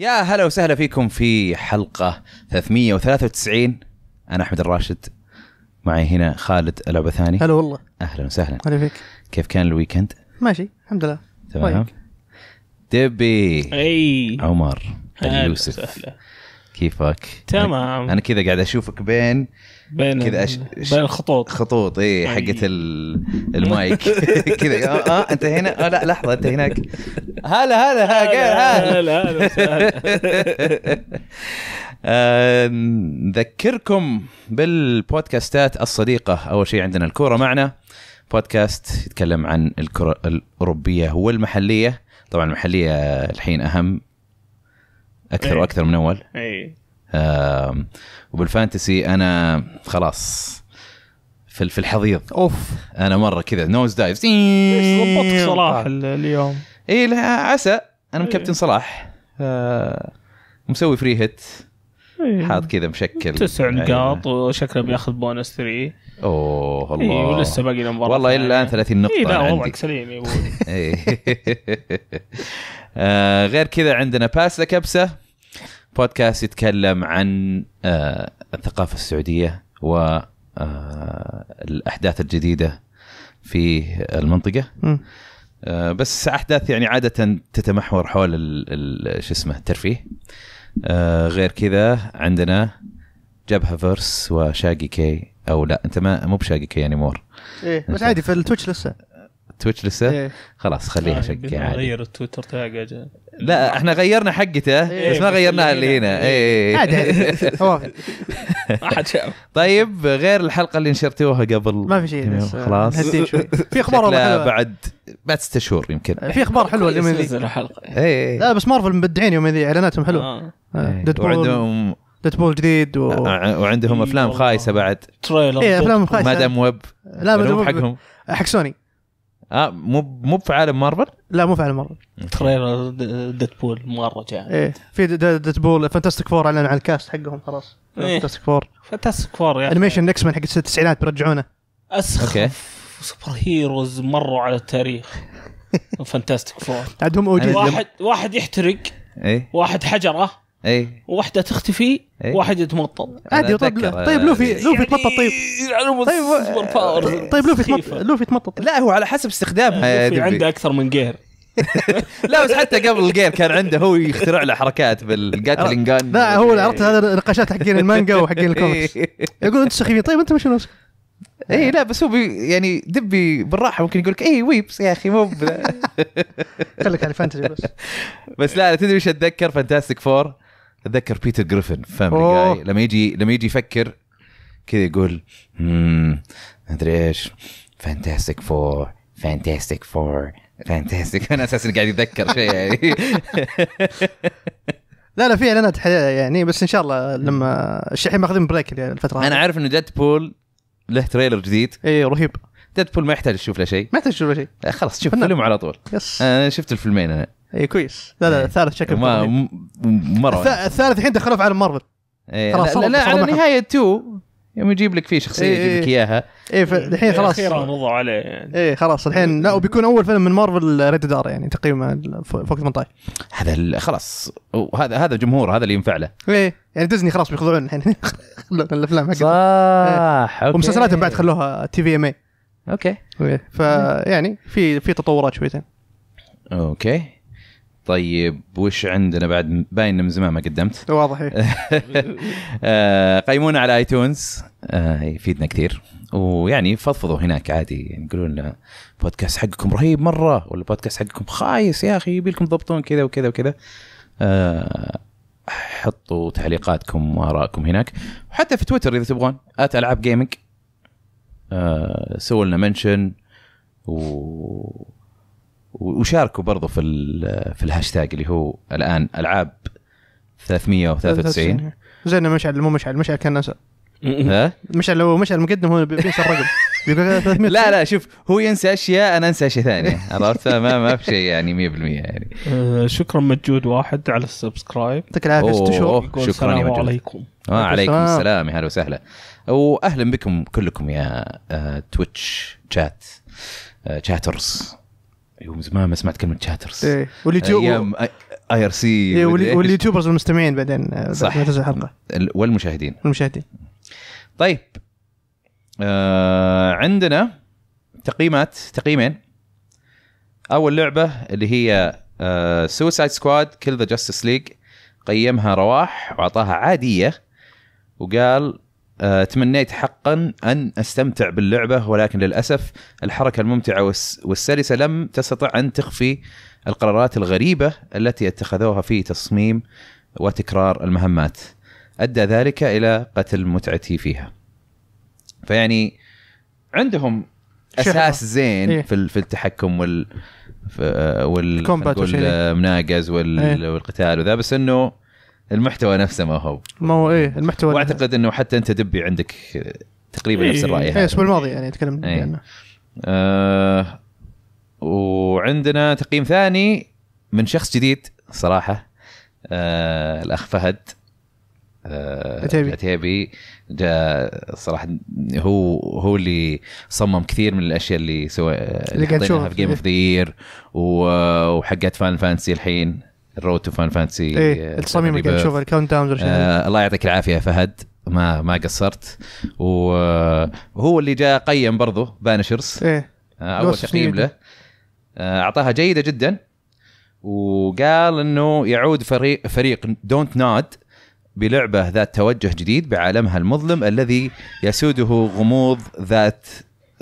يا هلا وسهلا فيكم في حلقة 393 أنا أحمد الراشد معي هنا خالد ألعبة ثاني هلا والله أهلا وسهلا هلا فيك كيف كان الويكند؟ ماشي الحمد لله تمام طيب. دبي اي عمر يوسف كيفك تمام انا كذا قاعد اشوفك بين بين كذا أش... بين الخطوط خطوط اي طيب. حقت المايك كذا آه،, آه, انت هنا آه لا لحظه انت هناك هلا هلا هلا هلا هلا نذكركم بالبودكاستات الصديقه اول شيء عندنا الكوره معنا بودكاست يتكلم عن الكره الاوروبيه والمحليه طبعا المحليه الحين اهم اكثر إيه. واكثر من اول اي وبالفانتسي انا خلاص في في الحضيض اوف انا مره كذا نوز دايف ظبطت صلاح اليوم اي لا عسى انا مكابتن إيه. صلاح آه مسوي فري إيه. هيت حاط كذا مشكل تسع أيوة. نقاط وشكله بياخذ بونس 3 اوه الله إيه ولسه باقي المباراه مباراه والله الى الان 30 نقطه إيه لا وضعك سليم يا إيه. آه، غير كذا عندنا باس لكبسه بودكاست يتكلم عن آه، الثقافه السعوديه و آه، الاحداث الجديده في المنطقه آه، بس احداث يعني عاده تتمحور حول شو اسمه الترفيه غير كذا عندنا جبهه فيرس وشاقي كي او لا انت ما مو بشاقي كي يعني مور إيه بس عادي في التويتش لسه تويتش لسه إيه. خلاص خليها آه شقه عادي غير التويتر تاعك لا احنا غيرنا حقته إيه بس ما غيرناها اللي هنا إيه. إيه. عادي ما طيب غير الحلقه اللي نشرتوها قبل ما في شيء خلاص في اخبار بعد بعد ست شهور يمكن إيه، في اخبار حلوه اليومين ذي الحلقه لا بس مارفل مبدعين يومين ذي اعلاناتهم حلوه آه. آه، وعندهم بول جديد و... آه، وعندهم افلام خايسه بعد تريلر إيه افلام خايسه مادام ويب لا مادام حقهم حق سوني اه مو مو في عالم مارفل؟ لا مو في عالم مارفل تريلر ديدبول مره جاي ايه في ديدبول فانتاستيك فور اعلن عن الكاست حقهم خلاص إيه. فانتاستيك فور فانتاستيك فور يعني انيميشن نكس من حق التسعينات بيرجعونه اسخف سوبر هيروز مروا على التاريخ فانتاستيك فور عندهم اوجي واحد واحد يحترق ايه واحد حجره اي وحده تختفي أي. واحد يتمطط عادي طيب طيب لوفي يعني لوفي طيب. يعني يتمطط طيب طيب طيب لوفي يتمطط لوفي يتمطط لا هو على حسب استخدامها لوفي آه، عنده اكثر من جير لا بس حتى قبل الجير كان عنده هو يخترع له حركات بالجاتلينج آه. جان لا هو عرفت هذا نقاشات حقين المانجا وحقين الكوميكس يقول انتم سخيفين طيب انت مش نفسك اي لا بس هو بي يعني دبي بالراحه ممكن يقول لك اي ويبس يا اخي مو خليك على الفانتزي بس بس لا تدري ايش اتذكر فانتاستيك فور اتذكر بيتر جريفن فاملي جاي لما يجي لما يجي يفكر كذا يقول اممم ادري ايش فانتاستيك فور فانتاستيك فور فانتاستيك انا اساسا قاعد يتذكر شيء يعني لا لا في اعلانات يعني بس ان شاء الله لما الحين ماخذين بريك الفتره انا عارف انه ديد بول له تريلر جديد اي رهيب ديد بول ما يحتاج تشوف له شيء ما يحتاج تشوف له شيء آه، خلاص شوف فيلم على طول يس انا آه، شفت الفيلمين انا اي كويس لا لا الثالث إيه. شكل ما مره الثالث الحين دخلوه في عالم مارفل إيه، خلاص لا, لا, لا على نهاية 2 يوم يجيب لك فيه شخصيه إيه، يجيب لك اياها اي فالحين خلاص اخيرا رضوا عليه يعني اي خلاص الحين لا وبيكون اول فيلم من مارفل ريد دار يعني تقييمه فوق 18 هذا خلاص وهذا هذا جمهور هذا اللي ينفع له ايه يعني ديزني خلاص بيخضعون الحين الافلام حقتهم صح إيه. ومسلسلاتهم بعد خلوها تي في ام اي اوكي فيعني في في تطورات شويتين اوكي طيب وش عندنا بعد باين من زمان ما قدمت واضح آه، قيمونا على ايتونز آه، يفيدنا كثير ويعني فضفضوا هناك عادي يعني يقولوا لنا بودكاست حقكم رهيب مره ولا بودكاست حقكم خايس يا اخي يبي لكم تضبطون كذا وكذا وكذا آه، حطوا تعليقاتكم وارائكم هناك وحتى في تويتر اذا تبغون ات العاب جيمنج سووا لنا منشن و وشاركوا برضو في في الهاشتاج اللي هو الان العاب 393 زين مشعل مو مشعل مشعل كان نسى ها مشعل لو مشعل مقدم هو بينسى الرقم لا لا شوف هو ينسى اشياء انا انسى اشياء ثانيه عرفت ما ما في شيء يعني 100% يعني آه، شكرا مجود واحد على السبسكرايب يعطيك العافيه ست شهور شكرا يا مجود عليكم وعليكم آه، السلام يا هلا وسهلا واهلا بكم كلكم يا آه، تويتش شات تشاترز ايوه من زمان ما سمعت كلمه تشاترز ايه واليوتيوب ايام اي ار سي واليوتيوبرز والمستمعين بعدين صح آه، ما الحلقه والمشاهدين المشاهدين طيب آه عندنا تقييمات تقييمين اول لعبه اللي هي سوسايد سكواد كل ذا جاستس ليج قيمها رواح واعطاها عاديه وقال آه، تمنيت حقا ان استمتع باللعبه ولكن للاسف الحركه الممتعه والسلسه لم تستطع ان تخفي القرارات الغريبه التي اتخذوها في تصميم وتكرار المهمات ادى ذلك الى قتل متعتي فيها فيعني عندهم اساس زين إيه. في في التحكم وال آه، وال والمناقز وال... إيه. والقتال وذا بس انه المحتوى نفسه ما هو ما هو ايه المحتوى واعتقد انه حتى انت دبي عندك تقريبا نفس إيه، الراي إيه هذا الاسبوع الماضي يعني تكلمنا إيه. عنه آه وعندنا تقييم ثاني من شخص جديد صراحه آه الاخ فهد عتيبي آه، عتيبي جاء الصراحه هو هو اللي صمم كثير من الاشياء اللي سوى اللي, قاعد في جيم اوف ذا يير وحقت فان فانسي الحين الروت تو فان فانتسي التصاميم اللي قاعد تشوفها الكاونت داونز الله يعطيك العافيه فهد ما ما قصرت وهو اللي جاء قيم برضه بانشرز ايه آه، اول تقييم له آه، اعطاها جيده جدا وقال انه يعود فريق فريق دونت ناد بلعبه ذات توجه جديد بعالمها المظلم الذي يسوده غموض ذات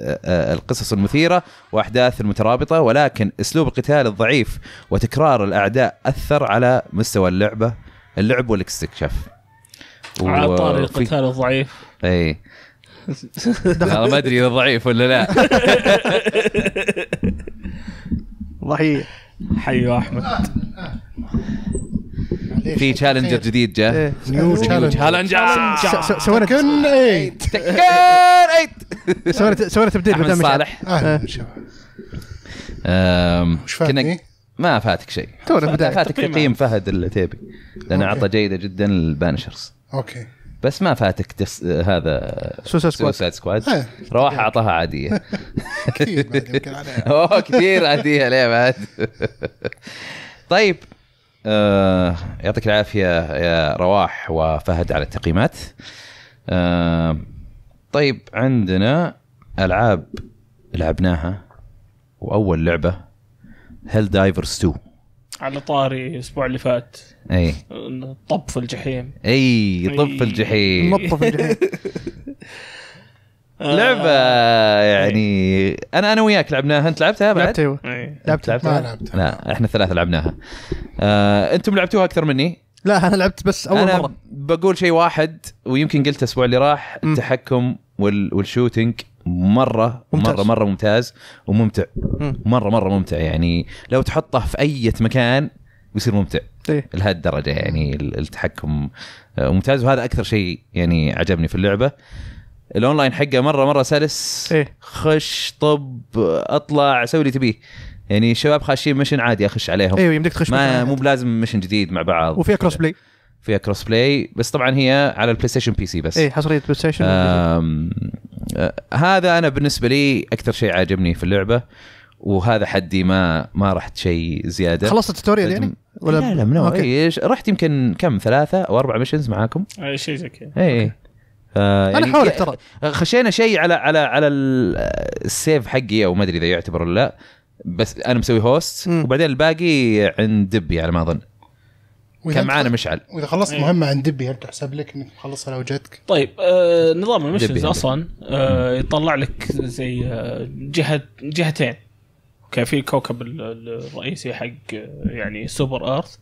آه، آه، القصص المثيرة وأحداث المترابطة ولكن أسلوب القتال الضعيف وتكرار الأعداء أثر على مستوى اللعبة اللعب والاستكشاف على طاري القتال الضعيف اي لا ما ادري اذا ضعيف ولا لا ضحيه حيو احمد في تشالنجر جديد جاء نيو إيه. تشالنجر سوينا تكن 8 تكن 8 سوينا تبديل احمد صالح آه. وش فاتني؟ إيه؟ ما فاتك شيء فاتك تقييم فهد العتيبي لانه اعطى جيده جدا للبانشرز اوكي بس ما فاتك دس هذا سوسايد سكواد سوسايد سكواد روح اعطاها عاديه كثير بعد يمكن عليها اوه كثير عاديه ليه بعد طيب آه، يعطيك العافيه يا رواح وفهد على التقييمات آه، طيب عندنا العاب لعبناها واول لعبه هيل دايفرز 2 على طاري الاسبوع اللي فات اي طب في الجحيم اي طب في الجحيم نط في الجحيم لعبه آه، يعني إيه. انا انا وياك لعبناها انت لعبتها بعد؟ لعبت ايوه لعبت لعبتها؟ ما إيه. لعبتها لا احنا ثلاثه لعبناها آه، انتم لعبتوها اكثر مني لا انا لعبت بس اول أنا مره بقول شيء واحد ويمكن قلت الاسبوع اللي راح التحكم وال... والشوتنج مره ممتاز. مره مره ممتاز وممتع مم. مره مره ممتع يعني لو تحطه في اي مكان بيصير ممتع إيه؟ لهالدرجه يعني التحكم آه، ممتاز وهذا اكثر شيء يعني عجبني في اللعبه الاونلاين حقه مره مره سلس ايه خش طب اطلع سوي اللي تبيه يعني شباب خاشين مشن عادي اخش عليهم ايوه يمديك تخش ما مو بلازم مشن جديد مع بعض وفيها كروس بلاي فيها كروس بلاي بس طبعا هي على البلاي ستيشن بي سي بس اي حصريه بلاي ستيشن آه، هذا انا بالنسبه لي اكثر شيء عاجبني في اللعبه وهذا حدي ما ما رحت شيء زياده خلصت التوتوريال يعني ولا لا لا من رحت يمكن كم ثلاثه او اربع ميشنز معاكم شيء زي كذا إيه. آه، يعني انا حولك ترى خشينا شيء على على على السيف حقي او ما ادري اذا يعتبر ولا لا بس انا مسوي هوست م. وبعدين الباقي عند دبي على ما اظن كان معانا مشعل واذا خلصت أيه. مهمه عند دبي هل تحسب لك انك تخلصها لو جتك؟ طيب آه نظام المشنز اصلا آه يطلع لك زي آه، جهه جهتين اوكي في الكوكب الرئيسي حق آه، يعني سوبر ايرث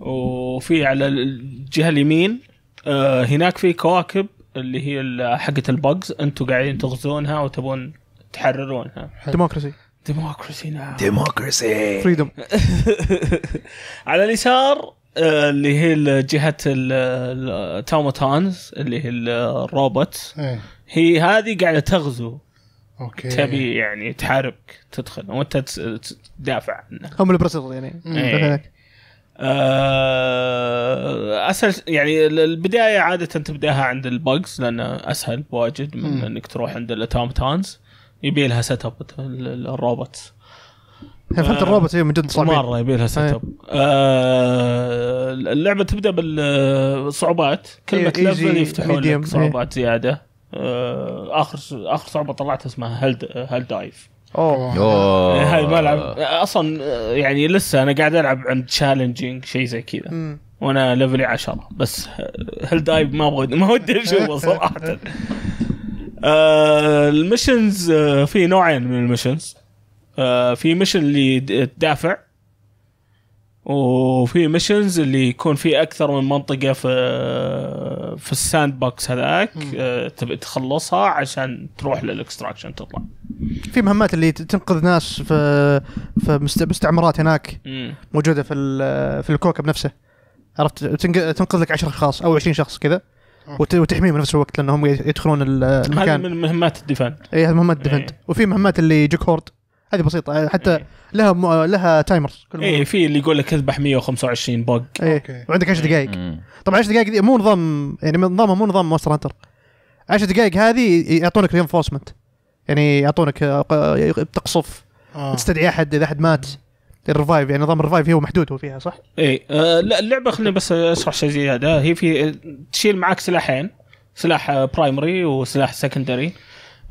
وفي على الجهه اليمين آه هناك في كواكب اللي هي حقت البجز انتم قاعدين تغزونها وتبون تحررونها ديموكراسي ديموكراسي نعم ديموكراسي فريدوم على اليسار آه، اللي هي جهه التوموتانز اللي هي الروبوت إيه. هي هذه قاعده تغزو اوكي تبي يعني تحاربك تدخل وانت تدافع عنه هم البرسل يعني إيه. آه، اسهل يعني البدايه عاده تبداها عند البجز لانه اسهل واجد من انك تروح عند الاتومتانز يبي لها سيت اب الروبوت فهمت آه، الروبوت هي من جد صعبه مره يبي لها سيت اب إيه. آه، اللعبه تبدا بالصعوبات كلمه ليفل إيه، يفتحون لك إيه. صعوبات زياده اخر اخر صعوبه طلعت اسمها هل هل دايف اوه, أوه. هاي الملعب اصلا يعني لسه انا قاعد العب عند تشالنجينج شيء زي كذا وانا ليفلي 10 بس هل دايب ما ابغى ما ودي اشوفه صراحه آه المشنز آه، في نوعين من المشنز آه في مشن اللي تدافع وفي ميشنز اللي يكون في اكثر من منطقه في في الساند بوكس هذاك آه، تبي تخلصها عشان تروح للاكستراكشن تطلع. في مهمات اللي تنقذ ناس في في مستعمرات هناك موجوده في في الكوكب نفسه عرفت تنقذ لك 10 اشخاص او 20 شخص كذا وتحميهم بنفس الوقت لانهم يدخلون المكان هذه من مهمات الديفند اي هذه مهمات الديفند إيه. وفي مهمات اللي جوك هورد هذه بسيطه حتى إيه. لها م... لها تايمرز اي في اللي يقول لك اذبح 125 بق إيه. أوكي. وعندك 10 دقائق إيه. طبعا 10 دقائق دي مو نظام يعني نظامها مو نظام ماستر هانتر 10 دقائق هذه يعطونك رينفورسمنت يعني يعطونك تقصف آه. تستدعي احد اذا احد مات الريفايف يعني نظام الريفايف هو محدود هو فيها صح؟ اي آه اللعبه خليني بس اشرح شيء زياده هي في تشيل معك سلاحين سلاح برايمري آه، وسلاح سكندري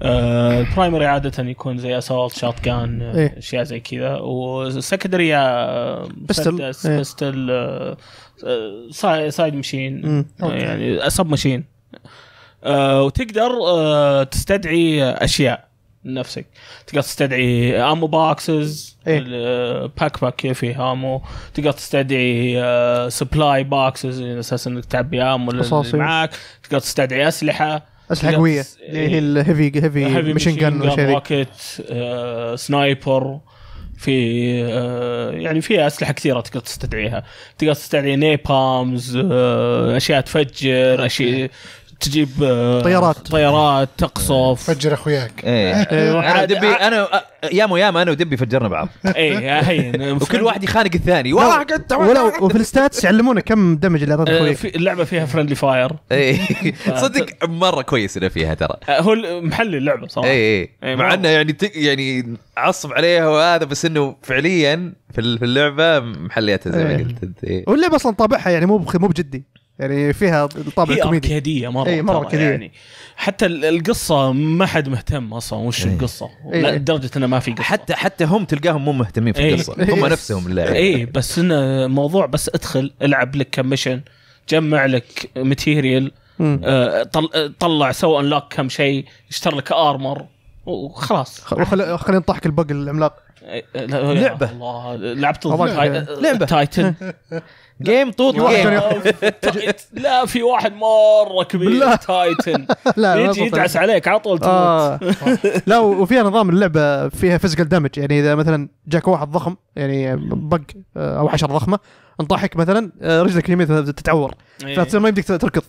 آه البرايمري عاده يكون زي اسولت شوت جان اشياء زي كذا والسكندري بستل بستل آه سايد آه، آه، مشين يعني سب مشين آه وتقدر آه تستدعي اشياء نفسك تقدر تستدعي امو بوكسز باك باك كيف امو تقدر تستدعي سبلاي بوكسز على اساس انك تعبي امو اللي معاك تقدر تستدعي اسلحه اسلحه قويه اللي هي الهيفي هيفي مشن جن روكيت سنايبر في آه، يعني في اسلحه كثيره تقدر تستدعيها تقدر تستدعي نيبامز آه، اشياء تفجر اشياء تجيب آه، طيارات طيارات تقصف فجر اخوياك ايه, إيه، انا دبي انا ياما ياما انا ودبي فجرنا بعض ايه وكل واحد يخانق الثاني ولو وفي الستاتس يعلمونا كم دمج اللي اعطيته آه، اخوياك اللعبه فيها فرندلي فاير ايه صدق مره كويس انه فيها ترى آه، هو محلي اللعبه صراحه ايه, إيه. إيه، مع انه يعني يعني عصب عليها وهذا بس انه فعليا في اللعبه محليتها زي ما قلت واللعبه اصلا طابعها يعني مو مو بجدي يعني فيها طابع هي كوميدي اركيديه مره اي مره اركيديه يعني حتى القصه ما حد مهتم اصلا وش ايه القصه أي. لدرجه انه ما في قصه حتى حتى هم تلقاهم مو مهتمين في القصه القصه هم نفسهم اللاعبين اي يعني. بس انه موضوع بس ادخل العب لك كم ميشن جمع لك ماتيريال آه طل... طلع سو انلوك كم شيء اشتر لك ارمر وخلاص خلينا نطحك البق العملاق لعبه لعبت آه، لعبه تايتن جيم طوط جيم لا في واحد مره كبير تايتن لا يجي يدعس عليك على طول تموت آه. لا وفيها نظام اللعبه فيها فيزيكال دامج يعني اذا مثلا جاك واحد ضخم يعني بق آه، او حشره ضخمه نضحك مثلا آه، رجلك اليمين تتعور إيه. فتصير ما يمديك تركض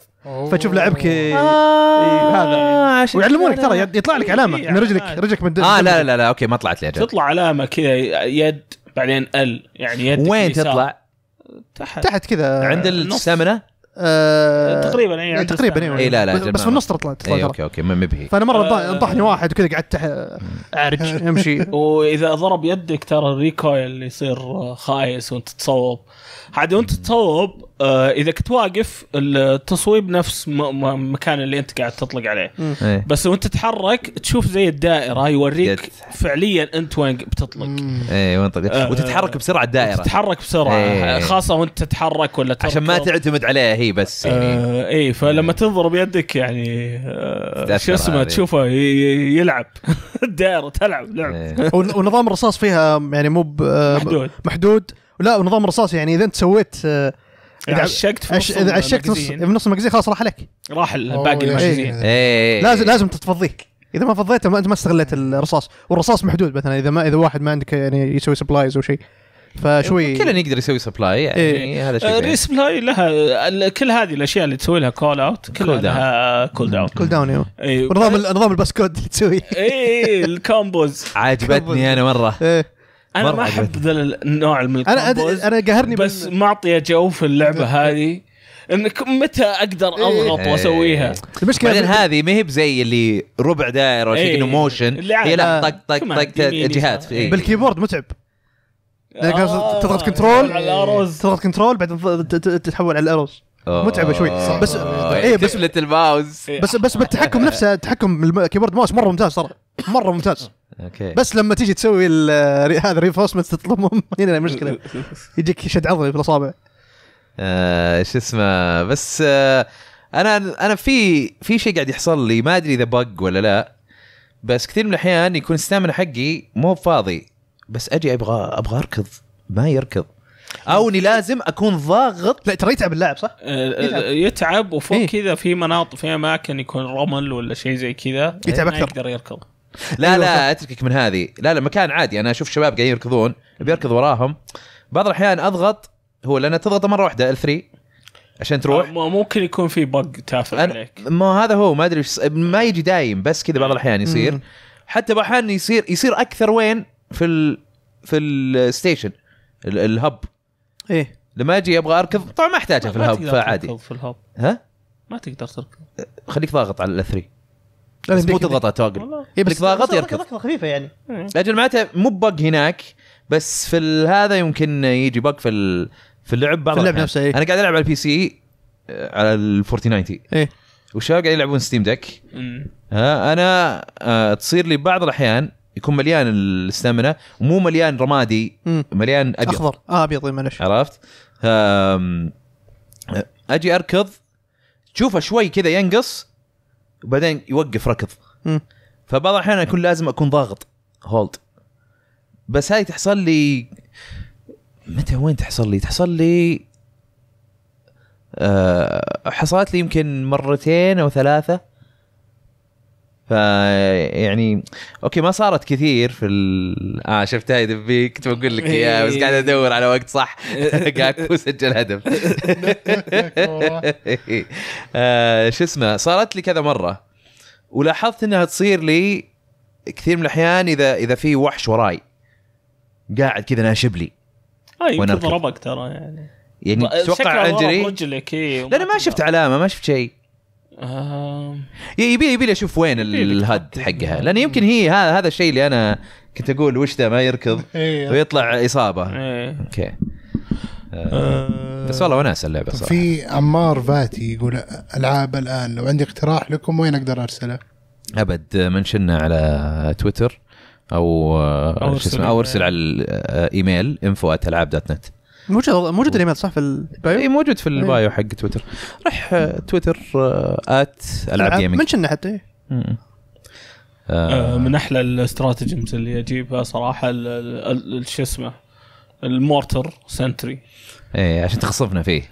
فتشوف لاعبك إيه، آه، إيه، هذا ويعلمونك ترى يطلع لك علامه من رجلك رجلك من اه لا لا لا اوكي ما طلعت لي تطلع علامه كذا يد بعدين ال يعني يد وين تطلع؟ تحت تحت كذا عند السمنه آه، تقريبا اي تقريبا ايوه اي لا لا بس, في النص تطلع تطلع اي اوكي اوكي ما هي فانا مره آه انطحني واحد وكذا قعدت اعرج امشي واذا ضرب يدك ترى الريكويل يصير خايس وانت تصوب عاد وانت تصوب آه اذا كنت واقف التصويب نفس المكان اللي انت قاعد تطلق عليه مم. إيه. إيه. بس وانت تتحرك تشوف زي الدائره يوريك جد. فعليا انت وين بتطلق اي وين طلق آه وتتحرك بسرعه الدائره تتحرك بسرعه ايه. خاصه وانت تتحرك ولا تركض. عشان ما تعتمد عليها هي بس يعني آه اي فلما تضرب يدك يعني آه شو اسمه تشوفه يلعب الدائره تلعب لعب ايه. ونظام الرصاص فيها يعني مو آه، محدود محدود لا ونظام رصاص يعني اذا انت سويت آه، اذا عشقت في نص اذا عشقت نص في نص المجازين خلاص راح لك راح باقي إيه، المجازين إيه، إيه. لازم لازم تتفضيه اذا ما فضيته ما انت ما استغليت الرصاص والرصاص محدود مثلا اذا ما اذا واحد ما عندك يعني يسوي سبلايز او شيء فشوي كلنا يقدر يسوي سبلاي يعني إيه. هذا الشيء ريسبلاي آه، لها كل هذه الاشياء اللي تسوي لها كول اوت كلها لها كول داون كول داون ايوه نظام نظام الباسكود اللي تسويه اي الكومبوز عجبتني انا مره إيه. انا ما احب ذا النوع من انا انا قهرني بس معطيه جو في اللعبه إيه. هذه انك متى اقدر إيه. اضغط إيه. واسويها المشكله بعدين هذه ما هي بزي اللي ربع دائره ولا شيء انه موشن هي لا آه. طق طق طق جهات إيه. إيه. بالكيبورد متعب آه تضغط كنترول تضغط كنترول بعدين تتحول على الاروز متعبه شوي بس اي بس الماوس بس بس بالتحكم نفسه التحكم الكيبورد ماوس مره ممتاز ترى مره ممتاز اوكي بس لما تيجي تسوي هذا ريفورسمنت تطلبهم هنا المشكله يجيك شد عضلي ايش آه شو اسمه بس آه انا انا في في شيء قاعد يحصل لي ما ادري اذا بق ولا لا بس كثير من الاحيان يكون ستامنا حقي مو فاضي بس اجي ابغى ابغى اركض ما يركض او اني لازم اكون ضاغط لا ترى يتعب اللاعب صح؟ آه، آه، يتعب, يتعب وفوق إيه؟ كذا في مناطق في اماكن يكون رمل ولا شيء زي كذا يتعب اكثر ما يقدر يركض لا أيوة، لا اتركك من هذه لا لا مكان عادي انا اشوف شباب قاعدين يركضون بيركض وراهم بعض الاحيان اضغط هو لان تضغط مره واحده ال3 عشان تروح ممكن يكون في بق تافه عليك ما هذا هو ما ادري ما يجي دايم بس كذا بعض الاحيان يصير حتى بعض الاحيان يصير يصير اكثر وين في ال في الستيشن الهب ايه لما اجي ابغى اركض طبعا ما احتاجها في الهب فعادي في الهب ها ما تقدر تركض خليك ضاغط على الاثري بس مو تضغطها توجل إيه، بس ضاغط يركض ركضه خفيفه يعني اجل معناته مو بق هناك بس في هذا يمكن يجي بق في في اللعب بعض في اللعب نفسه إيه؟ انا قاعد العب على البي سي آه، على الفورتي 4090 ايه والشباب قاعد يلعبون ستيم دك ها انا آه، تصير لي بعض الاحيان يكون مليان الاستامنة ومو مليان رمادي مليان ابيض اخضر اه ابيض إيه، معلش عرفت؟ اجي اركض تشوفه شوي كذا ينقص وبعدين يوقف ركض فبعض الاحيان اكون لازم اكون ضاغط هولد بس هاي تحصل لي متى وين تحصل لي؟ تحصل لي أه حصلت لي يمكن مرتين او ثلاثه فيعني اوكي ما صارت كثير في ال... اه شفتها دبي كنت بقول لك اياها بس إيه. قاعد ادور على وقت صح قاعد وسجل هدف آه شو اسمه صارت لي كذا مره ولاحظت انها تصير لي كثير من الاحيان اذا اذا في وحش وراي قاعد كذا ناشب لي اي آه، ضربك ترى يعني يعني تتوقع انجري رجلك إيه لا انا ما شفت علامه ما شفت شيء آه. يبي يبي اشوف وين الهد حقها لان يمكن هي هذا هذا الشيء اللي انا كنت اقول وش ده ما يركض إيه. ويطلع اصابه إيه. اوكي آه. آه. بس والله وناس اللعبه صراحه في عمار فاتي يقول العاب الان لو عندي اقتراح لكم وين اقدر ارسله؟ ابد منشنا على تويتر او آه، او ارسل, أو أرسل على الايميل آه، انفو العاب دوت نت موجود موجود الايميل صح في البايو؟ اي موجود في البايو حق تويتر رح آه، تويتر ات العاب جيمنج منشن حتى آه، من احلى الاستراتيجيز اللي اجيبها صراحه شو اسمه المورتر سنتري ايه عشان تخصبنا فيه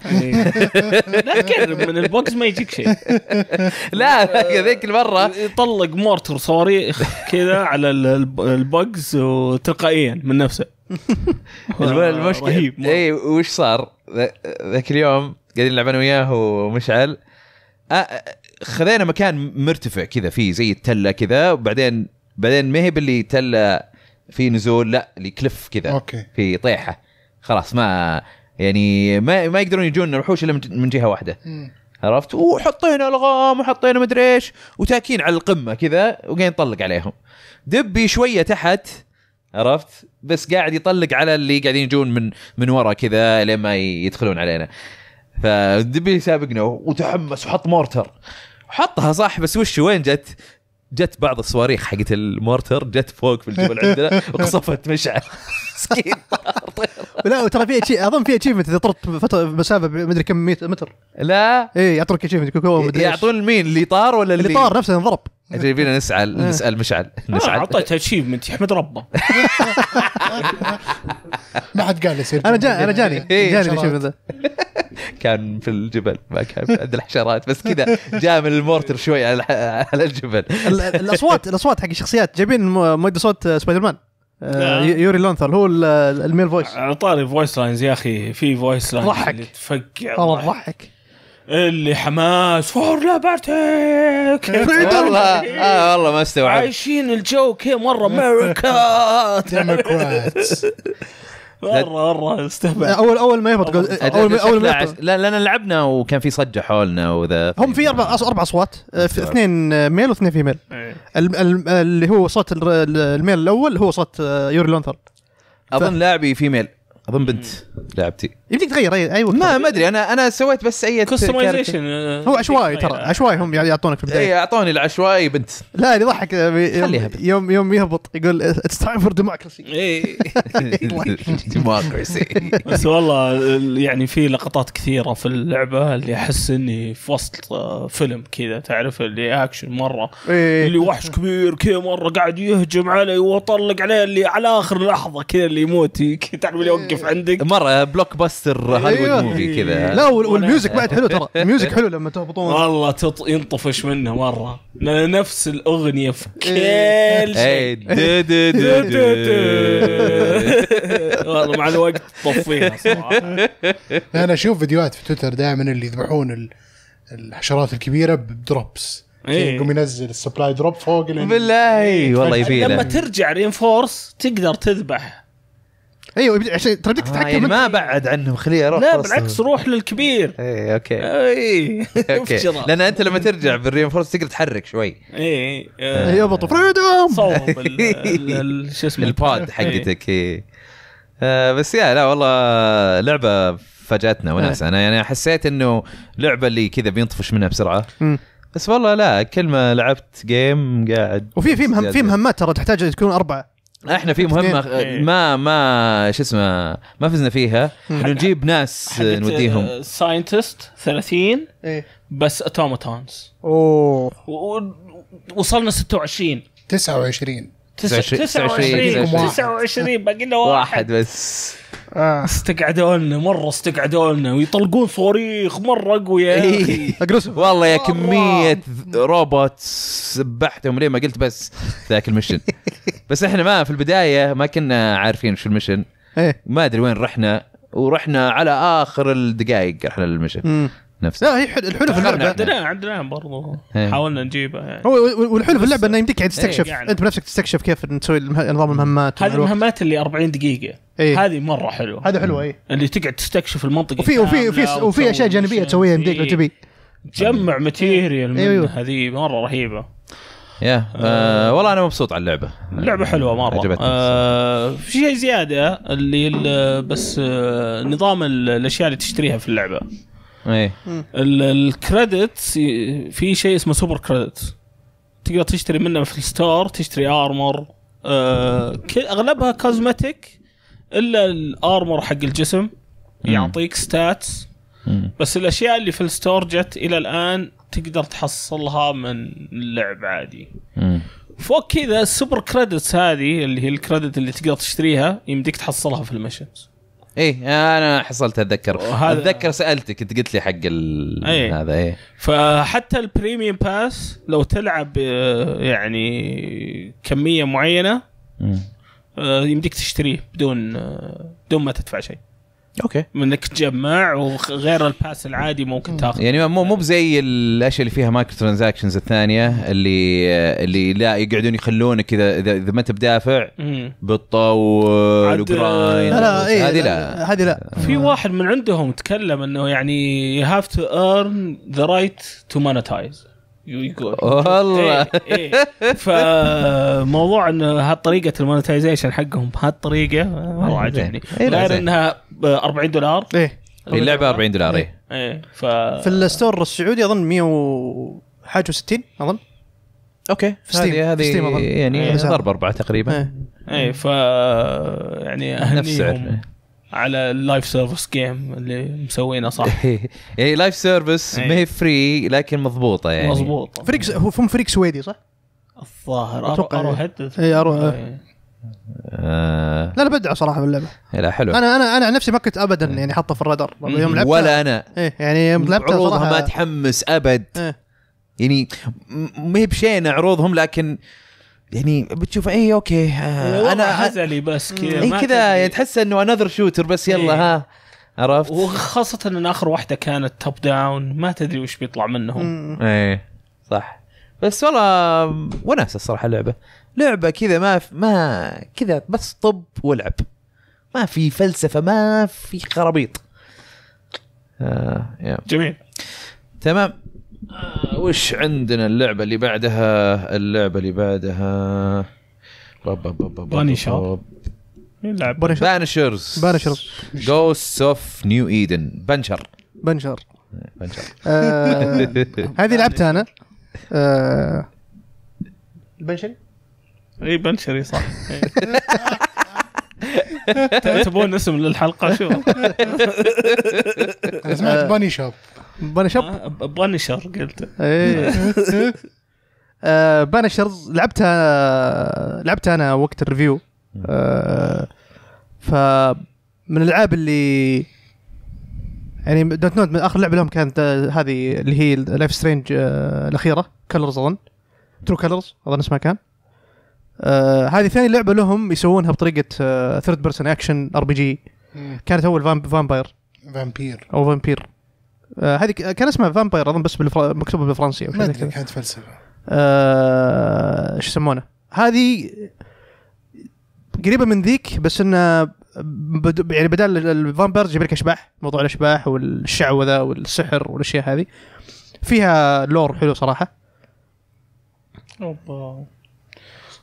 لا تكرم من البوكس ما يجيك شيء لا ذيك المره يطلق مورتر صواريخ كذا على البوكس وتلقائيا من نفسه المشكله رهيب اي وش صار ذاك اليوم قاعدين نلعب انا وياه ومشعل آه، خذينا مكان مرتفع كذا فيه زي التله كذا وبعدين بعدين ما هي باللي تله في نزول لا لكلف كذا اوكي في طيحه خلاص ما يعني ما ما يقدرون يجون الوحوش الا من جهه واحده مم. عرفت وحطينا الغام وحطينا مدري ايش وتاكين على القمه كذا وقاعد يطلق عليهم دبي شويه تحت عرفت بس قاعد يطلق على اللي قاعدين يجون من من ورا كذا لين ما يدخلون علينا فدبي سابقنا وتحمس وحط مورتر حطها صح بس وش وين جت؟ جت بعض الصواريخ حقت المورتر جت فوق في الجبل عندنا وقصفت مشعل مسكين لا وترى في شيء اظن في اتشيفمنت اذا طرت فتره مسافه مدري كم متر لا اي يعطونك اتشيفمنت إيه، يعطون مين اللي طار ولا اللي, اللي طار نفسه انضرب جايبين يبينا نسال إيه. نسال مشعل نسال آه، اعطيته اتشيفمنت يحمد ربه ما حد قال يصير انا جاني انا جاني إيه، جاني الاتشيفمنت كان في الجبل ما كان عند الحشرات بس كذا جاء من المورتر شوي على على الجبل الاصوات الاصوات حق الشخصيات جايبين مؤدي صوت آه، سبايدر مان آه، نعم. يوري لونثر هو الميل فويس على طاري فويس لاينز يا اخي في فويس لاينز ضحك تفقع والله ضحك اللي حماس فور لابرتك والله آه والله ما استوعب عايشين الجو كي مره امريكا مره مره استهبل اول اول ما يهبط اول ما اول ما يهبط لا لان لعبنا وكان في صجه حولنا وذا هم في اربع اربع اصوات آه، اثنين آه، ميل واثنين فيميل إيه. اللي هو صوت الميل الاول هو صوت آه، يوري لونثر اظن لاعبي فيميل اظن بنت لعبتي يمديك تغير اي أيوة ما ما ادري انا انا سويت بس اي كستمايزيشن آه، هو عشوائي ترى عشوائي هم يعني يعطونك في البدايه اي اعطوني العشوائي بنت لا اللي ضحك آه، يوم, يوم يوم يهبط يقول اتس تايم فور ديموكراسي ديموكراسي بس والله يعني في لقطات كثيره في اللعبه اللي احس اني في وسط آه، فيلم كذا تعرف اللي اكشن مره إيه. اللي وحش كبير كذا مره قاعد يهجم علي واطلق عليه اللي على اخر لحظه كذا اللي يموت تعرف اللي يوقف تشوف إيه. عندك مره بلوك باستر إيه. هوليوود موفي إيه. كذا لا والميوزك بعد حلو ترى الميوزك حلو لما تهبطون والله تط... ينطفش منه مره نفس الاغنيه في كل شيء والله مع الوقت تطفيها صراحه انا اشوف فيديوهات في تويتر دائما اللي يذبحون الحشرات الكبيره بدروبس يقوم ينزل السبلاي دروب فوق بالله والله يبيله لما ترجع رينفورس تقدر تذبح ايوه عشان ترى بدك آه، تتحكم آه يعني ما بعد عنهم خليه يروح لا بالعكس روح للكبير اي اوكي اي اوكي لان انت لما ترجع بالرينفورس تقدر تحرك شوي اي اي إيه، يضبط آه، فريدوم صوب شو اسمه الباد إيه. حقتك اي آه، بس يا لا والله لعبه فاجاتنا وناس إيه. انا يعني حسيت انه لعبه اللي كذا بينطفش منها بسرعه بس والله لا كل ما لعبت جيم قاعد وفي في مهم في مهمات ترى تحتاج تكون اربعه احنا في مهمه إيه. ما ما شو اسمه ما فزنا فيها انه نجيب ناس نوديهم ساينتست آه، 30 بس اتوماتونز اوه وصلنا 26 29 29 29 باقي لنا واحد بس آه. استقعدوا لنا مره استقعدوا لنا ويطلقون صواريخ مره اقوى إيه. يا والله يا كميه روبوت سبحتهم ليه ما قلت بس ذاك المشن بس احنا ما في البدايه ما كنا عارفين شو المشن إيه. ما ادري وين رحنا ورحنا على اخر الدقائق رحنا للمشن نفس لا هي الحلو في اللعبه عندنا عندنا برضه إيه. حاولنا نجيبها يعني هو والحلو في اللعبه انه يمديك إيه، تستكشف يعني. انت بنفسك تستكشف كيف تسوي نظام المهمات هذه المهمات اللي 40 دقيقه إيه؟ هذه مره حلوه هذه حلوه اي اللي تقعد تستكشف المنطقه وفي وفي وفي وفي اشياء جانبيه تسويها يمديك لو تبي تجمع إيه. ماتيريال أيوه. هذه مره رهيبه يا آه. آه والله انا مبسوط على اللعبه اللعبه حلوه مره عجبتني آه في شيء زياده اللي بس آه نظام الاشياء اللي تشتريها في اللعبه ايه الكريدتس في شيء اسمه سوبر كريدتس تقدر تشتري منه في الستور تشتري ارمر آه اغلبها كوزمتيك الا الارمر حق الجسم يعطيك ستاتس بس الاشياء اللي في الستور جت الى الان تقدر تحصلها من اللعب عادي فوق كذا السوبر كريدتس هذه اللي هي الكريدت اللي تقدر تشتريها يمديك تحصلها في المشنز ايه انا حصلت اتذكر وهذا... اتذكر سالتك انت قلت لي حق ال... أيه. هذا ايه فحتى البريميوم باس لو تلعب آه، يعني كميه معينه م. آه، يمديك تشتريه بدون آه، بدون ما تدفع شيء اوكي انك تجمع وغير الباس العادي ممكن تاخذ يعني مو مو بزي الاشياء اللي فيها مايكرو ترانزاكشنز الثانيه اللي اللي لا يقعدون يخلونك اذا اذا ما انت بدافع بتطول وجرايند لا إيه، لا هذه لا هذه لا في واحد من عندهم تكلم انه يعني يو هاف تو ايرن ذا رايت تو مونتايز يقول والله إيه إيه فموضوع ان هالطريقه المونتايزيشن حقهم بهالطريقه آه، والله عجبني إيه، غير انها 40 دولار ايه اللعبه 40 دولار إيه. ايه ايه ف في الستور السعودي اظن 100 وحاجه و60 اظن اوكي في ستيم هذه يعني إيه، ضرب اربعه تقريبا ايه, إيه ف يعني اهنيهم على اللايف سيرفيس جيم اللي مسوينه صح يعني لايف سيرفيس ما هي فري إيه. لكن مضبوطه يعني مضبوطه فريق هو فم فريق سويدي صح؟ الظاهر اتوقع اروح اي إيه، اروح إيه. آه لا انا بدع صراحه باللعبه لا حلو انا انا انا عن نفسي ما كنت ابدا يعني حاطه في الرادار يوم لعبتها ولا انا ايه يعني يوم لعبتها عروضها ما تحمس ابد إيه؟ يعني ما هي بشينه عروضهم لكن يعني بتشوف اي اوكي آه انا هزلي بس كذا اي كذا تحس انه انذر شوتر بس يلا إيه. ها عرفت وخاصة ان اخر واحدة كانت توب داون ما تدري وش بيطلع منهم ايه صح بس والله وناسه الصراحة اللعبة لعبة كذا ما ما كذا بس طب ولعب ما في فلسفة ما في خرابيط آه جميل تمام آه وش عندنا اللعبه اللي بعدها اللعبه اللي بعدها باني شوب بانشرز بانشرز جوست اوف نيو ايدن بنشر بنشر بنشر هذه لعبتها انا آه البنشري اي بنشري صح تبون اسم للحلقه شو انا سمعت باني شوب بانشر آه، بانشر قلت ايه آه، لعبتها لعبتها انا وقت الريفيو آه، ف من الالعاب اللي يعني دونت نوت من اخر لعبه لهم كانت هذه اللي هي لايف سترينج الاخيره كلرز اظن ترو كلرز اظن اسمها كان آه هذه ثاني لعبه لهم يسوونها بطريقه ثيرد بيرسون اكشن ار بي جي كانت اول فامباير فامبير او فامبير آه، هذه كان اسمها فامباير اظن بس بالفر... مكتوبه بالفرنسي ما ادري كانت فلسفه آه... شو يسمونه هذه قريبه من ذيك بس انه بد... يعني بدل الفامبيرز يجيب لك اشباح موضوع الاشباح والشعوذه والسحر والاشياء هذه فيها لور حلو صراحه اوبا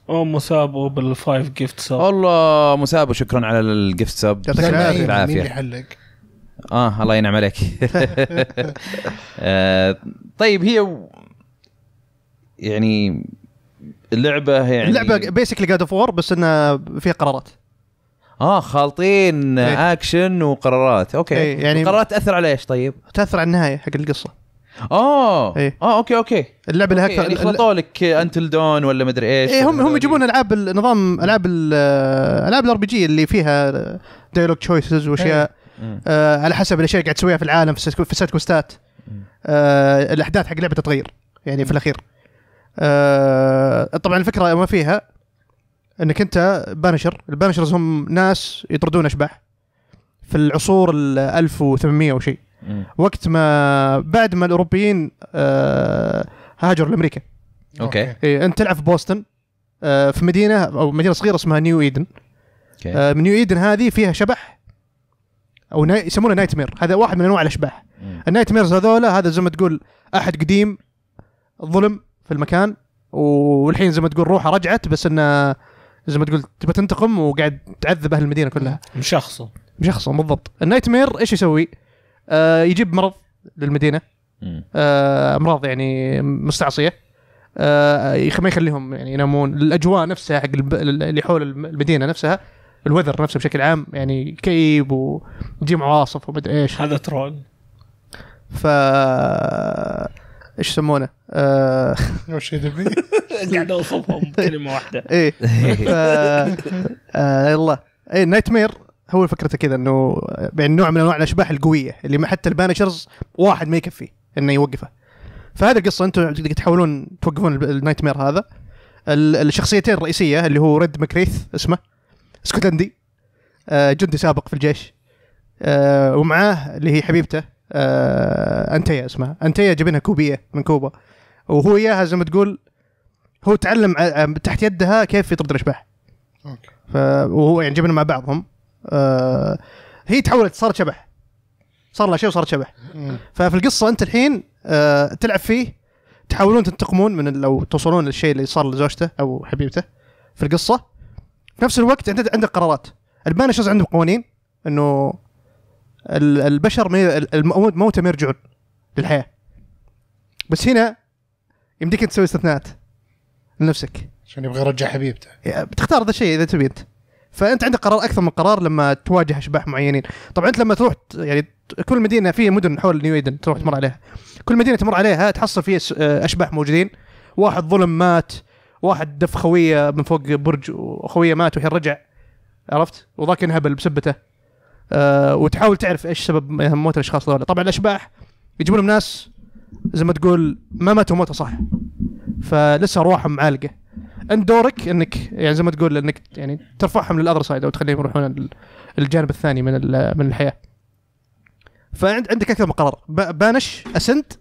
او مسابو بالفايف جيفت سب الله مسابو شكرا على الجيفت سب يعطيك العافيه اه الله ينعم عليك آه، طيب هي يعني اللعبه يعني اللعبه بيسكلي جاد اوف وور بس انها فيها قرارات اه خالطين إيه؟ اكشن وقرارات اوكي إيه يعني القرارات تاثر على ايش طيب؟ تاثر على النهايه حق القصه اوه إيه؟ اه اوكي اوكي اللعبه لها اكثر يعني خلطوا لك انتل دون ولا مدري ايش إيه هم هم يجيبون العاب النظام العاب العاب الار بي جي اللي فيها دايلوج تشويسز واشياء إيه؟ آه على حسب الاشياء اللي قاعد تسويها في العالم في السايد كوستات آه الاحداث حق لعبه تتغير يعني في الاخير آه طبعا الفكره ما فيها انك انت بانشر البانشرز هم ناس يطردون اشباح في العصور ال 1800 وشيء وقت ما بعد ما الاوروبيين آه هاجروا لامريكا اوكي إيه انت تلعب في بوسطن آه في مدينه او مدينه صغيره اسمها نيو ايدن okay. آه، من نيو ايدن هذه فيها شبح او نا... يسمونه نايت مير هذا واحد من انواع الاشباح النايت ميرز هذول هذا زي ما تقول احد قديم ظلم في المكان والحين زي ما تقول روحه رجعت بس انه زي ما تقول تبى تنتقم وقاعد تعذب اهل المدينه كلها مشخصه مشخصه بالضبط النايت مير ايش يسوي؟ آه يجيب مرض للمدينه آه امراض يعني مستعصيه آه ما يخليهم يعني ينامون الاجواء نفسها حق اللي حول المدينه نفسها الوذر نفسه بشكل عام يعني كئيب وجيم عواصف ومدري ايش هذا ترول ف ايش يسمونه؟ آه... وش قاعد اوصفهم بكلمه واحده ايه ف... آه يلا ايه نايت مير هو فكرته كذا انه يعني نوع من انواع الاشباح القويه اللي حتى البانشرز واحد ما يكفي انه يوقفه فهذه القصه انتم تحاولون توقفون النايت مير هذا الشخصيتين الرئيسيه اللي هو ريد مكريث اسمه اسكتلندي آه، جندي سابق في الجيش آه، ومعاه اللي هي حبيبته آه، انتيا اسمها انتيا جابينها كوبيه من كوبا وهو اياها زي ما تقول هو تعلم تحت يدها كيف يطرد الاشباح اوكي وهو يعني جبنا مع بعضهم هي تحولت صارت شبح صار لها شيء وصارت شبح ففي القصه انت الحين تلعب فيه تحاولون تنتقمون من لو توصلون للشيء اللي صار لزوجته او حبيبته في القصه في نفس الوقت انت عندك قرارات البانشرز عندهم قوانين انه البشر الموتى ما يرجعون للحياه بس هنا يمديك تسوي استثناءات لنفسك عشان يبغى يرجع حبيبته بتختار هذا الشيء اذا تبي انت فانت عندك قرار اكثر من قرار لما تواجه اشباح معينين طبعا انت لما تروح يعني كل مدينه في مدن حول نيو ايدن تروح تمر عليها كل مدينه تمر عليها تحصل فيها آه، اشباح موجودين واحد ظلم مات واحد دف خويه من فوق برج وخويه مات وحين رجع عرفت وذاك انهبل بسبته أه وتحاول تعرف ايش سبب موت الاشخاص هذول طبعا الاشباح يجيبون لهم ناس زي ما تقول ما ماتوا موته صح فلسه ارواحهم معالقه انت دورك انك يعني زي ما تقول انك يعني ترفعهم للاذر سايد او تخليهم يروحون الجانب الثاني من من الحياه فعندك اكثر من قرار بانش اسنت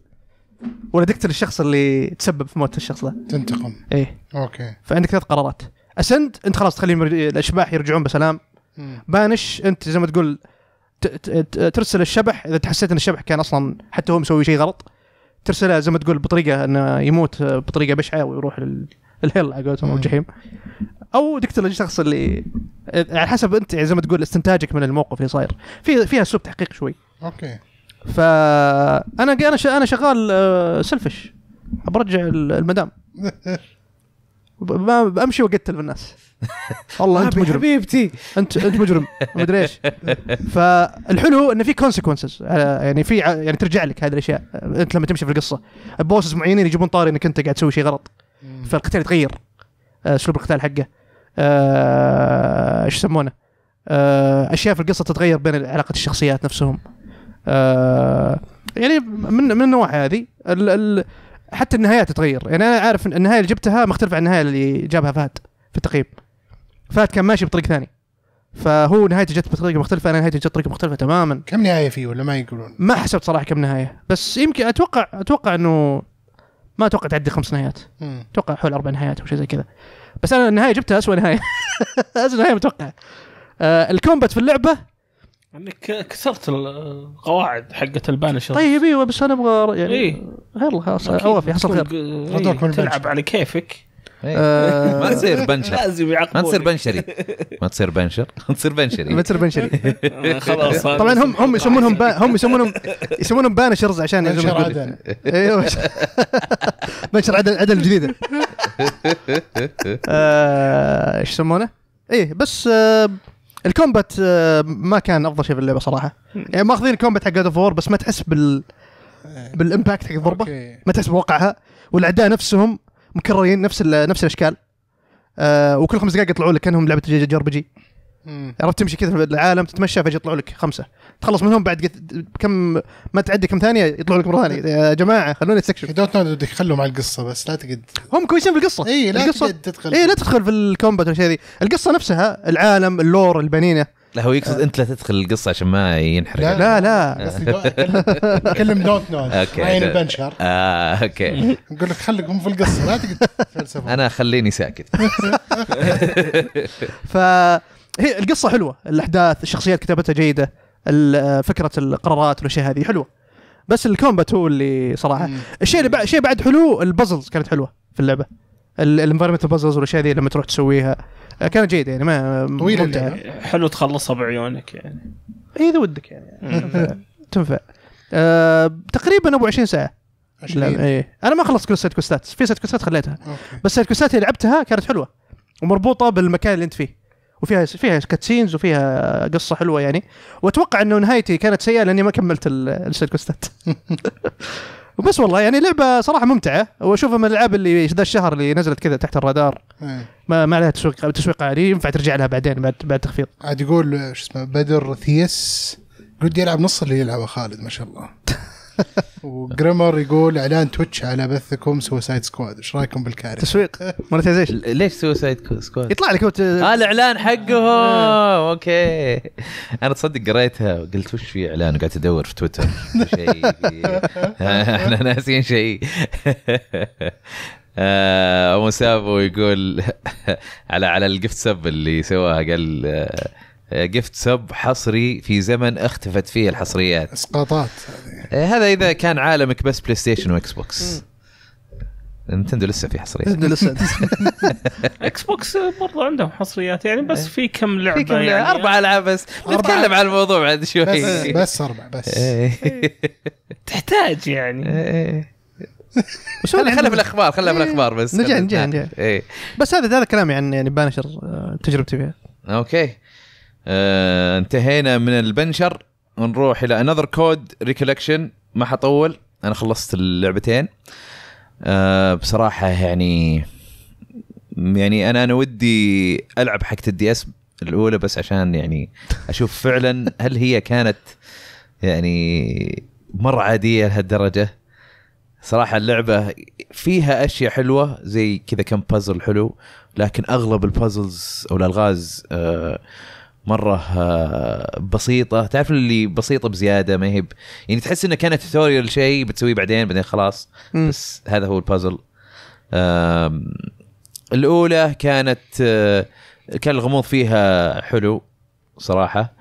ولا تقتل الشخص اللي تسبب في موت الشخص ذا تنتقم ايه اوكي فعندك ثلاث قرارات اسند انت خلاص تخليهم الاشباح يرجعون بسلام مم. بانش انت زي ما تقول ترسل الشبح اذا تحسيت ان الشبح كان اصلا حتى هو مسوي شيء غلط ترسله زي ما تقول بطريقه انه يموت بطريقه بشعه ويروح للهيل على قولتهم او الجحيم او تقتل الشخص اللي على حسب انت يعني زي ما تقول استنتاجك من الموقف اللي صاير في فيها اسلوب تحقيق شوي اوكي فانا انا انا شغال سلفش آه، برجع المدام بمشي واقتل الناس والله انت مجرم حبيبتي انت انت مجرم مدري ايش فالحلو انه في كونسيكونسز آه، يعني في يعني ترجع لك هذه الاشياء انت لما تمشي في القصه بوسز معينين يجيبون طاري انك انت قاعد تسوي شيء غلط فالقتال يتغير آه، اسلوب القتال حقه ايش يسمونه اشياء في القصه تتغير بين علاقه الشخصيات نفسهم آه يعني من من النواحي هذه ال ال حتى النهايات تتغير يعني انا عارف النهايه اللي جبتها مختلفه عن النهايه اللي جابها فهد في التقييم فهد كان ماشي بطريق ثاني فهو نهايته جت بطريقه مختلفه انا نهايته جت بطريقه مختلفه تماما كم نهايه فيه ولا ما يقولون ما حسبت صراحه كم نهايه بس يمكن اتوقع اتوقع انه ما اتوقع تعدي خمس نهايات اتوقع حول اربع نهايات او شيء زي كذا بس انا النهايه جبتها اسوء نهايه اسوء نهايه متوقعه آه الكومبات في اللعبه انك يعني كسرت القواعد حقت البانشر طيب ايوه بس انا ابغى يعني إيه؟ يلا خلاص اوفي حصل خير إيه؟ تلعب على كيفك إيه. آه، ما تصير بنشر لازم ما تصير بنشري ما تصير بنشر تصير بنشري ما تصير بنشري آه، خلاص طبعا هم هم يسمونهم هم يسمونهم يسمونهم بانشرز عشان إيه، بنشر عدن ايوه بنشر عدن عدن الجديده آه، ايش يسمونه؟ ايه بس الكومبات آه، ما كان افضل شيء في اللعبه صراحه يعني ماخذين الكومبات حق جاد بس ما تحس بال إيه. بالامباكت حق الضربه ما تحس بوقعها والاعداء نفسهم مكررين نفس نفس الاشكال آه، وكل خمس دقائق يطلعوا لك كانهم لعبه جي جي ار بي جي عرفت تمشي كذا في العالم تتمشى فجاه يطلعوا لك خمسه تخلص منهم بعد كم ما تعدي كم ثانيه يطلعوا لك مره ثانيه يا جماعه خلوني استكشف دونت نو بدك مع القصه بس لا تقد هم كويسين في القصه اي لا القصة... تدخل اي لا تدخل في الكومبات والاشياء ذي القصه نفسها العالم اللور البنينه لا هو يقصد آه. انت لا تدخل القصه عشان ما ينحرق لا لا, لا. اتكلم دونت نو عين البنشر اه اوكي نقول لك خليكم في القصه لا تقد انا خليني ساكت ف هي القصه حلوه الاحداث الشخصيات كتابتها جيده فكره القرارات والاشياء هذه حلوه بس الكومبات هو اللي صراحه الشيء اللي بعد شيء بعد حلو البازلز كانت حلوه في اللعبه الانفايرمنت بازلز والاشياء هذه لما تروح تسويها كانت جيده يعني ما طويله حلو تخلصها بعيونك يعني إيه، اذا ودك يعني تنفع أه تقريبا ابو 20 ساعه 20 ايه انا ما خلصت كل سيت كوستات في سيت كوستات خليتها أوكي. بس سيت كوستات اللي لعبتها كانت حلوه ومربوطه بالمكان اللي انت فيه وفيها فيها كاتسينز وفيها قصه حلوه يعني واتوقع انه نهايتي كانت سيئه لاني ما كملت السايد كوستات وبس والله يعني لعبه صراحه ممتعه واشوفها من الالعاب اللي ذا الشهر اللي نزلت كذا تحت الرادار إيه. ما ما عليها تسويق تسويق عالي ينفع ترجع لها بعدين بعد بعد تخفيض عاد يقول شو اسمه بدر ثيس ودي يلعب نص اللي يلعبه خالد ما شاء الله وجريمر يقول اعلان تويتش على بثكم سوسايد سكواد ايش رايكم بالكارثه؟ تسويق مونتيزيشن ليش سوسايد سكواد؟ يطلع لك اه الاعلان حقهم آه. اوكي انا تصدق قريتها قلت وش في اعلان وقعدت ادور في تويتر شيء احنا ناسيين شيء آه، ابو سابو يقول على على الجفت سب اللي سواها قال آه، جفت آه، سب حصري في زمن اختفت فيه الحصريات اسقاطات آه، هذا اذا كان عالمك بس بلاي ستيشن واكس بوكس نتندو لسه في حصريات نتندو لسه اكس بوكس برضه عندهم حصريات يعني بس إيه. في كم لعبه في كم لعبة يعني اربع العاب بس نتكلم عن الموضوع بعد شوي بس, بس اربع إيه. بس تحتاج يعني إيه، شو خليها في الاخبار خليها في الاخبار بس نجي نجي نجي بس هذا هذا كلامي يعني، عن يعني بانشر آه، تجربتي فيها اوكي آه انتهينا من البنشر نروح الى انذر كود ريكولكشن ما حطول انا خلصت اللعبتين آه بصراحه يعني يعني انا انا ودي العب حقت الدي اس الاولى بس عشان يعني اشوف فعلا هل هي كانت يعني مره عاديه لهالدرجه صراحه اللعبه فيها اشياء حلوه زي كذا كم بازل حلو لكن اغلب البازلز او الالغاز آه مره آه، بسيطه تعرف اللي بسيطه بزياده ما هي يعني تحس انه كانت توتوريال شيء بتسويه بعدين بعدين خلاص م. بس هذا هو البازل الاولى كانت آه، كان الغموض فيها حلو صراحه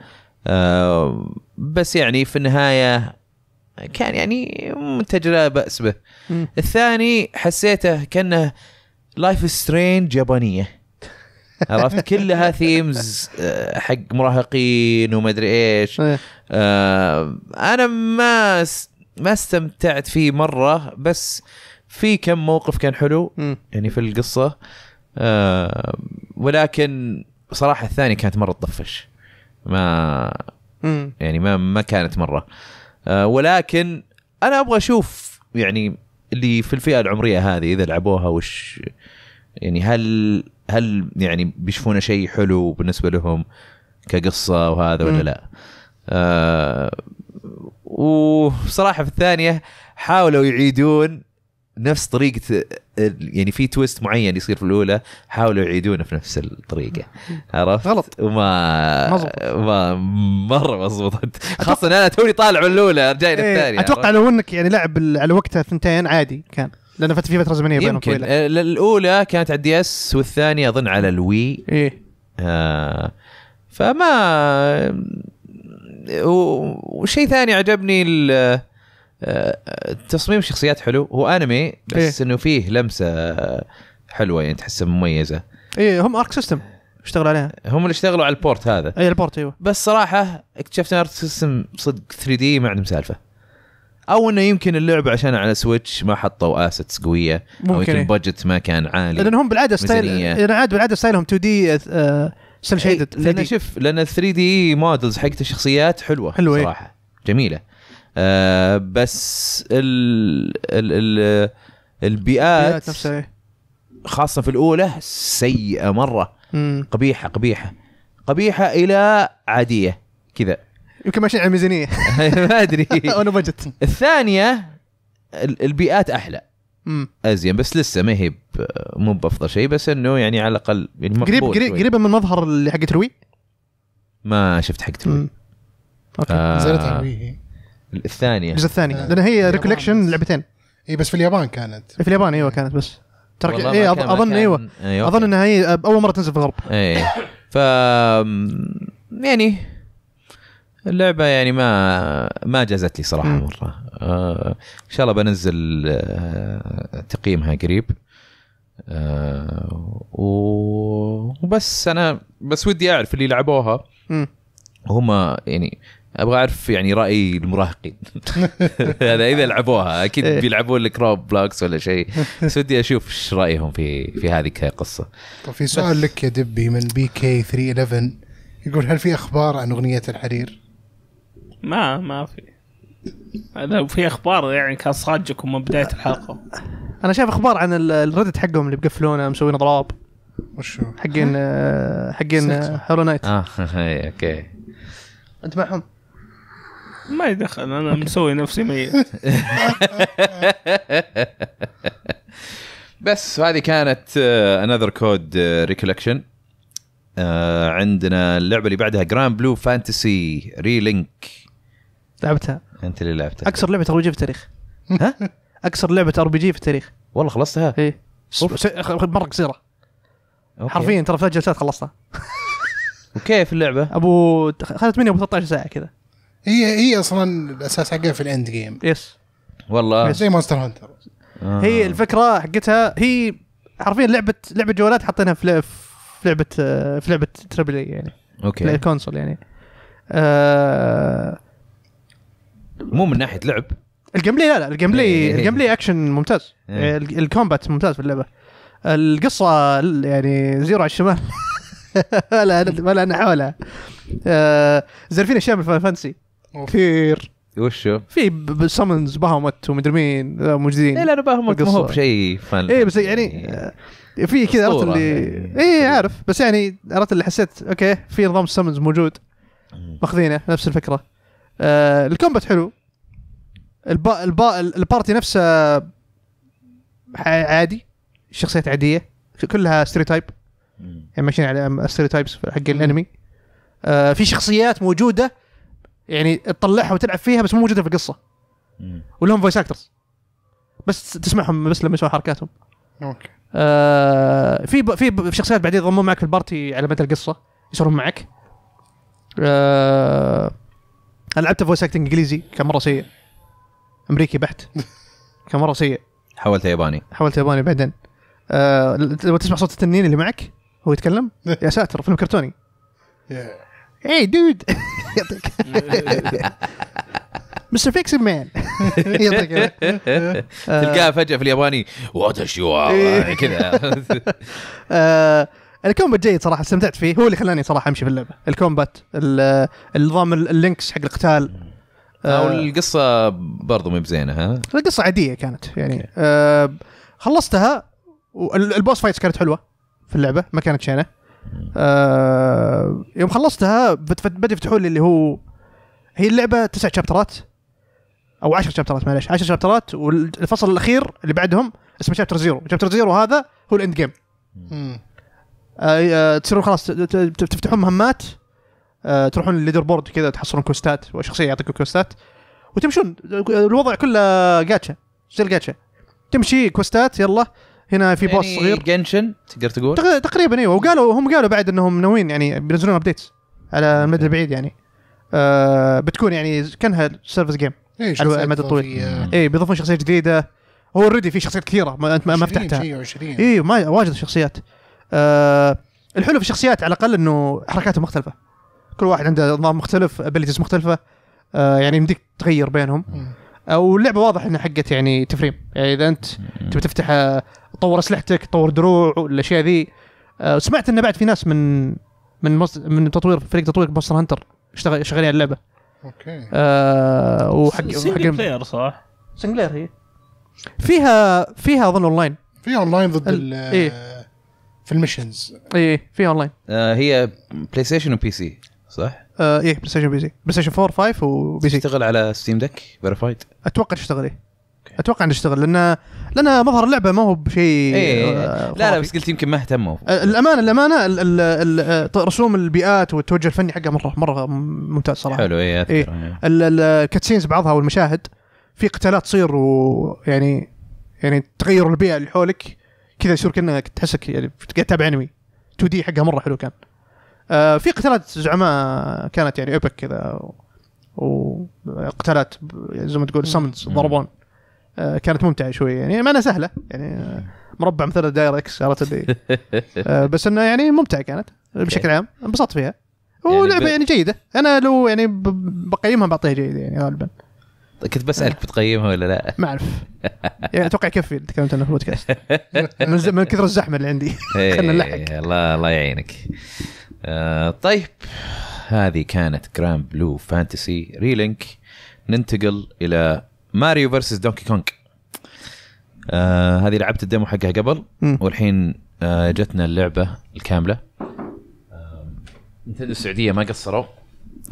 بس يعني في النهايه كان يعني منتج لا باس به م. الثاني حسيته كانه لايف سترينج يابانيه عرفت كلها آه، ثيمز حق مراهقين وما ادري ايش إيه. آه انا ما ما استمتعت فيه مره بس في كم موقف كان حلو يعني في القصه آه ولكن صراحه الثانيه كانت مره تطفش ما يعني ما ما كانت مره آه ولكن انا ابغى اشوف يعني اللي في الفئه العمريه هذه اذا لعبوها وش يعني هل هل يعني بيشوفونه شيء حلو بالنسبه لهم كقصه وهذا ولا لا آه وصراحه في الثانيه حاولوا يعيدون نفس طريقه يعني في تويست معين يصير في الاولى حاولوا يعيدونه في نفس الطريقه عرفت؟ غلط وما ما مره ما زبطت خاصه انا توني طالع من الاولى جاي للثانيه الثانيه اتوقع لو انك يعني لعب على وقتها ثنتين عادي كان لانه في فتره زمنيه بينهم يمكن طويلة. آه، الاولى كانت على الدي اس والثانيه اظن على الوي ايه آه فما وشيء ثاني عجبني آه، تصميم الشخصيات حلو هو انمي بس إيه؟ انه فيه لمسه حلوه يعني تحسها مميزه ايه هم ارك سيستم اشتغلوا عليها هم اللي اشتغلوا على البورت هذا اي البورت ايوه بس صراحه اكتشفت ان ارك سيستم صدق 3 دي ما عندهم سالفه او انه يمكن اللعبه عشان على سويتش ما حطوا اسيتس قويه ممكن او يمكن بادجت إيه. ما كان عالي لان هم بالعاده ستايل عاد بالعاده ستايلهم 2 دي سيل شيدد لان شوف لان ال 3 دي مودلز حقت الشخصيات حلوه حلوه إيه. صراحه إيه؟ جميله آه بس ال ال ال البيئات نفسها إيه. خاصه في الاولى سيئه مره مم. قبيحه قبيحه قبيحه الى عاديه كذا يمكن ماشيين على الميزانيه ما ادري انا بجت الثانيه البيئات احلى ازين بس لسه ما هي مو بافضل شيء بس انه يعني على الاقل يعني قريب قريب قريبه من مظهر اللي حق تروي ما شفت حق تروي اوكي آه نزلت تروي إيه. الثانيه الجزء الثاني لان هي ريكولكشن آه، لعبتين اي بس في اليابان كانت في اليابان ايوه كانت بس ترى اي اظن أيوة. ايوه اظن انها هي اول مره تنزل في الغرب اي ف يعني اللعبه يعني ما ما جازت لي صراحه م. مره آه ان شاء الله بنزل آه تقييمها قريب آه وبس انا بس ودي اعرف اللي لعبوها هم يعني ابغى اعرف يعني راي المراهقين هذا اذا لعبوها اكيد إيه. بيلعبون روب بلوكس ولا شيء بس ودي اشوف ايش رايهم في في هذه القصه طيب في سؤال لك يا دبي من بي كي 311 يقول هل في اخبار عن اغنيه الحرير؟ ما ما في هذا في اخبار يعني كان صاجكم من بدايه الحلقه انا شايف اخبار عن الريدت حقهم اللي بقفلونه مسوين اضراب وشو حقين آه، حقين هيرو نايت اه, آه، اوكي انت معهم ما يدخل انا مسوي نفسي ميت بس هذه كانت انذر كود ريكولكشن عندنا اللعبه اللي بعدها جراند بلو فانتسي ريلينك لعبتها انت اللي لعبتها اكثر لعبه ار بي جي في التاريخ ها؟ اكثر لعبه ار بي جي في التاريخ والله خلصتها؟ ايه مره قصيره حرفيا ترى ثلاث جلسات خلصتها وكيف اللعبه؟ ابو اخذت مني ابو 13 ساعه كذا هي هي اصلا الاساس حقها في الاند جيم يس والله يعني زي مونستر هانتر هي آه. الفكره حقتها هي حرفيا لعبه لعبه جوالات حطيناها في لعبه في لعبه تربل يعني اوكي الكونسول يعني آه مو من ناحيه لعب الجيم بلاي لا لا الجيم بلاي الجيم بلاي اكشن ممتاز إيه. الكومبات ممتاز في اللعبه القصه يعني زيرو على الشمال ولا ولا انا حولها آه، زارفين اشياء من فانسي كثير وشو؟ في سامونز باهمت ومدري مين آه، موجودين إيه، لا لا باهمت ما هو بشيء فن اي بس يعني آه، في كذا عرفت اللي يعني. اي عارف بس يعني عرفت اللي حسيت اوكي في نظام سامونز موجود ماخذينه نفس الفكره آه الكومبات حلو البا البا البارتي نفسه عادي شخصيات عاديه كلها ستري تايب يعني ماشيين على ستري تايبس حق الانمي آه في شخصيات موجوده يعني تطلعها وتلعب فيها بس مو موجوده في القصه ولهم فويس اكترز بس تسمعهم بس لما يسوون حركاتهم اوكي آه في ب... في شخصيات بعدين يضمون معك في البارتي على مدى القصه يصيرون معك آه انا لعبت فويس اكتنج انجليزي كان مره سيء امريكي بحت كان مره سيء حولت ياباني حولت ياباني بعدين آه لو تسمع صوت التنين اللي معك هو يتكلم يا ساتر فيلم كرتوني اي دود يعطيك مستر فيكس مان تلقاه فجاه في الياباني وات إيه. شو كذا آه، الكومبات جيد صراحه استمتعت فيه هو اللي خلاني صراحه امشي في اللعبه الكومبات النظام اللينكس حق القتال او آه، آه، القصه برضو مو بزينه ها القصه عاديه كانت يعني آه خلصتها البوس فايتس كانت حلوه في اللعبه ما كانت شينه آه يوم خلصتها بدا يفتحوا لي اللي هو هي اللعبه تسع شابترات او عشر شابترات معلش عشر شابترات والفصل الاخير اللي بعدهم اسمه شابتر زيرو شابتر زيرو هذا هو الاند جيم آه، آه، تصيرون خلاص تفتحون مهمات آه، تروحون الليدر بورد كذا تحصلون كوستات وشخصيه يعطيكم كوستات وتمشون الوضع كله جاتشا زي جاتشا تمشي كوستات يلا هنا في بوس يعني صغير جنشن تقدر تقول تقريبا ايوه وقالوا هم قالوا بعد انهم ناويين يعني بينزلون ابديتس على المدى البعيد يعني آه بتكون يعني كانها سيرفس إيه، جيم على المدى الطويل اي بيضيفون شخصيه جديده هو اوريدي في شخصيات كثيره ما انت ما فتحتها اي إيوه، ما واجد شخصيات آه الحلو في الشخصيات على الاقل انه حركاتهم مختلفه كل واحد عنده نظام مختلف ابيلتيز مختلفه آه يعني يمديك تغير بينهم او اللعبه واضح انها حقت يعني تفريم يعني اذا انت تبي تفتح آه، تطور اسلحتك تطور دروع والاشياء ذي آه سمعت انه بعد في ناس من من من تطوير فريق تطوير مونستر هانتر اشتغل شغالين على اللعبه اوكي آه وحق حق بلاير صح؟ سنجلير هي فيها فيها اظن اونلاين فيها اونلاين ضد ال ايه في المشنز اي في اونلاين آه هي بلاي ستيشن وبي سي صح؟ آه ايه بلاي ستيشن وبي سي بلاي ستيشن 4 5 وبي سي تشتغل على ستيم دك فيرفايد؟ اتوقع تشتغل ايه اتوقع انه يشتغل لان لان مظهر اللعبه ما هو بشيء إيه, إيه،, إيه. آه، لا لا بس قلت يمكن ما اهتموا آه، الامانه الامانه الـ الـ الـ آه، رسوم البيئات والتوجه الفني حقها مره مره ممتاز صراحه حلو اي اذكر إيه. إيه. الكاتسينز بعضها والمشاهد في قتالات تصير ويعني يعني تغير البيئه اللي حولك كذا يصير كانك تحسك يعني قاعد تتابع انمي 2 دي حقها مره حلو كان آه في قتالات زعماء كانت يعني ايبك كذا وقتالات يعني زي ما تقول سمنز ضربون آه كانت ممتعه شويه يعني ما انها سهله يعني مربع مثل الدائره اكس عرفت اللي آه بس انه يعني ممتعه كانت بشكل عام انبسطت فيها يعني ولعبه يعني, يعني جيده انا لو يعني بقيمها بعطيها جيده يعني غالبا كنت بسالك آه. بتقيمها ولا لا؟ ما اعرف يعني اتوقع يكفي تكلمت عنه في البودكاست من كثر الزحمه اللي عندي إيه، خلينا نلحق الله الله يعينك آه طيب هذه كانت جراند بلو فانتسي ريلينك ننتقل الى ماريو فيرسس دونكي كونج آه هذه لعبت الديمو حقها قبل والحين آه جتنا اللعبه الكامله آه، نتندو السعوديه ما قصروا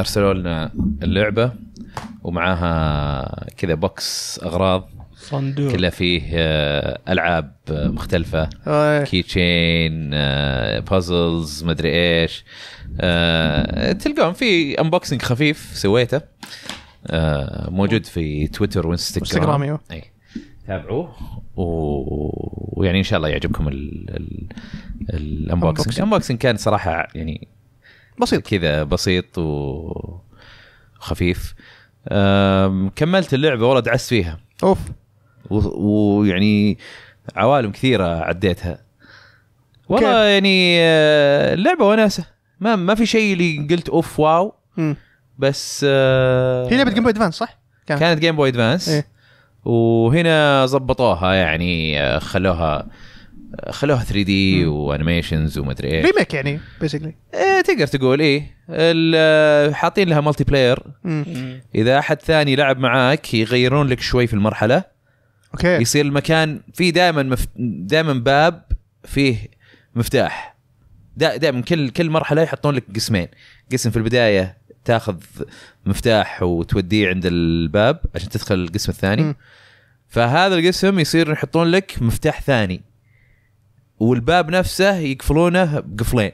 ارسلوا لنا اللعبه ومعاها كذا بوكس اغراض صندوق كلها فيه آه، العاب مختلفه كي تشين بازلز مدري ايش آه، تلقون في انبوكسنج خفيف سويته آه، موجود في تويتر وانستغرام ايوه تابعوه ويعني ان شاء الله يعجبكم الانبوكسنج الانبوكسنج كان صراحه يعني بسيط كذا بسيط وخفيف كملت اللعبه والله دعست فيها اوف ويعني عوالم كثيره عديتها والله يعني آه، اللعبه وناسه ما ما في شيء اللي قلت اوف واو بس آه، هي لعبه جيم بوي ادفانس صح؟ كانت, كانت جيم بوي ادفانس إيه؟ وهنا ظبطوها يعني آه، خلوها آه، خلوها 3 دي وانيميشنز ومدري ايش ريميك يعني بيسكلي ايه تقدر تقول ايه آه، حاطين لها ملتي بلاير اذا احد ثاني لعب معاك يغيرون لك شوي في المرحله اوكي يصير المكان في دائما مف... دائما باب فيه مفتاح دائما كل كل مرحله يحطون لك قسمين قسم في البدايه تاخذ مفتاح وتوديه عند الباب عشان تدخل القسم الثاني م. فهذا القسم يصير يحطون لك مفتاح ثاني والباب نفسه يقفلونه بقفلين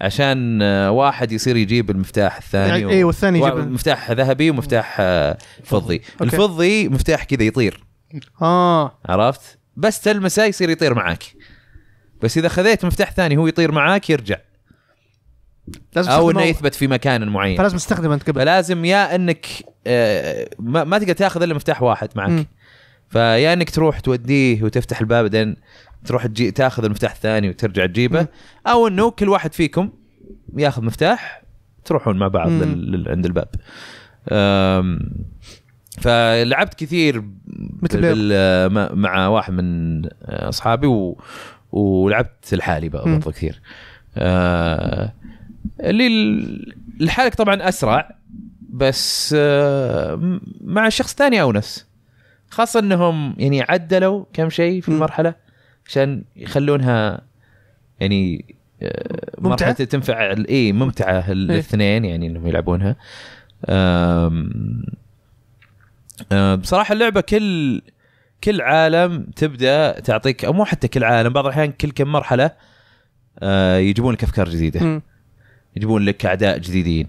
عشان آه، واحد يصير يجيب المفتاح الثاني يعني و... ايه والثاني يجيب مفتاح ذهبي ومفتاح آه، فضي أوكي. الفضي مفتاح كذا يطير اه عرفت بس تلمسه يصير يطير معاك بس اذا خذيت مفتاح ثاني هو يطير معاك يرجع لازم او انه يثبت في مكان معين فلازم تستخدمه انت قبل فلازم يا انك آه ما, ما تقدر تاخذ الا مفتاح واحد معك م. فيا انك تروح توديه وتفتح الباب بعدين تروح تجي تاخذ المفتاح الثاني وترجع تجيبه او انه كل واحد فيكم ياخذ مفتاح تروحون مع بعض لل... عند الباب فلعبت كثير مثل بال... مع واحد من اصحابي و... ولعبت لحالي برضه كثير آه... اللي لحالك طبعا اسرع بس آه، مع شخص ثاني اونس خاصه انهم يعني عدلوا كم شيء في المرحله عشان يخلونها يعني آه، مرحله تنفع اي ممتعه إيه. الاثنين يعني انهم يلعبونها بصراحه اللعبه كل كل عالم تبدا تعطيك او مو حتى كل عالم بعض الاحيان كل كم مرحله آه، يجيبون لك افكار جديده يجيبون لك اعداء جديدين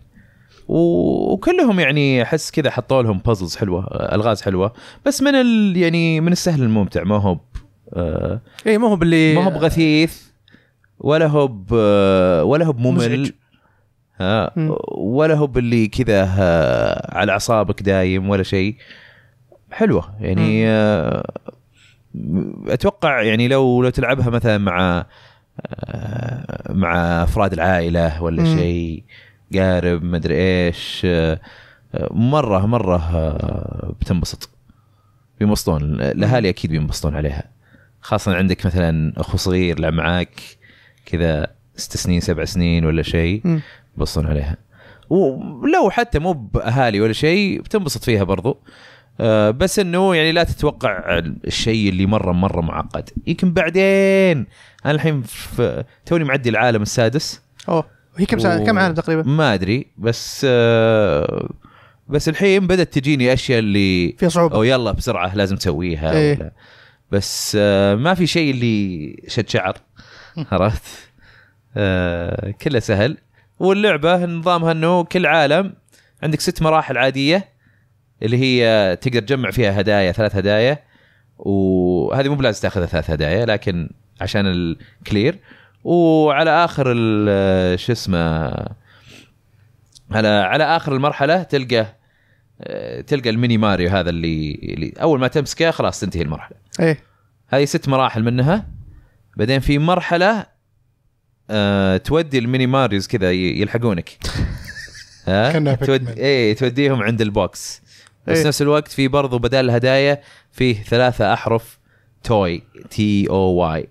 وكلهم يعني احس كذا حطوا لهم بازلز حلوه آه، الغاز حلوه بس من ال يعني من السهل الممتع ما هو آه. اي ما هو باللي ما هو بغثيث ولا هو ولا هو بممل ها ولا هو باللي كذا على اعصابك دايم ولا شيء حلوه يعني آه، اتوقع يعني لو لو تلعبها مثلا مع آه، مع افراد العائله ولا شيء قارب مدري ايش مره مره بتنبسط بينبسطون الاهالي اكيد بينبسطون عليها خاصه عندك مثلا اخو صغير لعب معاك كذا ست سنين سبع سنين ولا شيء يبصون عليها ولو حتى مو باهالي ولا شيء بتنبسط فيها برضو آه، بس انه يعني لا تتوقع الشيء اللي مره مره معقد يمكن بعدين انا الحين في توني معدي العالم السادس اوه هي كم سنه و... كم عالم تقريبا؟ ما ادري بس آه، بس الحين بدات تجيني اشياء اللي فيها صعوبه او يلا بسرعه لازم تسويها ايه. ولا بس آه، ما في شيء اللي شد شعر عرفت آه، كله سهل واللعبه نظامها انه كل عالم عندك ست مراحل عاديه اللي هي تقدر تجمع فيها هدايا ثلاث هدايا وهذه مو بلازم تاخذها ثلاث هدايا لكن عشان الكلير وعلى اخر آه، شو اسمه على على اخر المرحله تلقى آه، تلقى الميني ماريو هذا اللي, اللي اول ما تمسكه خلاص تنتهي المرحله ايه هذه ست مراحل منها بعدين في مرحله آه تودي الميني ماريوز كذا يلحقونك ها تود... ايه توديهم عند البوكس بس إيه؟ نفس الوقت في برضو بدل الهدايا فيه ثلاثة أحرف توي تي او واي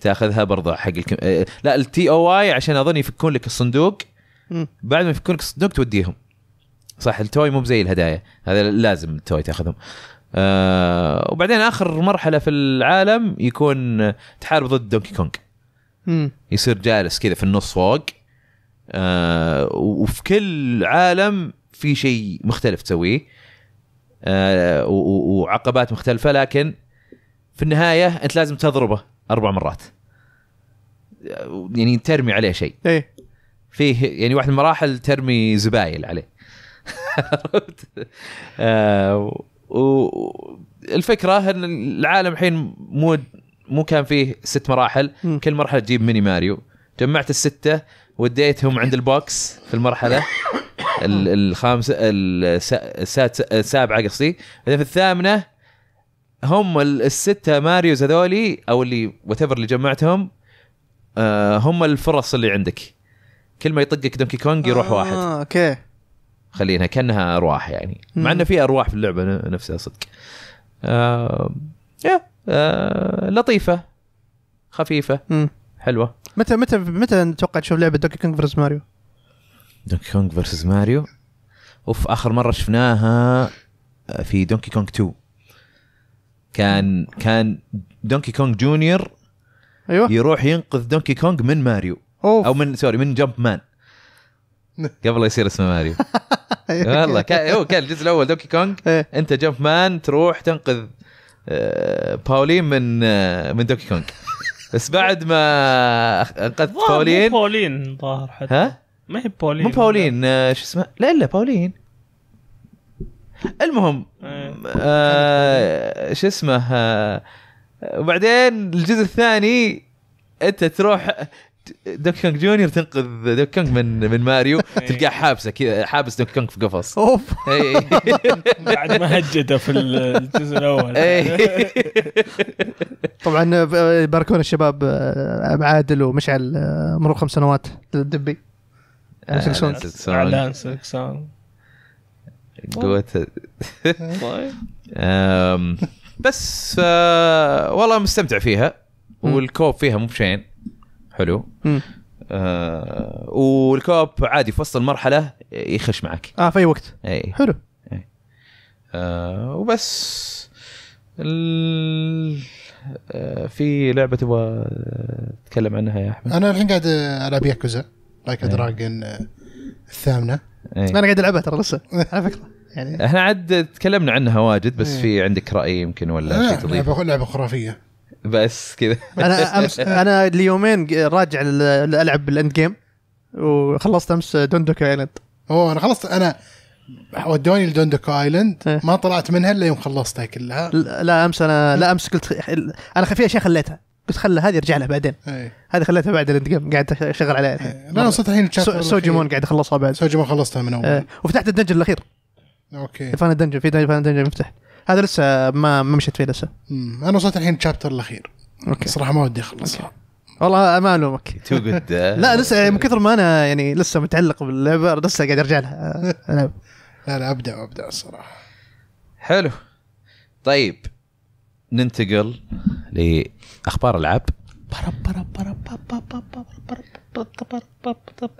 تاخذها برضه حق الكم... آه، لا التي او واي عشان اظن يفكون لك الصندوق بعد ما يفكون لك الصندوق توديهم صح التوي مو بزي الهدايا هذا لازم التوي تاخذهم آه وبعدين اخر مرحله في العالم يكون تحارب ضد دونكي كونغ يصير جالس كذا في النص فوق آه وفي كل عالم في شيء مختلف تسويه آه وعقبات مختلفه لكن في النهايه انت لازم تضربه اربع مرات يعني ترمي عليه شيء ايه فيه يعني واحد من المراحل ترمي زبايل عليه آه والفكره ان العالم الحين مو مو كان فيه ست مراحل كل مرحله تجيب ميني ماريو جمعت السته وديتهم عند البوكس في المرحله الخامسه السابعه قصدي بعدين في الثامنه هم السته ماريوز هذولي او اللي وات اللي جمعتهم آه، هم الفرص اللي عندك كل ما يطقك دونكي كونج يروح آه واحد اوكي خلينا كانها ارواح يعني مع انه في ارواح في اللعبه نفسها صدق آه يا آه لطيفه خفيفه مم. حلوه متى متى متى نتوقع تشوف لعبه دوكي كونغ فيرس ماريو دونكي كونغ فيرسز ماريو اوف اخر مره شفناها آه، في دونكي كونغ 2 كان كان دونكي كونغ جونيور ايوه يروح ينقذ دونكي كونغ من ماريو أوف. او من سوري من جمب مان قبل يصير اسمه ماريو والله كان هو كان الجزء الاول دوكي إيه. كونغ انت جمب مان تروح تنقذ آه، باولين من آه، من دوكي كونغ بس بعد ما انقذت باولين باولين ظاهر حتى ها؟ ما هي باولين مو باولين آه، شو اسمه لا لا باولين المهم إيه. شو اسمه وبعدين الجزء الثاني انت تروح دوك كونغ جونيور تنقذ دوك كونغ من من ماريو إيه. تلقاه حابسه كذا حابس دوك كونغ في قفص اوف إيه. بعد ما هجده في الجزء الاول إيه. طبعا آه، باركون الشباب آه، عادل ومشعل آه، مرور خمس سنوات للدبي اعلان سكسون طيب. بس والله مستمتع فيها والكوب فيها مو بشين حلو آه والكوب عادي في وسط المرحله يخش معك اه في اي وقت اي حلو أي. آه وبس آه، في لعبه تبغى تتكلم عنها يا احمد انا الحين قاعد العب ياكوزا لايك دراجون آه، الثامنه أي. انا قاعد العبها ترى لسه على فكره يعني احنا عاد تكلمنا عنها واجد بس أي. في عندك راي يمكن ولا شيء آه، تضيف لعبه خرافيه بس كذا انا امس انا ليومين راجع العب بالاند جيم وخلصت امس دوندوكا ايلاند اوه انا خلصت انا ودوني لدوندوكا ايلاند إيه. ما طلعت منها الا يوم خلصتها كلها لا امس انا لا امس قلت انا في اشياء خليتها قلت خلى هذه ارجع لها بعدين إيه. هذه خليتها بعد الاند جيم قاعد اشغل عليها الحين إيه. انا وصلت الحين سوجيمون قاعد اخلصها بعد سوجيمون خلصتها من اول وفتحت الدنجن الاخير اوكي فانا دنجن في فانا دنجن مفتح هذا لسه ما ما مشيت فيه لسه مم. انا وصلت الحين الشابتر الاخير اوكي صراحه ما ودي اخلصها والله ما الومك تو جود لا لسه يعني من كثر ما انا يعني لسه متعلق باللعبه لسه قاعد ارجع لها أنا... لا لا ابدع ابدع الصراحه حلو طيب ننتقل لاخبار العاب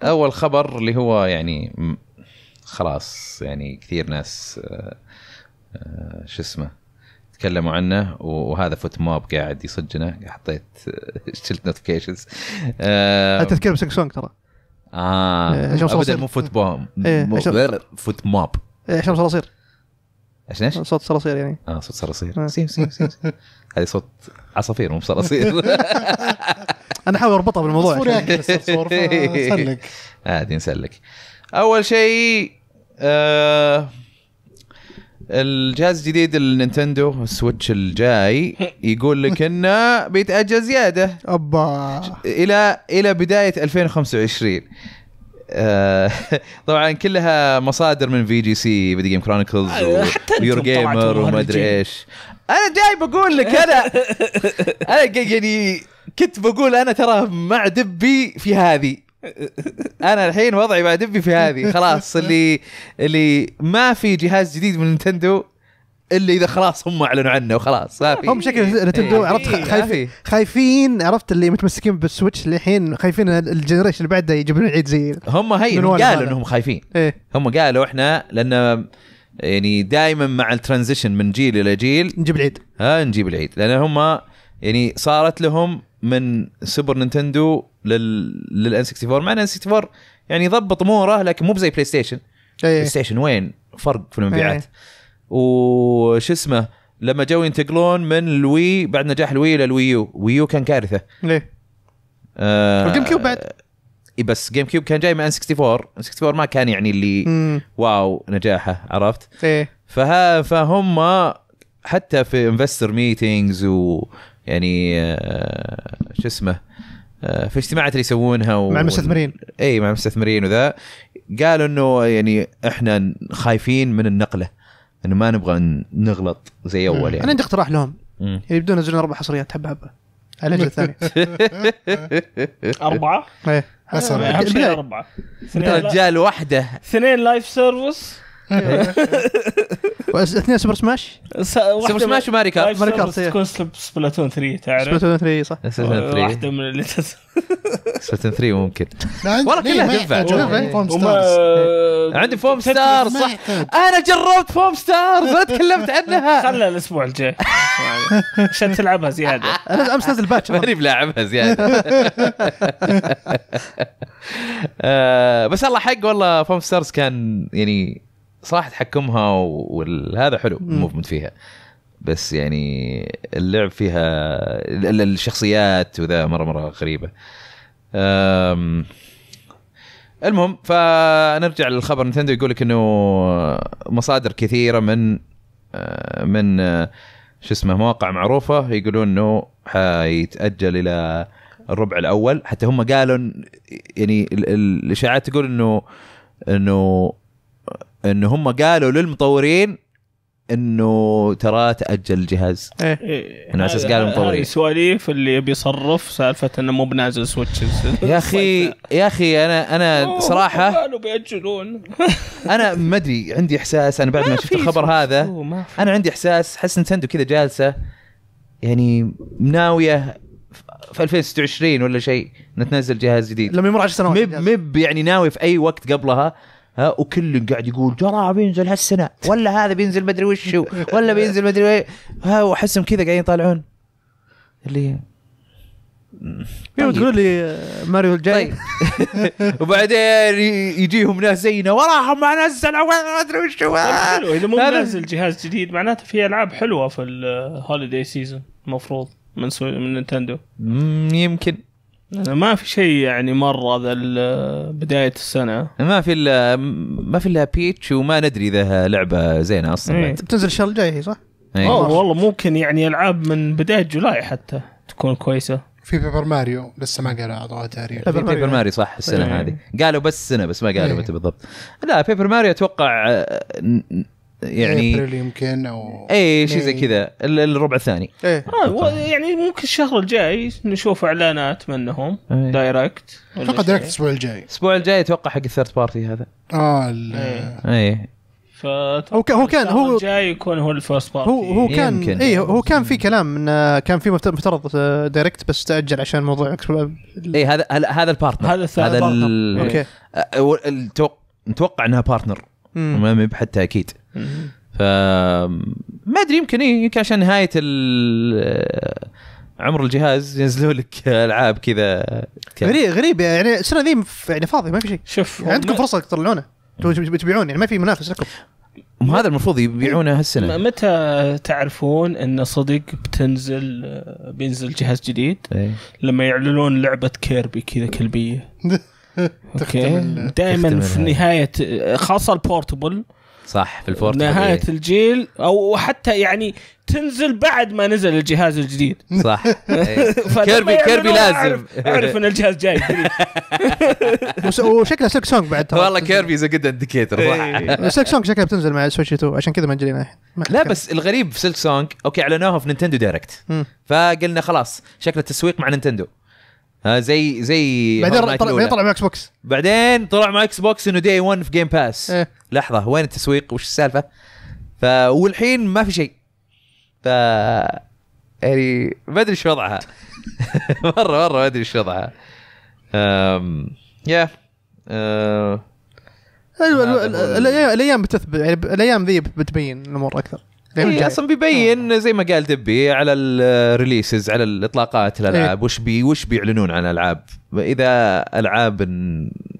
اول خبر اللي هو يعني خلاص يعني كثير ناس آه آه، شو اسمه تكلموا عنه وهذا فوت ماب قاعد يصجنا حطيت آه، شلت نوتيفيكيشنز آه، انت تتكلم سكس سونج ترى اه إيه، ابدا مو فوت بوم إيه، فوت موب عشان إيه، صراصير ايش ايش؟ صوت صراصير يعني اه صوت صراصير سيم سيم سيم هذه صوت عصافير مو بصراصير انا احاول اربطها بالموضوع صور ياكل عادي نسلك اول شيء آه الجهاز الجديد النينتندو سويتش الجاي يقول لك انه بيتاجل زياده ابا الى الى بدايه 2025 آه، طبعا كلها مصادر من في جي سي فيديو جيم كرونيكلز ويور جيمر وما ادري ايش انا جاي بقول لك انا انا يعني كنت بقول انا ترى مع دبي في هذه انا الحين وضعي بعد دبي في هذه خلاص اللي اللي ما في جهاز جديد من نينتندو الا اذا خلاص هم اعلنوا عنه وخلاص ما في هم شكل إيه. نتندو عرفت خايفين خايفين عرفت اللي متمسكين بالسويتش للحين خايفين الجنريشن اللي بعده يجيبون العيد زي هم هي قالوا انهم خايفين إيه. هم قالوا احنا لان يعني دائما مع الترانزيشن من جيل الى جيل نجيب العيد ها نجيب العيد لان هم يعني صارت لهم من سوبر نينتندو لل للان 64 مع ان 64 يعني ضبط اموره لكن مو زي بلاي ستيشن أيه. بلاي ستيشن وين فرق في المبيعات أيه. وش اسمه لما جو ينتقلون من الوي بعد نجاح الوي الى الويو ويو كان كارثه ليه؟ آه الجيم كيوب بعد اي بس جيم كيوب كان جاي من ان 64 64 ما كان يعني اللي مم. واو نجاحه عرفت؟ ايه فها فهم حتى في انفستر ميتينجز و يعني آه، شو اسمه آه، في اجتماعات اللي يسوونها و... مع المستثمرين اي مع المستثمرين وذا قالوا انه يعني احنا خايفين من النقله انه ما نبغى نغلط زي اول يعني انا عندي اقتراح لهم يبدون ينزلون اربع حصريات حبه حبه على الجهه الثانيه اربعه؟ ايه حسب أه، اربعه انت رجال وحده اثنين لايف سيرفس إيه. اثنين سوبر سماش سوبر سماش وماري كارت ماري كارت تكون سبلاتون 3 تعرف سبلاتون 3 صح سبلاتون 3 واحده من اللي سبلاتون 3 ممكن والله كلها تنفع إيه. عندي فوم ستارز صح انا جربت فوم ستارز انا تكلمت عنها خلها الاسبوع الجاي عشان تلعبها زياده انا امس نازل باتش ماني بلاعبها زياده آه، بس الله حق والله فوم ستارز كان يعني صراحه تحكمها وهذا حلو الموفمنت فيها بس يعني اللعب فيها الشخصيات وذا مره مره غريبه المهم فنرجع للخبر نتندو يقول لك انه مصادر كثيره من آه، من آه، شو اسمه مواقع معروفه يقولون انه حيتاجل الى الربع الاول حتى هم قالوا يعني الاشاعات تقول انه انه ان هم قالوا للمطورين انه ترى تاجل الجهاز ايه على اساس قالوا المطورين سواليف اللي بيصرف سالفه انه مو بنازل سويتشز يا اخي يا اخي انا انا صراحه قالوا بياجلون انا ما ادري عندي احساس انا بعد ما شفت الخبر هذا انا عندي احساس احس نتندو كذا جالسه يعني ناويه في 2026 ولا شيء نتنزل جهاز جديد لما يمر 10 سنوات مب يعني ناوي في اي وقت قبلها ها وكل قاعد يقول جراع بينزل هالسنه ولا هذا بينزل مدري وش ولا بينزل مدري ها واحسهم كذا قاعدين يطالعون اللي طيب. تقول لي ماريو الجاي طيب. وبعدين يجيهم ناس زينا وراهم ما نزل ما ادري وش طيب، حلو اذا مو نازل جهاز جديد معناته في العاب حلوه في الهوليدي سيزون المفروض من سو... من نينتندو يمكن ما في شيء يعني مره ذا بدايه السنه ما في الا ما في الا بيتش وما ندري اذا لعبه زينه اصلا ايه. بتنزل الشهر الجاي هي صح؟ ايه. اوه والله ممكن يعني العاب من بدايه جولاي حتى تكون كويسه في بيبر ماريو لسه ما قالوا اعطوها تاريخ بيبر, بيبر ماريو صح السنه ايه. هذه قالوا بس سنه بس ما قالوا إيه. متى بالضبط لا بيبر ماريو اتوقع آه، يعني ابريل يمكن او اي شيء زي كذا الربع الثاني إيه. آه يعني ممكن الشهر الجاي نشوف اعلانات منهم إيه. دايركت اتوقع دايركت الاسبوع الجاي الاسبوع الجاي اتوقع حق الثيرد بارتي هذا اه اي إيه. إيه. هو كان هو كان هو جاي يكون هو الفيرست بارتي هو هو كان اي هو كان في كلام انه كان في مفترض دايركت آه، بس تاجل عشان موضوع اي هذا هذا البارتنر هذا الثالث هذا اوكي آه، نتوقع انها بارتنر ما بحتى اكيد ف ما ادري يمكن يمكن عشان نهايه عمر الجهاز ينزلوا لك العاب كذا غريب غريب يعني السنه ذي يعني فاضيه ما في شيء شوف يعني عندكم فرصه تطلعونه تبيعون يعني ما في منافس لكم هذا المفروض يبيعونه هالسنه متى تعرفون ان صدق بتنزل آه، بينزل جهاز جديد؟ أي. لما يعلنون لعبه كيربي كذا كلبيه اوكي دائما في نهايه خاصه البورتبل صح في البورتبل إيه. نهايه إيه. الجيل او حتى يعني تنزل بعد ما نزل الجهاز الجديد صح إيه. كيربي كيربي لازم اعرف ان الجهاز جاي وشكله سلك سونج بعد والله كيربي از قد اندكيتر صح سلك سونج شكلها بتنزل مع سويتش 2 عشان كذا ما الحين لا بس الغريب في سلك سونج اوكي اعلنوها في نينتندو دايركت فقلنا خلاص شكل التسويق مع نينتندو ها زي زي بعدين طلع بعدين طلع مع اكس بوكس بعدين طلع مع اكس بوكس انه داي 1 في جيم باس إيه. لحظه وين التسويق وش السالفه؟ ف والحين ما في شيء ف يعني ما ادري ايش وضعها مره مره ما ادري ايش وضعها أم... أه، يا أيوة، الايام الايام بتثبت يعني الايام ذي بتبين الامور اكثر إيه اصلا بيبين آه. زي ما قال دبي على الريليسز على الاطلاقات الالعاب إيه. وش بي وش بيعلنون عن العاب اذا العاب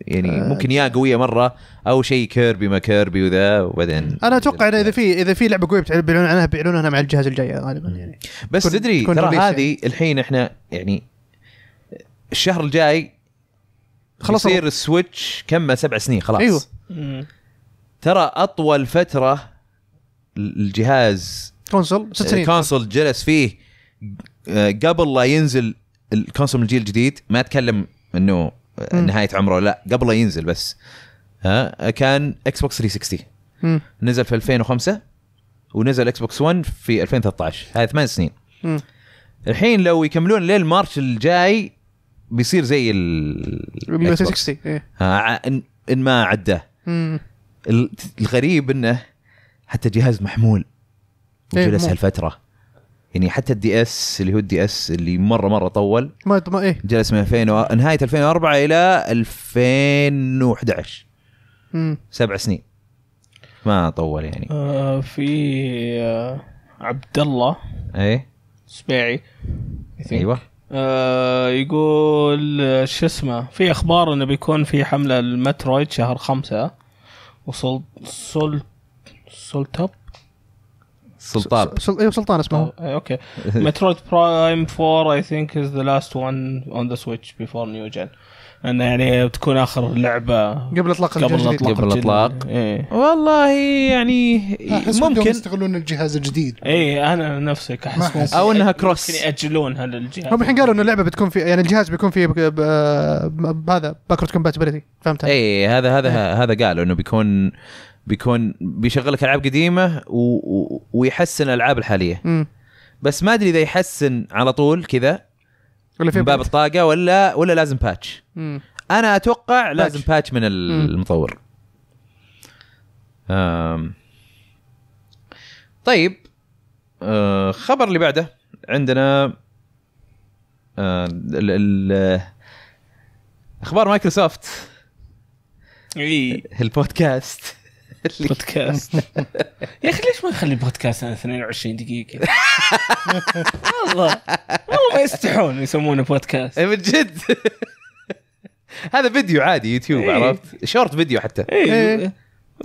يعني آه. ممكن يا قويه مره او شيء كيربي ما كيربي وذا وبعدين انا اتوقع انه اذا يعني في اذا في لعبه قويه بيعلنون عنها بيعلنونها مع الجهاز الجاي غالبا يعني بس تدري ترى هذه يعني. الحين احنا يعني الشهر الجاي خلاص يصير السويتش كم سبع سنين خلاص ايوه ترى اطول فتره الجهاز كونسول آه، ست سنين كونسول جلس فيه آه، قبل لا ينزل الكونسول من الجيل الجديد ما اتكلم انه آه، نهايه عمره لا قبل لا ينزل بس ها كان اكس بوكس 360 نزل في 2005 ونزل اكس بوكس 1 في 2013 هاي ثمان سنين الحين لو يكملون لين مارش الجاي بيصير زي ال 360 إيه. ان ما عداه الغريب انه حتى جهاز محمول وجلس إيه هالفتره يعني حتى الدي اس اللي هو الدي اس اللي مره مره طول ما ما ايه جلس من 2000 و... نهايه 2004 الى 2011 امم سبع سنين ما طول يعني آه في آه عبد الله ايه سبيعي ايوه آه يقول آه، شو اسمه في اخبار انه بيكون في حمله المترويد شهر خمسة وصلت سولتاب سلطان سل... ايوه سلطان اسمه اوكي مترويد برايم 4 اي ثينك از ذا لاست وان اون ذا سويتش بيفور نيو جن انه يعني بتكون اخر لعبه قبل اطلاق قبل الاطلاق قبل الاطلاق إيه. والله يعني أحس ممكن يستغلون الجهاز الجديد اي انا نفسي احس او انها كروس ممكن ياجلونها للجهاز هم الحين قالوا ان اللعبه بتكون في يعني الجهاز بيكون فيه آه، آه، هذا باكورد كومباتبلتي فهمت اي هذا هذا إيه. هذا قالوا انه بيكون بيكون بيشغل لك العاب قديمه و... و... ويحسن الالعاب الحاليه م. بس ما ادري اذا يحسن على طول كذا ولا في باب الطاقه ولا ولا لازم باتش م. انا اتوقع باتش. لازم باتش من المطور أم. طيب أه خبر اللي بعده عندنا أه ال ال اخبار مايكروسوفت اي البودكاست بودكاست يا اخي ليش ما نخلي بودكاست 22 دقيقه والله والله ما يستحون يسمونه بودكاست إيه، من جد هذا فيديو عادي يوتيوب ايه. عرفت شورت فيديو حتى ايه. ايه.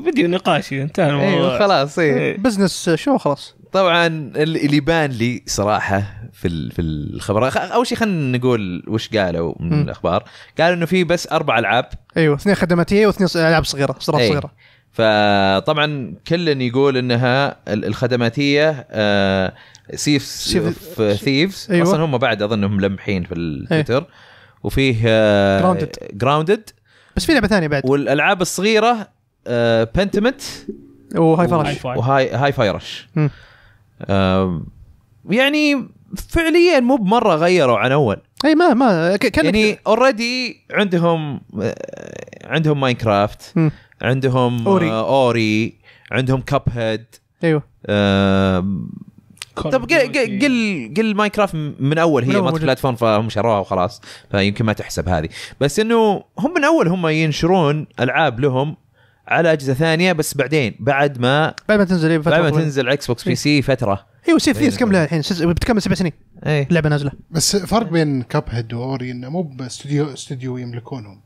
فيديو نقاشي انتهى الموضوع ايوه خلاص إيه. ايه. بزنس شو خلاص طبعا اللي بان لي صراحه في في الخبر اول شيء خلينا نقول وش قالوا من الاخبار قالوا انه في بس اربع العاب ايوه اثنين خدماتيه واثنين العاب صغيره صراحه ايه. صغيره فطبعا كل يقول انها الخدماتيه سيف سيف ثيفز أيوة. اصلا هم بعد اظنهم ملمحين في التويتر إيه. وفيه جراوندد آه بس في لعبه ثانيه بعد والالعاب الصغيره بنتمنت آه، وهاي فرش وهاي هاي فايرش يعني فعليا مو بمره غيروا عن اول اي ما ما كان يعني اوريدي عندهم آه، عندهم ماينكرافت عندهم آه، اوري, أوري عندهم كاب هيد ايوه آه، طب قل قل قل ماينكرافت من اول هي مالتي بلاتفورم فهم شروها وخلاص فيمكن ما تحسب هذه بس انه هم من اول هم ينشرون العاب لهم على اجهزه ثانيه بس بعدين بعد ما بعد ما تنزل أيوه، بعد ما تنزل اكس بوكس بي سي فتره ايوه سيف ثيس كم لها الحين بتكمل سبع سنين ايه اللعبه نازله بس فرق بين كاب هيد واوري انه مو باستوديو استوديو يملكونهم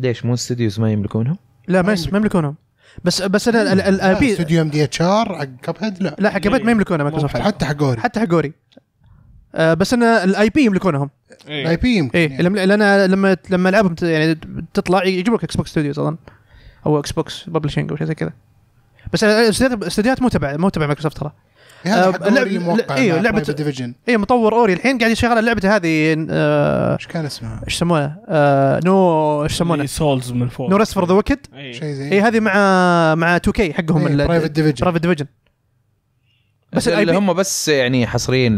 ليش مو استديوز ما يملكونهم؟ لا ما ما يملكونهم بس بس انا الاي بي استوديو ام دي اتش ار حق كاب هيد لا لا حق كاب هيد ما يملكونه مايكروسوفت حتى حق اوري حتى حق اوري آه بس انا الاي بي يملكونهم الاي بي يملكونهم اي يعني. لان لما لما العابهم يعني تطلع يجيب لك اكس بوكس ستوديوز اظن او اكس بوكس ببلشنج او شيء زي كذا بس استديوهات مو تبع مو تبع مايكروسوفت ترى آه، إيه، لعبه ايوه لعبه ديفيجن ايوه مطور اوري الحين قاعد يشغل لعبته هذه آه، ايش كان اسمها؟ ايش يسمونها؟ آه، نو ايش يسمونها؟ سولز من فوق نو ريست فور ذا وكد شيء زي اي هذه مع مع 2 كي حقهم برايفت ديفيجن برايفت ديفيجن بس اللي هم بس يعني حصريين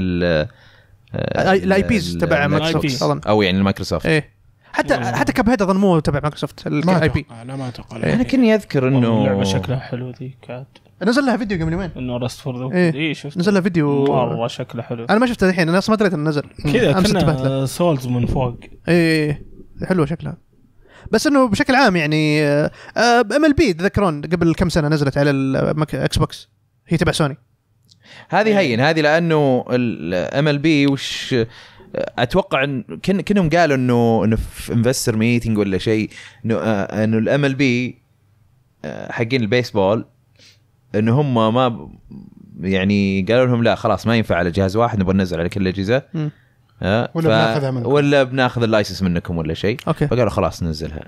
الاي بيز تبع مايكروسوفت او يعني المايكروسوفت ايه حتى إيه. حتى كاب هيد اظن مو تبع مايكروسوفت الاي بي لا ما اتوقع إيه. انا كني اذكر انه اللعبه شكلها حلو ذي كانت نزل لها فيديو قبل يومين انه رست فور اي إيه, إيه، شفت نزل لها فيديو مره شكله حلو انا ما شفته الحين انا اصلا ما دريت انه نزل كذا كنا سولز من فوق اي إيه، إيه. حلوه شكلها بس انه بشكل عام يعني آه، ام ال بي تذكرون قبل كم سنه نزلت على الاكس بوكس هي تبع سوني هذه هين هذه لانه الام ال بي وش اتوقع ان كن كانهم قالوا انه انه في انفستر ميتنج ولا شيء انه آه، انه الام ال بي آه، حقين البيسبول ان هم ما يعني قالوا لهم لا خلاص ما ينفع على جهاز واحد نبغى ننزل على كل الاجهزه آه، ولا ف... بناخذها منكم ولا بناخذ اللايسنس منكم ولا شيء اوكي فقالوا خلاص ننزلها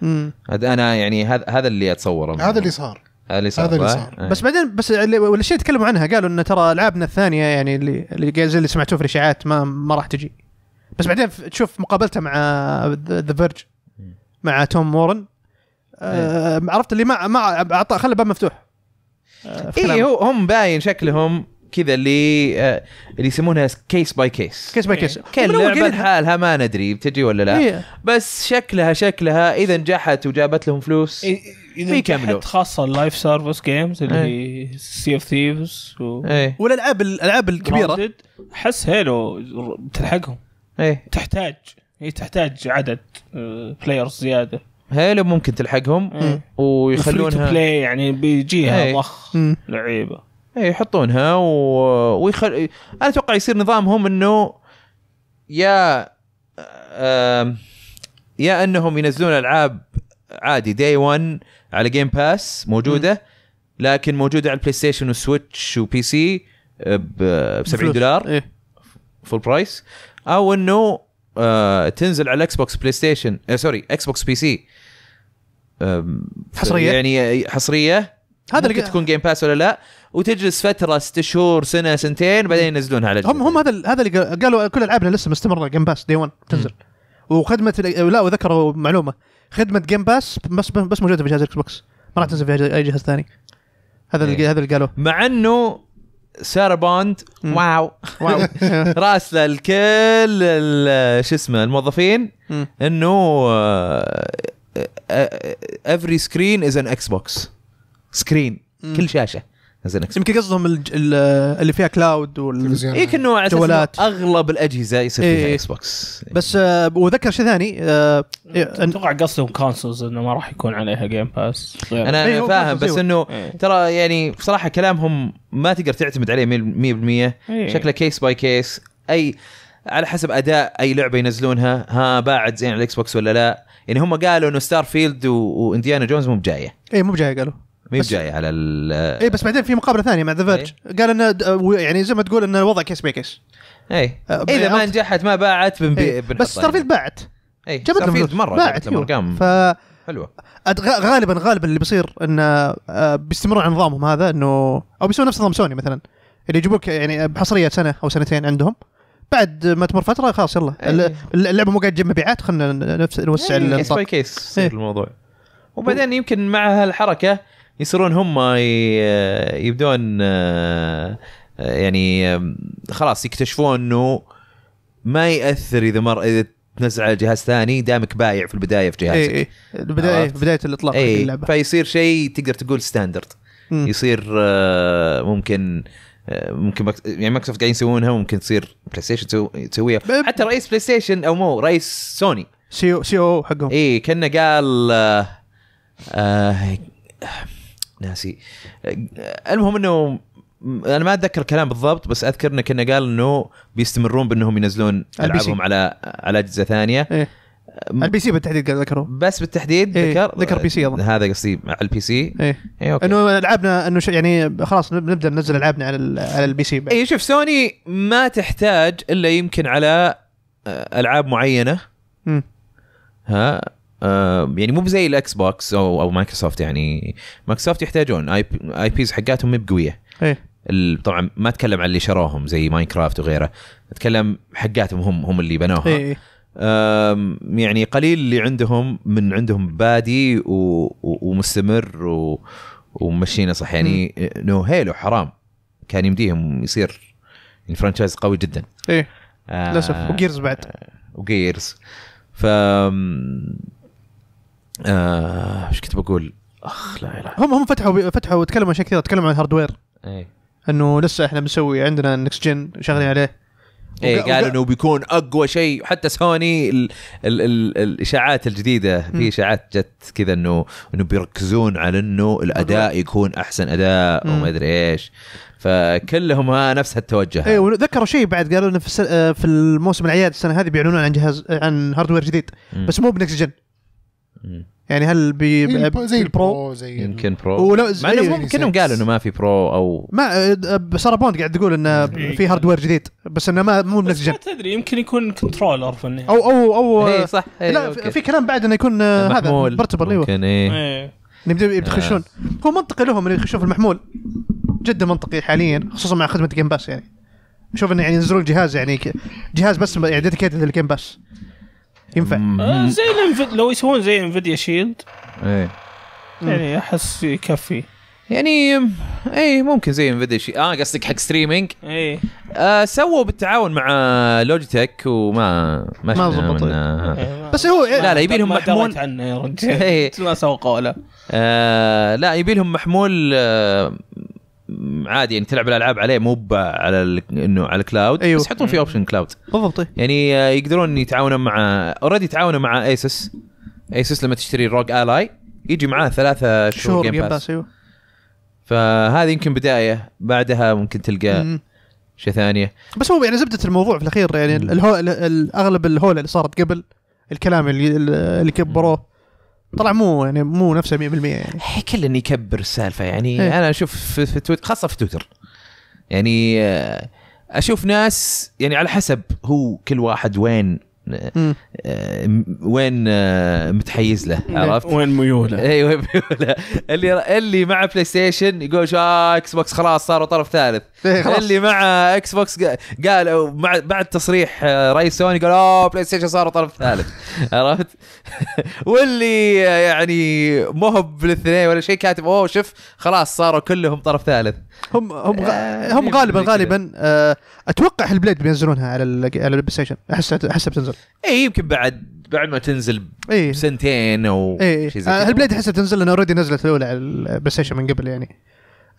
انا يعني هذا هذا اللي اتصوره هذا اللي صار هذا اللي صار, هذا اللي صار. آه. بس بعدين بس ولا شيء تكلموا عنها قالوا انه ترى العابنا الثانيه يعني اللي اللي, اللي سمعتوه في الاشاعات ما ما راح تجي بس بعدين تشوف مقابلته مع ذا فيرج مع توم مورن إيه. آه عرفت اللي ما ما اعطى خلى باب مفتوح آه، اي هو هم باين شكلهم كذا اللي آه، اللي يسمونها كيس باي كيس كيس باي كيس كل لعبه حالها ما ندري بتجي ولا لا إيه. بس شكلها شكلها اذا نجحت وجابت لهم فلوس إيه، في بيكملوا خاصه اللايف سيرفس جيمز اللي هي سي اوف ثيفز والالعاب الالعاب الكبيره احس هيلو بتلحقهم ايه تحتاج هي إيه، تحتاج عدد بلايرز آه، زياده هيلو ممكن تلحقهم ويخلونها بلاي يعني بيجيها إيه. ضخ لعيبه اي يحطونها و... ويخل انا اتوقع يصير نظامهم انه يا يا انهم ينزلون العاب عادي دي 1 على جيم باس موجوده لكن موجوده على البلاي ستيشن والسويتش وبي سي ب 70 دولار فول برايس او انه آه، تنزل على الاكس بوكس بلاي ستيشن سوري اكس بوكس بي سي حصريه يعني حصريه هذا ممكن تكون جيم باس ولا لا وتجلس فتره ست شهور سنه سنتين بعدين ينزلونها على هم هم هذا هذا اللي قالوا كل العابنا لسه مستمره جيم باس دي 1 تنزل وخدمه لا وذكروا معلومه خدمه جيم باس بس بس موجوده في جهاز اكس بوكس ما راح تنزل في اي جهاز ثاني هذا اللي إيه. هذا اللي قالوه مع انه سارة بوند واو واو راسله لكل شو اسمه الموظفين انه افري سكرين از ان اكس بوكس سكرين كل شاشه از ان اكس يمكن قصدهم اللي فيها كلاود وال اي نوع اغلب الاجهزه يصير فيها إيه. اكس بوكس بس آه وذكر شيء ثاني اتوقع آه قصدهم كونسولز انه ما راح يكون عليها جيم باس انا أيه فاهم بس انه إيه. ترى يعني بصراحه كلامهم ما تقدر تعتمد عليه 100% إيه. شكله كيس باي كيس اي على حسب اداء اي لعبه ينزلونها ها باعت زين على الاكس بوكس ولا لا يعني هم قالوا انه ستار فيلد و... وانديانا جونز مو بجايه اي مو بجايه قالوا مو بجايه على ال اي بس بعدين في مقابله ثانيه مع ذا إيه. فيرج قال انه يعني زي ما تقول انه الوضع كيس بيكس اي آه اذا ما نجحت ما باعت بنبيع إيه، بس ستار فيلد باعت اي جابت لهم مره باعت لهم ارقام ف... حلوه غالبا غالبا اللي بيصير انه آه، بيستمرون على نظامهم هذا انه او بيسوون نفس نظام سوني مثلا اللي يجيبوك يعني بحصريه سنه او سنتين عندهم بعد ما تمر فتره خلاص يلا أيه. اللعبه مو قاعد تجيب مبيعات خلينا نوسع أيه. كيس باي كيس الموضوع وبعدين يمكن مع هالحركه يصيرون هم يبدون آه، يعني خلاص يكتشفون انه ما ياثر اذا مر اذا تنزل على جهاز ثاني دامك بايع في البدايه في جهازك اي اي بدايه الاطلاق أي. اللعبه فيصير شيء تقدر تقول ستاندرد يصير آه، ممكن آه، ممكن مكس... يعني مايكروسوفت قاعدين يسوونها وممكن تصير بلاي ستيشن تسويها تسويها حتى رئيس بلاي ستيشن او مو رئيس سوني سي او سي او حقهم اي كنا قال آه... آه... ناسي المهم انه انا ما اتذكر الكلام بالضبط بس اذكر انه كنا قال انه بيستمرون بانهم ينزلون العابهم على على اجهزه ثانيه إيه. البي سي بالتحديد قاعد ذكره بس بالتحديد إيه ذكر ذكر بي سي اظن هذا قصدي على البي سي ايه, إيه اوكي انه العابنا انه يعني خلاص نبدا ننزل العابنا على على البي سي اي شوف سوني ما تحتاج الا يمكن على آه، العاب معينه م. ها آه، يعني مو بزي الاكس بوكس او او مايكروسوفت يعني مايكروسوفت يحتاجون اي اي بيز حقاتهم مو بقويه ايه طبعا ما اتكلم عن اللي شروهم زي ماينكرافت وغيره اتكلم حقاتهم هم هم اللي بنوها ايه, إيه. يعني قليل اللي عندهم من عندهم بادي ومستمر و ومشينا صح يعني نو هيلو حرام كان يمديهم يصير الفرنشايز قوي جدا ايه آه، للاسف آه وجيرز بعد وجيرز ف آه ايش كنت بقول؟ اخ لا اله هم هم فتحوا فتحوا تكلموا عن اشياء كثيره تكلموا عن الهاردوير ايه انه لسه احنا بنسوي عندنا النكست جن شغالين عليه ايه قالوا انه بيكون اقوى شيء وحتى سوني ال ال ال الاشاعات الجديده في اشاعات جت كذا انه انه بيركزون على انه الاداء يكون احسن اداء وما ادري ايش فكلهم نفس التوجه اي وذكروا شيء بعد قالوا انه في, آه، في الموسم العياد السنه هذه بيعلنون عن جهاز عن هاردوير جديد بس مو بنكس جن يعني هل بي إيه، زي البرو زي يمكن برو ولا مع انه إيه، ممكن قالوا انه ما في برو او ما أه، أه، ساره بوند قاعد تقول انه في هاردوير جديد بس انه ما مو منسجم ما تدري يمكن يكون كنترولر في النهايه او او او إيه، صح لا أوكي. في كلام بعد انه يكون آه، هذا بورتبل ايوه ممكن ايه يخشون هو منطقي لهم انه يخشون في المحمول جدا منطقي حاليا خصوصا مع خدمه جيم باس يعني اشوف انه يعني ينزلون الجهاز يعني جهاز بس يعني ديديكيتد للجيم باس ينفع آه، زي لو يسوون زي انفيديا شيلد ايه يعني احس يكفي يعني اي ممكن زي انفيديا شيء اه قصدك حق ستريمينج اي آه سووا بالتعاون مع لوجيتك وما ما ما آه إيه. بس هو لا لا يبي لهم محمول عنه يا رجال ما إيه. سوقوا له آه لا يبي لهم محمول آه عادي يعني تلعب الالعاب عليه مو على انه على الكلاود أيوه. بس يحطون فيه اوبشن كلاود بالضبط يعني آه، يقدرون يتعاونون مع اوريدي يتعاونوا مع ايسس ايسس لما تشتري روج الاي يجي معاه ثلاثة شهور, جيم باس ايوه فهذه يمكن بدايه بعدها ممكن تلقى مم. شيء ثانيه بس هو يعني زبده الموضوع في الاخير يعني الهو... اغلب الهوله اللي صارت قبل الكلام اللي اللي كبروه طلع مو يعني مو نفسه 100% يعني إيه، كل اني يكبر السالفه يعني هي. إيه. انا اشوف في تويتر خاصه في تويتر يعني آه، اشوف ناس يعني على حسب هو كل واحد وين آه، وين آه، متحيز له عرفت؟ وين ميوله؟ اي وين ميوله؟ اللي اللي مع بلاي ستيشن يقول شو اكس آه، بوكس خلاص صاروا طرف ثالث إيه، اللي مع اكس بوكس قال بعد تصريح رئيس سوني قال اوه بلاي ستيشن صاروا طرف ثالث عرفت؟ واللي يعني مو هو بالاثنين ولا شيء كاتب اوه شوف خلاص صاروا كلهم طرف ثالث هم هم هم غالبا غالبا اتوقع البليد بينزلونها على على البلاي ستيشن احس احسها بتنزل تنزل اي يمكن بعد بعد ما تنزل إيه. بسنتين او إيه. إيه. شيء زي كذا آه، البليد احسها تنزل لان اوريدي نزلت الاولى على البلاي ستيشن من قبل يعني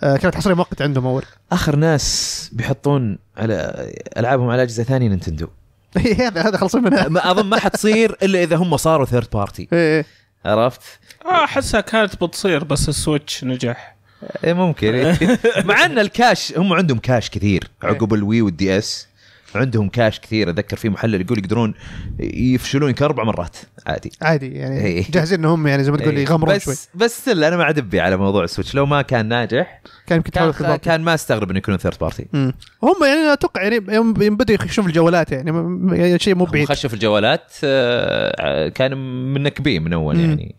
آه، كانت حصريه مؤقت عندهم اول اخر ناس بيحطون على العابهم على اجهزه ثانيه نينتندو إيه، هذا هذا خلصوا منها اظن ما حتصير الا اذا هم صاروا ثيرد إيه، بارتي إيه. عرفت؟ اه احسها كانت بتصير بس السويتش نجح ايه ممكن مع ان الكاش هم عندهم كاش كثير عقب الوي والدي اس عندهم كاش كثير اتذكر في محلل يقول يقدرون يفشلون يمكن اربع مرات عادي عادي يعني هي. إيه. جاهزين انهم يعني زي ما تقول إيه. يغمرون شوي بس بس انا مع دبي على موضوع السويتش لو ما كان ناجح كان يمكن كان, كان, كان ما استغرب انه يكونون ثيرد بارتي هم يعني اتوقع يعني يوم بدوا يخشون في الجوالات يعني, يعني شيء مو بعيد خشوا في الجوالات آه، كان منكبين من اول يعني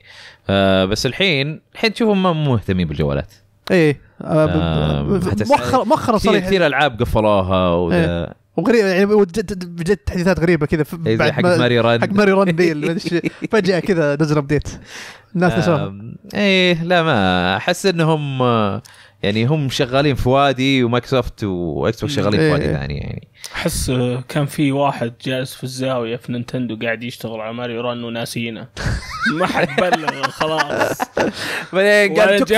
آه، بس الحين الحين تشوفهم ما مهتمين بالجوالات ايه آه، مؤخرا مؤخرا صار كثير العاب قفلوها وده ايه. وغريب يعني بجد تحديثات غريبه كذا إيه، بعد حق ماري رن حق ماري رن ديل فجاه كذا نزل ابديت الناس نشرها ايه لا ما احس انهم آه، يعني هم شغالين في وادي ومايكروسوفت واكس بوكس شغالين في وادي إيه. ثاني يعني احس آه، كان في واحد جالس في الزاويه في نينتندو قاعد يشتغل على ماريو ران وناسينا ما حد بلغ خلاص بعدين قال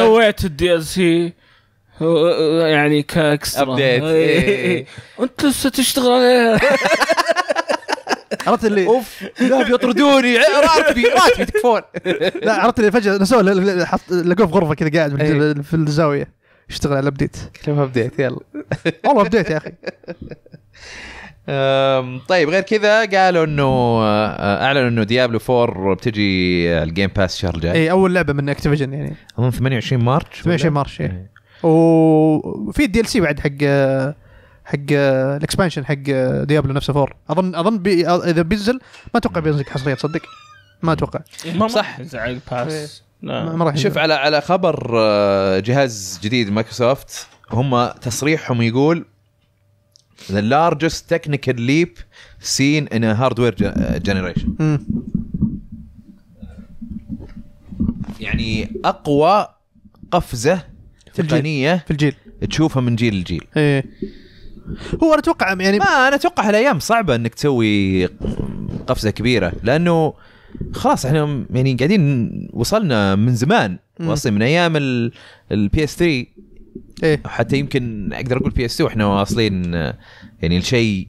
سويت الدي ال سي يعني كاكسترا ابديت إيه. انت لسه تشتغل عليها عرفت اللي اوف لا بيطردوني إيه، راتبي راتبي تكفون لا عرفت اللي فجاه نسوه حط لقوه في غرفه كذا قاعد إيه. في الزاويه يشتغل على الابديت كلمه ابديت يلا والله ابديت يا اخي طيب غير كذا قالوا انه آه، اعلنوا انه ديابلو 4 بتجي الجيم باس الشهر الجاي اي اول لعبه من اكتيفيجن يعني اظن 28 مارش 28 مارش إيه. وفي الدي ال سي بعد حق حق الاكسبانشن حق ديابلو نفسه فور اظن اظن بي اذا بينزل ما اتوقع بينزل حصريه تصدق ما اتوقع إيه، صح على الباس إيه. ما راح شوف على على خبر آه، جهاز جديد مايكروسوفت هم تصريحهم يقول ذا لارجست تكنيكال ليب سين ان هاردوير جنريشن يعني اقوى قفزه تقنيه في الجيل تشوفها من جيل لجيل ايه هو انا اتوقع يعني ما انا اتوقع هالايام صعبه انك تسوي قفزه كبيره لانه خلاص احنا يعني قاعدين وصلنا من زمان واصلين من ايام البي اس 3 ايه حتى يمكن اقدر اقول بي اس 2 احنا واصلين يعني لشيء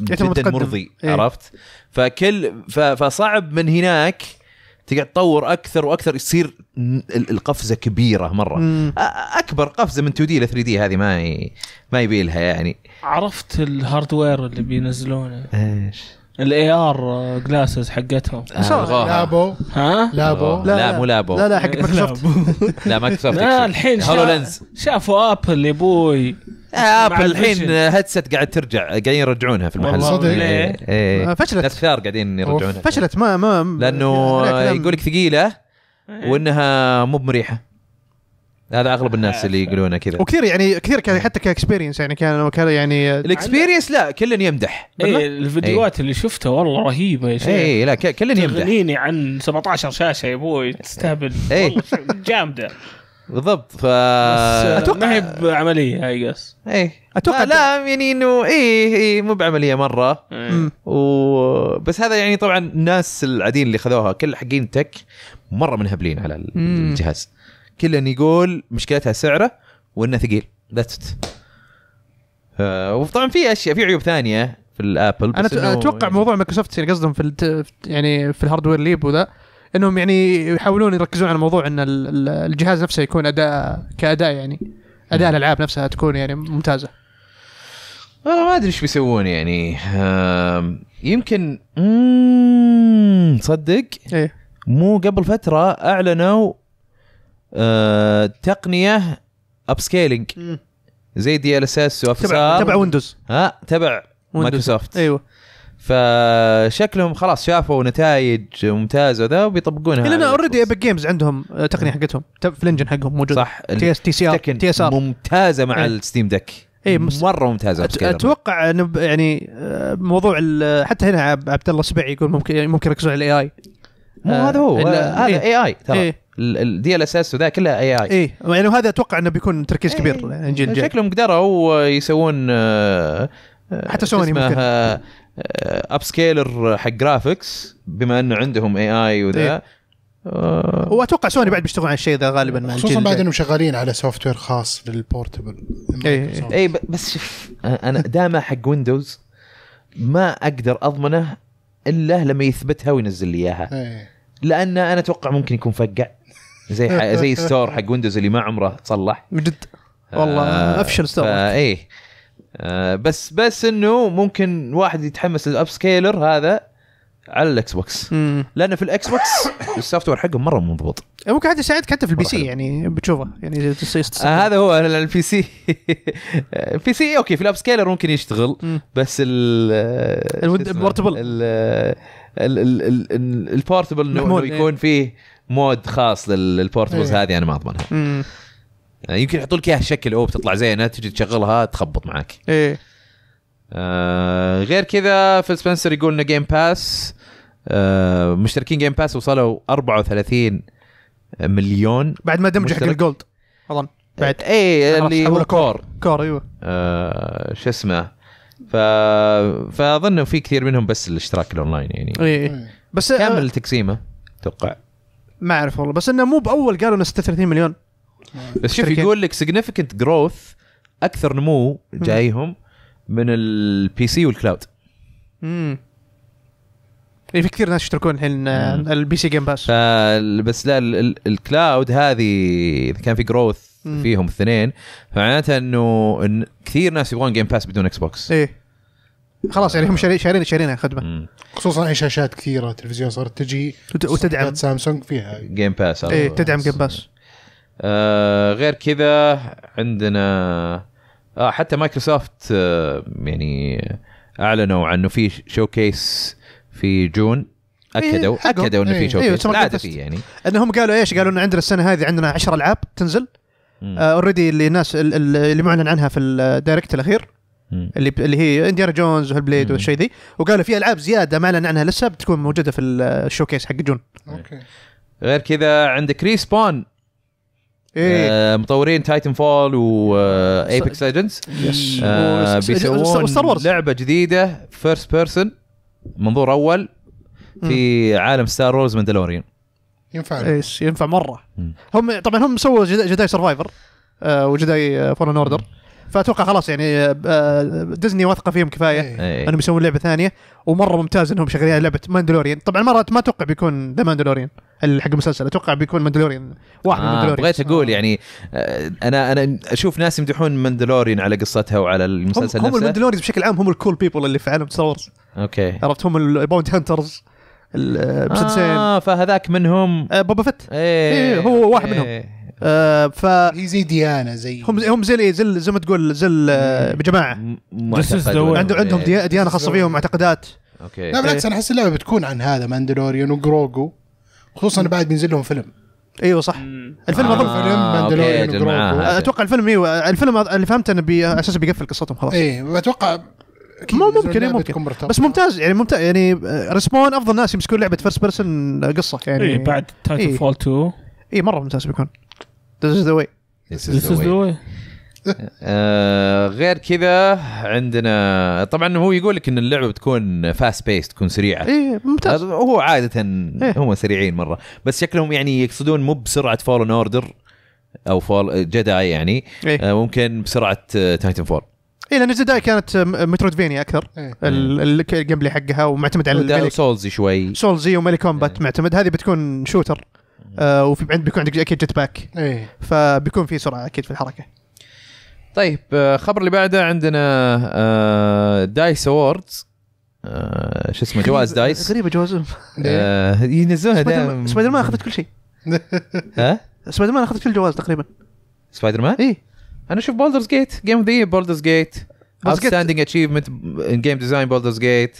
جدا متقدم. مرضي إيه؟ عرفت فكل فصعب من هناك تقعد تطور اكثر واكثر يصير القفزه كبيره مره مم. اكبر قفزه من 2 دي ل 3 دي هذه ما ي... ما يبي لها يعني عرفت الهاردوير اللي بينزلونه ايش الاي ار جلاسز حقتهم آه، لابو ها لابو لا, لا مو لابو لا لا حق مايكروسوفت لا مايكروسوفت لا الحين شافوا شافوا ابل يا ابوي ابل آه، الحين هيدسيت قاعد ترجع قاعدين يرجعونها في المحل صدق ليه؟ ايه فشلت ناس كثار قاعدين يرجعونها فشلت ما ما لانه يعني يقول لك ثقيله إيه. وانها مو بمريحه هذا اغلب الناس اللي يقولونه كذا وكثير يعني كثير كان حتى كاكسبيرينس يعني كان وكان يعني الاكسبيرينس لا كلن يمدح اي الفيديوهات ايه. اللي شفتها والله رهيبه يا شيخ اي لا كلن يمدح تغنيني عن 17 شاشه يا ابوي تستهبل اي جامده بالضبط ف آه، اتوقع ما هي بعمليه اي قص اي اتوقع لا يعني انه اي ايه مو بعمليه مره إيه. و... بس هذا يعني طبعا الناس العاديين اللي خذوها كل حقين تك مره منهبلين على الجهاز كلا يقول مشكلتها سعره وانه ثقيل ذاتس ات وطبعا في اشياء في عيوب ثانيه في الابل بس انا اتوقع يعني موضوع مايكروسوفت يعني قصدهم في يعني في الهاردوير ليب وذا انهم يعني يحاولون يركزون على موضوع ان الجهاز نفسه يكون اداء كاداء يعني اداء الالعاب نفسها تكون يعني ممتازه والله ما ادري ايش بيسوون يعني يمكن تصدق ايه مو قبل فتره اعلنوا آه تقنيه اب سكيلينج زي دي ال اس اس تبع تبع ويندوز ها تبع مايكروسوفت ايوه فشكلهم خلاص شافوا نتائج ممتازه وذا وبيطبقونها لان اوريدي ايبك جيمز عندهم آه، تقنيه حقتهم في الانجن حقهم موجود صح تي اس تي سي ار تي اس ار ممتازه مع إيه. الستيم دك اي مره ممتازه اتوقع انه يعني آه، موضوع حتى هنا عبد الله السبيعي يقول ممكن يعني ممكن يركزون على الاي اي مو هذا هو آه، هذا اي اي ترى إيه. الدي ال اس اس وذا كلها اي اي اي يعني وهذا اتوقع انه بيكون تركيز إيه كبير الجيل الجاي شكلهم قدروا يسوون آه، آه، حتى سوني ممكن اب آه، سكيلر حق جرافكس بما انه عندهم اي اي وذا إيه. أه واتوقع سوني بعد بيشتغلون على الشيء ذا غالبا خصوصا بعد انهم شغالين على سوفت وير خاص للبورتبل اي اي بس شوف انا دائما حق ويندوز ما اقدر اضمنه الا لما يثبتها وينزل لي اياها إيه. لان انا اتوقع ممكن يكون فقع زي زي ستور حق ويندوز اللي ما عمره تصلح من جد والله آه افشل ستور ايه آه بس بس انه ممكن واحد يتحمس للاب سكيلر هذا على الاكس بوكس لان في الاكس بوكس السوفت وير حقهم مره مضبوط ممكن حتى يساعدك حتى في البي سي يعني بتشوفه يعني آه هذا هو البي سي البي سي اوكي في الاب سكيلر ممكن يشتغل مم. بس ال البورتبل البورتبل انه يكون فيه مود خاص للبورتبلز إيه. هذه انا ما اضمنها يعني يمكن يحطوا لك اياها شكل او بتطلع زينه تجي تشغلها تخبط معك ايه آه غير كذا فيل سبنسر يقول لنا جيم باس آه، مشتركين جيم باس وصلوا 34 مليون بعد ما دمجوا حق الجولد اظن بعد اي إيه، اللي هو كور كور ايوه آه، شو اسمه ف فاظن في كثير منهم بس الاشتراك الاونلاين يعني اي إيه. بس آه، كامل آه تقسيمه اتوقع ما اعرف والله بس انه مو باول قالوا انه 36 مليون بس شوف يقول لك سيجنفكنت جروث اكثر نمو جايهم من البي سي والكلاود امم إيه، في كثير ناس يشتركون الحين البي سي جيم باس بس لا الكلاود هذه اذا كان في جروث فيهم الاثنين فمعناتها انه كثير ناس يبغون جيم باس بدون اكس بوكس ايه خلاص يعني هم شارين شارين خدمه خصوصا اي شاشات كثيره تلفزيون صارت تجي وتدعم سامسونج فيها جيم باس اي تدعم جيم باس آه غير كذا عندنا آه حتى مايكروسوفت آه يعني اعلنوا عنه في شوكيس في جون إيه، اكدوا اكدوا انه في شو كيس العاده في يعني انهم قالوا ايش؟ قالوا انه عندنا السنه هذه عندنا 10 العاب تنزل اوريدي آه اللي الناس اللي معلن عنها في الدايركت الاخير اللي اللي هي انديانا جونز وهالبليد والشيء ذي وقالوا في العاب زياده ما عنها لسه بتكون موجوده في الشوكيس حق جون اوكي غير كذا عندك ريسبون إيه. آه مطورين تايتن فول وايبكس ليجندز بيسوون لعبه جديده فيرست بيرسون منظور اول في مم. عالم ستار وورز ماندلوريان ينفع ايش ينفع مره مم. هم طبعا هم سووا جداي, سرفايفر آه، وجداي آه، فورن اوردر فاتوقع خلاص يعني ديزني آه، آه، واثقه فيهم كفايه إيه. أيه. انهم يسوون لعبه ثانيه ومره ممتاز انهم شغالين على لعبه ماندلوريان طبعا مرة ما اتوقع بيكون ذا ماندلوريان حق المسلسل اتوقع بيكون ماندلوريان واحد آه من ماندلوريان بغيت اقول يعني آه، انا انا اشوف ناس يمدحون ماندلوريان على قصتها وعلى المسلسل هم, نفسه هم الماندلورين بشكل عام هم الكول بيبل اللي في عالم ستار اوكي عرفت هم الباوند هانترز اه فهذاك منهم بابا فت ايه, إيه هو واحد إيه منهم آه، ف هي زي ديانه زي هم هم زي زي زي ما تقول زي بجماعه عندهم عندهم إيه؟ ديانه خاصه فيهم معتقدات اوكي لا بالعكس انا احس اللعبه بتكون عن هذا ماندلوريان وجروجو خصوصا بعد بينزل لهم فيلم ايوه صح الفيلم اظن فيلم آه، ماندلوريان اتوقع الفيلم ايوه الفيلم اللي فهمته انه اساسا بيقفل قصتهم خلاص ايه اتوقع مو ممكن اي ممكن بس ممتاز يعني ممتاز يعني آه، رسمون افضل ناس يمسكون لعبه فيرست بيرسون قصه يعني اي بعد تايتل إيه. فول 2 اي مره ممتاز بيكون This is the way. This is, This the, is way. the way. آه غير كذا عندنا طبعا هو يقول لك ان اللعبه بتكون فاست بيست تكون سريعه اي ممتاز هو عاده إيه. هم سريعين مره بس شكلهم يعني يقصدون مو بسرعه فولن اوردر او فول جداي يعني إيه. آه ممكن بسرعه تايتن فول اي لان جداي كانت آه، مترويدفينيا اكثر إيه. الجيم بلاي حقها ومعتمد على الملك سولزي شوي سولزي وملي كومبات معتمد هذه بتكون شوتر آه، وفي عند بيكون عندك اكيد جيت باك ايه فبيكون في سرعه اكيد في الحركه طيب الخبر آه، اللي بعده عندنا آه، دايس اووردز شو اسمه جوائز دايس غريبه جوائزهم ينزلونها دائما سبايدر مان اخذت كل شيء ها؟ سبايدر مان اخذت كل الجوائز تقريبا سبايدر مان؟ اي انا اشوف بولدرز جيت جيم اوف ذا بولدرز جيت ستاندينج اتشيفمنت ان جيم ديزاين بولدرز جيت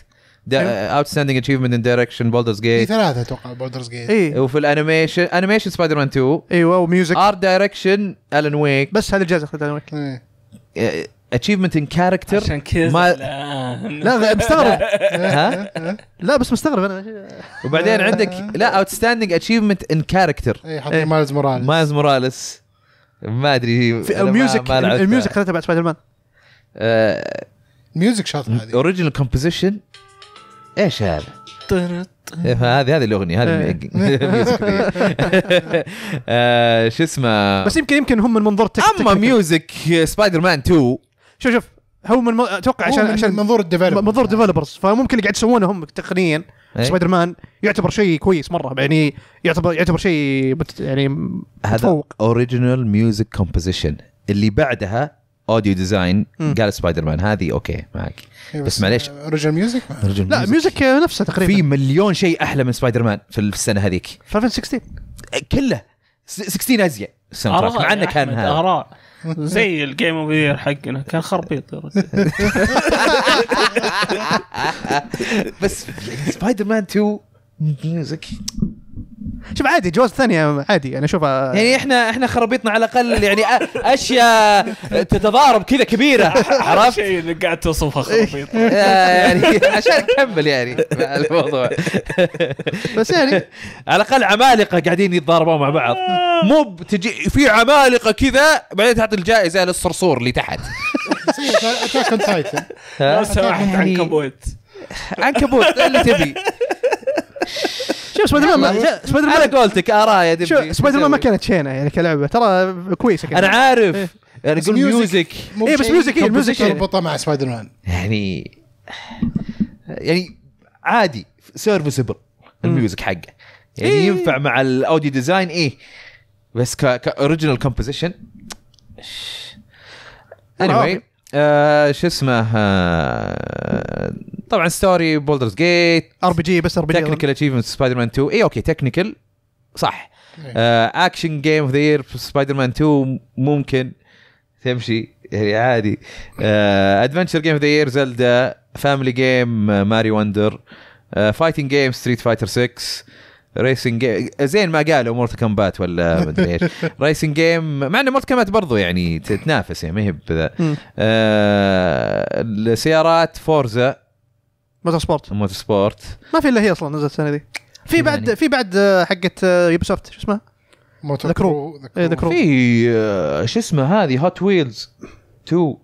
اوت ستاندينج اتشيفمنت ان دايركشن بولدرز جيت في ثلاثه اتوقع بولدرز جيت اي وفي الانيميشن انيميشن سبايدر مان 2 ايوه وميوزك ارت دايركشن الن ويك بس هذا الجائزه اخذت الن ويك اتشيفمنت ان كاركتر عشان كذا ما... لا مستغرب ها؟ إيه، إيه. لا بس مستغرب انا وبعدين عندك إيه. لا اوت ستاندينج اتشيفمنت ان كاركتر اي حاطين مايلز موراليس مايلز موراليس ما ادري الميوزك الميوزك اخذتها بعد سبايدر مان ميوزك شاطر هذه اوريجينال كومبوزيشن ايش هذا؟ إيه، هذه هذه الاغنيه هذه إيه. آه، شو اسمه بس يمكن يمكن هم من منظور تك اما ميوزك سبايدر مان 2 شوف شوف هو من اتوقع عشان عشان منظور الديفلوبرز منظور الديفلوبرز فممكن اللي قاعد يسوونه هم تقنيا سبايدر مان يعتبر شيء كويس مره يعني يعتبر يعتبر شيء يعني هذا اوريجينال ميوزك كومبوزيشن اللي بعدها اوديو ديزاين قال سبايدر مان هذه اوكي معك أيوة، بس معليش رجل ميوزك لا ميوزك نفسه تقريبا في مليون شيء احلى من سبايدر مان في السنه هذيك 16 أه، كله 16 ازياء الساوند مع انه كان هذا اراء زي الجيم اوف ذا حقنا كان خربيط بس يعني سبايدر مان 2 ميوزك شوف عادي جوائز ثانيه عادي يعني اشوفها آه، يعني احنا احنا خرابيطنا على الاقل يعني اشياء تتضارب كذا كبيره عرفت؟ شيء اللي قاعد توصفها خرابيط آه، يعني عشان نكمل يعني الموضوع بس يعني على الاقل عمالقه قاعدين يتضاربون مع بعض آه. مو بتجي في عمالقه كذا بعدين تعطي الجائزه للصرصور اللي تحت اتاك اون تايتن لو سمحت عنكبوت عنكبوت اللي تبي شوف سبايدر مان سبايدر مان على قولتك اراء يا دبي سبايدر مان ما كانت شينه يعني كلعبه ترى كويسه انا عارف يعني قول ميوزك اي بس ميوزك ميوزك تربطها مع سبايدر مان يعني يعني عادي سيرفيسبل الميوزك حقه يعني إيه. ينفع مع الاوديو ديزاين ايه بس كاوريجنال كومبوزيشن اني واي آه، شو اسمه آه، طبعا ستوري بولدرز جيت ار بي جي بس ار بي جي تكنيكال اتشيفمنت سبايدر مان 2 اي اوكي تكنيكال صح اكشن جيم اوف ذا يير سبايدر مان 2 ممكن تمشي يعني عادي ادفنشر جيم اوف ذا يير زلدا فاميلي جيم ماري وندر فايتنج جيم ستريت فايتر 6 ريسنج جيم زين ما قالوا مورت كومبات ولا مدري ايش ريسنج جيم مع انه مورت كومبات برضو يعني تنافس يعني ما هي بذا آه السيارات فورزا موتور سبورت موتور سبورت ما في الا هي اصلا نزلت السنه دي في بعد يعني. في بعد آه، حقت يوبي آه، سوفت شو اسمها؟ موتور كرو ذا كرو في آه، شو اسمه هذه هوت ويلز 2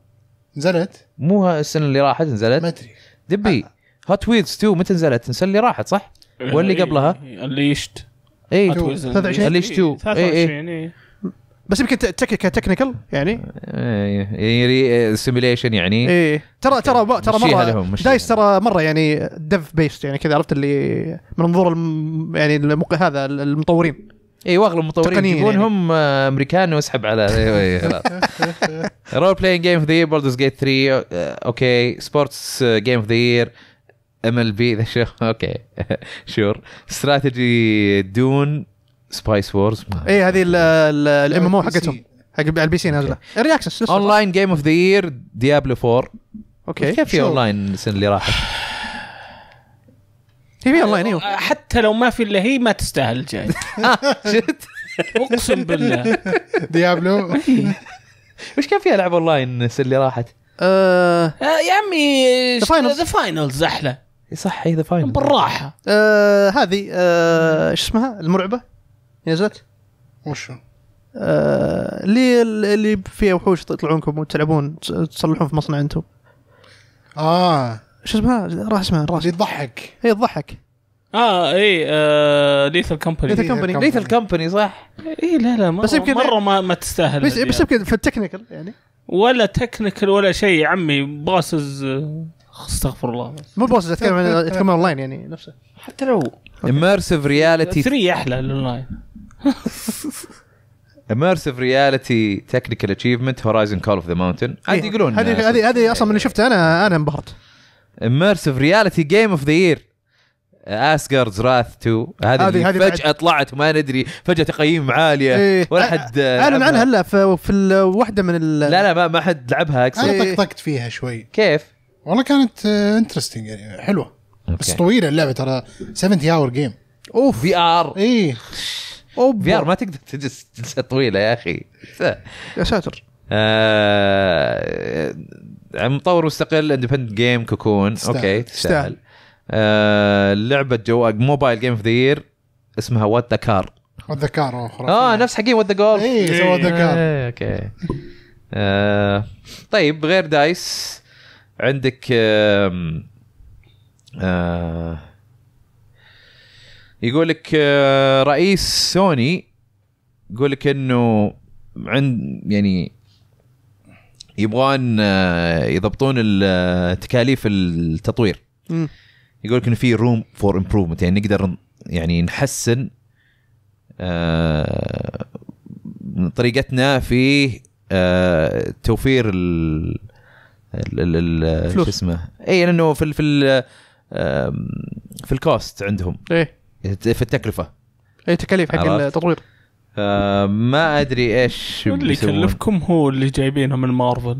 نزلت؟ مو السنه اللي راحت نزلت؟ ما ادري دبي هوت ويلز 2 متى نزلت؟ السنه اللي راحت صح؟ واللي إيه، قبلها انليشت اي 23 انليشت 2 23 اي بس يمكن كتكنيكال يعني ايه سيميليشن يعني, يعني. إيه. ترى ترى ترى مره دايس ترى مره يعني ديف بيست يعني كذا عرفت اللي من منظور يعني هذا المطورين اي واغلب المطورين يجيبون يعني. امريكان واسحب على رول بلاينج جيم اوف ذا يير بولدرز جيت 3 اوكي سبورتس جيم اوف ذا يير ام إيه، ال بي شو اوكي شور استراتيجي دون سبايس وورز اي هذه الام ام او حقتهم حق على البي سي نازله الرياكشن اون لاين جيم اوف ذا يير ديابلو 4 اوكي كيف في اون لاين السنه اللي راحت؟ هي في اون لاين ايوه حتى لو ما في الا هي ما تستاهل جاي آه، شفت؟ اقسم بالله ديابلو وش كان فيها لعب اون لاين السنه اللي راحت؟ آه، آه، يا عمي ذا فاينلز احلى صح هي ذا فاينل بالراحه آه هذه آه اسمها المرعبه نزلت وشو؟ آه اللي اللي فيها وحوش تطلعونكم وتلعبون تصلحون في مصنع انتم اه شو اسمها راح اسمها راح اللي تضحك هي إيه، تضحك اه اي ليثل كمباني ليثل كمباني ليثل كمباني صح اي لا لا مرة بس يمكن مره ما, ما تستاهل بس, بس يمكن يعني. في التكنيكال يعني ولا تكنيكال ولا شيء يا عمي باسز آه، استغفر الله مو بوسز اتكلم عن اتكلم لاين يعني نفسه حتى لو اميرسيف رياليتي 3 احلى الاونلاين اميرسيف رياليتي تكنيكال اتشيفمنت هورايزن كول اوف ذا ماونتن عادي يقولون هذه هذه هذه اصلا من اللي شفته انا انا انبهرت اميرسيف رياليتي جيم اوف ذا يير اسجاردز راث 2 هذه فجاه بعد. طلعت وما ندري فجاه تقييم عاليه إيه. ولا حد اعلن عنها هلا في, في واحده من ال... لا لا ما, ما حد لعبها اقصد انا طقطقت فيها شوي كيف؟ والله كانت انترستنج آه، يعني حلوه بس طويله اللعبه ترى 70 اور جيم اوف في ار اي اوف في ار ما تقدر تجلس جلسه طويله يا اخي يا ساتر آه مطور مستقل اندبندنت جيم كوكون اوكي تستاهل آه، لعبه جو موبايل جيم اوف ذا يير اسمها وات ذا كار وات ذا كار اه نفس حقين وات ذا جولف اي وات ذا كار اوكي آه طيب غير دايس عندك آه، يقول لك آه، رئيس سوني يقول لك انه عند يعني يبغون آه، يضبطون تكاليف التطوير يقول لك انه في روم فور امبروفمنت يعني نقدر يعني نحسن طريقتنا في توفير شو اسمه اي لانه في ال في ال في الكوست عندهم ايه في التكلفه اي تكاليف حق التطوير آه، ما ادري ايش اللي يكلفكم هو اللي جايبينه من مارفل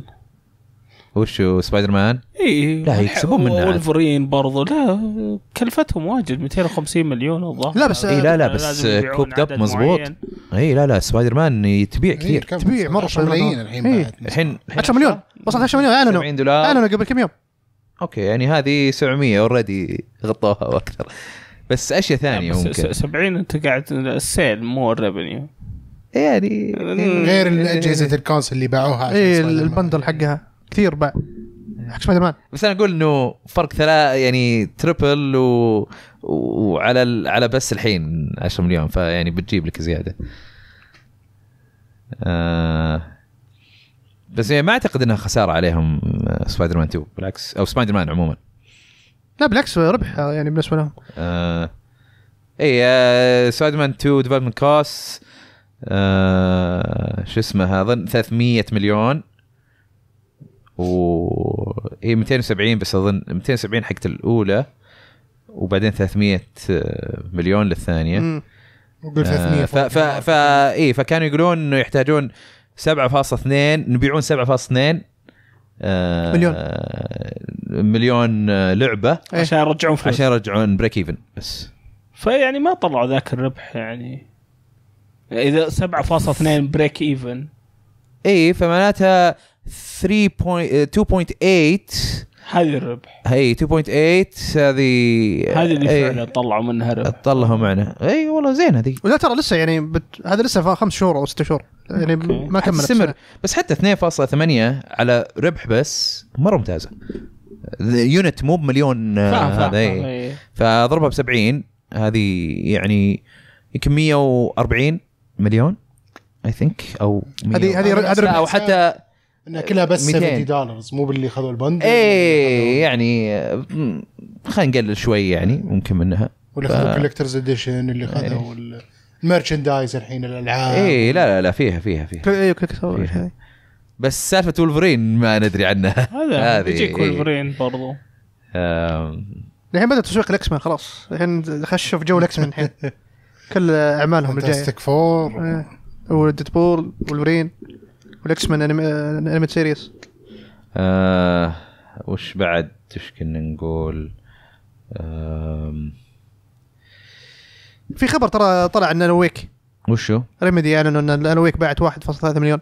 وش سبايدر مان؟ اي لا يكسبون منها ولفرين برضو لا كلفتهم واجد 250 مليون الظاهر لا بس اي لا لا بس كوب دب مضبوط اي لا لا سبايدر مان تبيع إيه، كثير تبيع مره 10 ملايين إيه، الحين الحين 10 مليون وصلت 10 مليون اعلنوا 70 دولار اعلنوا قبل كم يوم اوكي يعني هذه 700 اوريدي غطوها واكثر بس اشياء ثانيه ممكن 70 انت قاعد السيل مو الريفنيو يعني غير اجهزه الكونسل اللي باعوها عشان إيه، البندل حقها كثير باع إيه. حق سبايدر مان بس انا اقول انه فرق ثلاث يعني تريبل و... وعلى ال... على بس الحين 10 مليون فيعني بتجيب لك زياده آه بس يعني ما اعتقد انها خساره عليهم آه، سبايدر مان 2 بالعكس او سبايدر مان عموما لا بالعكس ربح آه، يعني بالنسبه لهم آه اي آه سبايدر مان 2 ديفلوبمنت كوست آه شو اسمه هذا 300 مليون و اي 270 بس اظن 270 حقت الاولى وبعدين 300 آه، مليون للثانيه امم وقول 300 ف ف ف اي فكانوا يقولون انه يحتاجون 7.2 نبيعون 7.2 آه، مليون مليون آه، لعبه إيه. عشان يرجعون فلوس عشان يرجعون بريك ايفن بس فيعني ما طلعوا ذاك الربح يعني اذا 7.2 بريك ايفن اي فمعناتها 3.2.8 uh, هذه الربح هي 2.8 هذه هذه اللي إيه. فعلا طلعوا منها ربح طلعوا معنا اي والله زين هذه ولا ترى لسه يعني بت... هذا لسه خمس شهور او ست شهور يعني ما كملت تستمر بس حتى 2.8 على ربح بس مره ممتازه اليونت مو بمليون آه، هذا اي إيه. فاضربها ب 70 هذه يعني يمكن 140 مليون اي ثينك او هذه هذه او حتى انها كلها بس 70 دولارز مو باللي اخذوا البندل اي يعني آه، خلينا نقلل شوي يعني ممكن منها واللي اخذوا كولكترز اديشن اللي اخذوا الميرشندايز إيه. الحين الالعاب اي لا لا لا فيها فيها فيها اي أيوة، كولكترز بس سالفه ولفرين ما ندري عنها هذا هذه يجيك ولفرين برضو الحين بدا تسويق الاكس مان خلاص الحين خشوا في جو الاكس مان الحين كل اعمالهم الجايه فور وديدبول ولفرين والاكس مان انمي سيريس آه وش بعد وش كنا نقول في خبر ترى طلع ان الويك وشو؟ ريميدي اعلنوا ان الويك باعت 1.3 مليون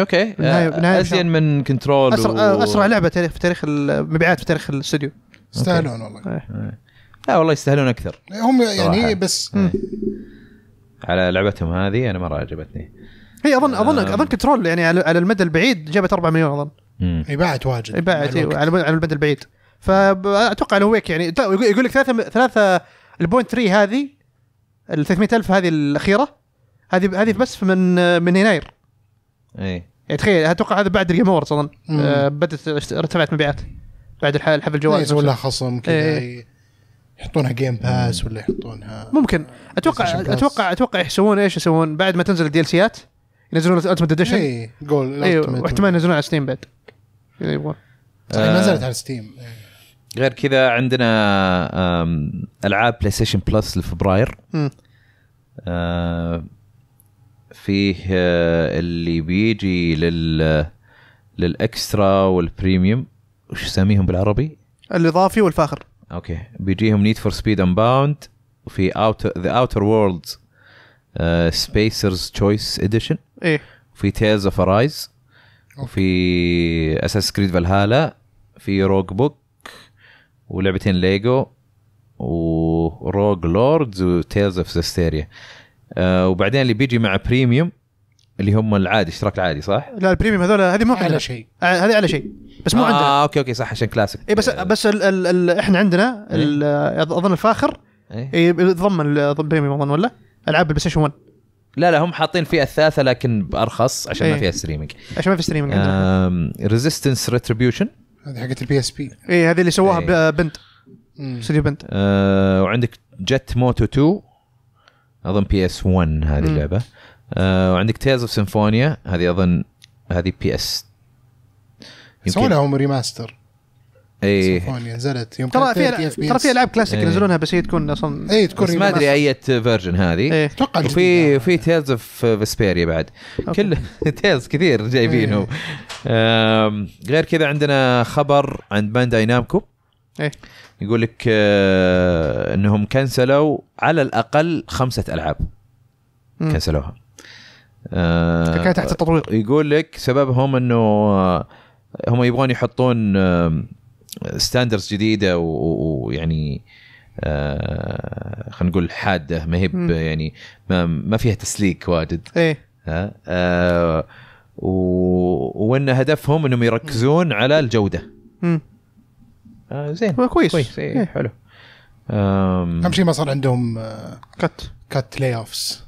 اوكي آه، ازين من كنترول اسرع, و... آه، أسرع لعبه تاريخ في تاريخ المبيعات في تاريخ الاستوديو يستاهلون والله إيه. اه. لا والله يستاهلون اكثر هم يعني صراحة. بس اه. على لعبتهم هذه انا مره عجبتني هي اظن اظن آه. اظن كنترول يعني على المدى البعيد جابت 4 مليون اظن اي باعت واجد اي باعت على المدى البعيد فاتوقع لو ويك يعني يقول لك ثلاثه ثلاثه البوينت 3 هذه ال 300000 هذه الاخيره هذه هذه بس من من يناير اي يعني تخيل اتوقع هذا بعد الجيم اورز اظن بدات آه، بدت ارتفعت مبيعات بعد الحفل الجوائز يسوون لها خصم كذا يحطونها جيم باس ولا يحطونها ممكن اتوقع اتوقع اتوقع يسوون ايش يسوون بعد ما تنزل الديل سيات ينزلون الالتمت اديشن اي جول ايوه واحتمال ينزلون على ستيم بعد اذا إيه، آه، يبغون نزلت على ستيم غير كذا عندنا العاب بلاي ستيشن بلس لفبراير آه، فيه آه، اللي بيجي لل للاكسترا والبريميوم وش اسميهم بالعربي؟ الاضافي والفاخر اوكي بيجيهم نيد فور سبيد ان باوند وفي اوتر ذا اوتر وورلد سبيسرز تشويس اديشن ايه وفي تيلز اوف ارايز وفي اساس كريد فالهالا في روج بوك ولعبتين ليجو وروج لوردز وتيلز اوف سيستيريا آه وبعدين اللي بيجي مع بريميوم اللي هم العادي اشتراك العادي صح؟ لا البريميوم هذول هذه مو اعلى شيء آه، هذه اعلى شيء بس مو آه عندنا اه اوكي اوكي صح عشان كلاسيك اي بس آه بس الـ الـ الـ احنا عندنا إيه. آه، اظن الفاخر يتضمن إيه؟ إيه البريميوم اظن ولا؟ العاب البلاي ستيشن 1 لا لا هم حاطين فيها الثالثه لكن بارخص عشان ايه. ما فيها ستريمنج عشان ما في ستريمنج ريزيستنس ريتريبيوشن هذه حقت البي اس بي اي هذه اللي سواها ايه. بنت استوديو بنت آه وعندك جت موتو 2 اظن بي اس 1 هذه اللعبه آه وعندك تيلز اوف سيمفونيا هذه اظن هذه بي اس سووا لهم ريماستر اي نزلت يوم ترى في ترى في العاب كلاسيك إيه. ينزلونها بس هي تكون اصلا اي تكون بس ما ادري اي فيرجن هذه إيه. اتوقع وفي في تيلز اوف فيسبيريا بعد كل تيلز كثير جايبينه إيه. غير كذا عندنا خبر عند بانداي نامكو ايه يقول لك آه انهم كنسلوا على الاقل خمسه العاب كنسلوها آه تحت التطوير يقول لك سببهم انه آه، هم يبغون يحطون آه ستاندرز جديده ويعني آه خلينا نقول حاده ما هي يعني ما, ما فيها تسليك واجد ايه آه, آه و... وان هدفهم انهم يركزون على الجوده امم آه زين كويس كويس إيه, إيه. حلو اهم شيء ما صار عندهم كت كت لاي اوفس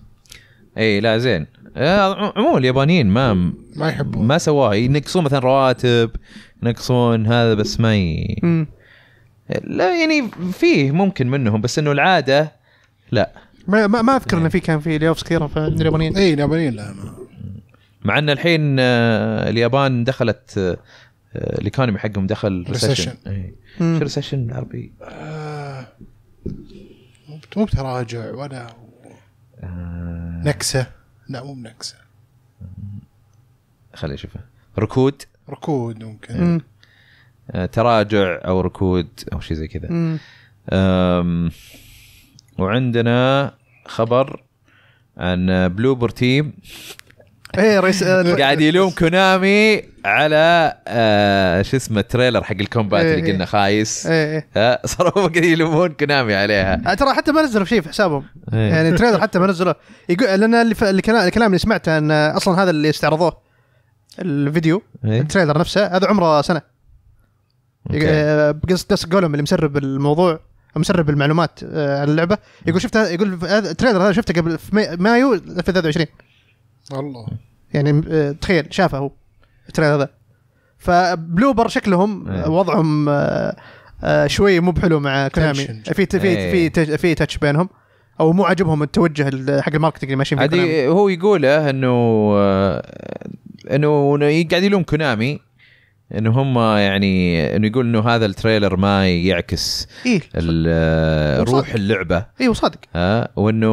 اي لا زين آه، عموما اليابانيين ما ما يحبون ما سواها ينقصون مثلا رواتب ينقصون هذا بس ما ي... لا يعني فيه ممكن منهم بس انه العاده لا ما ما, ما اذكر انه في كان في ليوفس كثيره في اليابانيين اي اليابانيين لا ما. مع ان الحين آه، اليابان دخلت آه، الايكونومي حقهم دخل ريسيشن إيه. شو ريسيشن بالعربي؟ آه، مو بتراجع ولا آه. نكسه لا مو بنكسه خليني اشوفها ركود ركود ممكن آه، تراجع او ركود او شيء زي كذا وعندنا خبر عن بلوبر تيم ايه رئيس آه، قاعد يلوم كونامي على آه، شو اسمه التريلر حق الكومبات إيه اللي قلنا خايس إيه إيه صاروا هم يلومون كونامي عليها ترى حتى ما نزلوا شيء في حسابهم إيه يعني التريلر حتى ما نزلوا يقول لان الكلام اللي سمعته ان اصلا هذا اللي استعرضوه الفيديو إيه؟ التريلر نفسه هذا عمره سنه بقصد داس جولم اللي مسرب الموضوع مسرب المعلومات آه، عن اللعبه يقول شفت يقول التريلر هذا شفته قبل في مايو 2023 الله يعني آه، تخيل شافه هو التريلر هذا فبلوبر شكلهم ايه. وضعهم آه، شوي مو بحلو مع كونامي في في في إيه. في تاتش بينهم او مو عاجبهم التوجه حق الماركتنج اللي ماشيين فيه هو يقوله آه، انه انه قاعد يلوم كونامي انه هم يعني انه يقول انه هذا التريلر ما يعكس إيه؟ آه، روح اللعبه اي وصادق ها وانه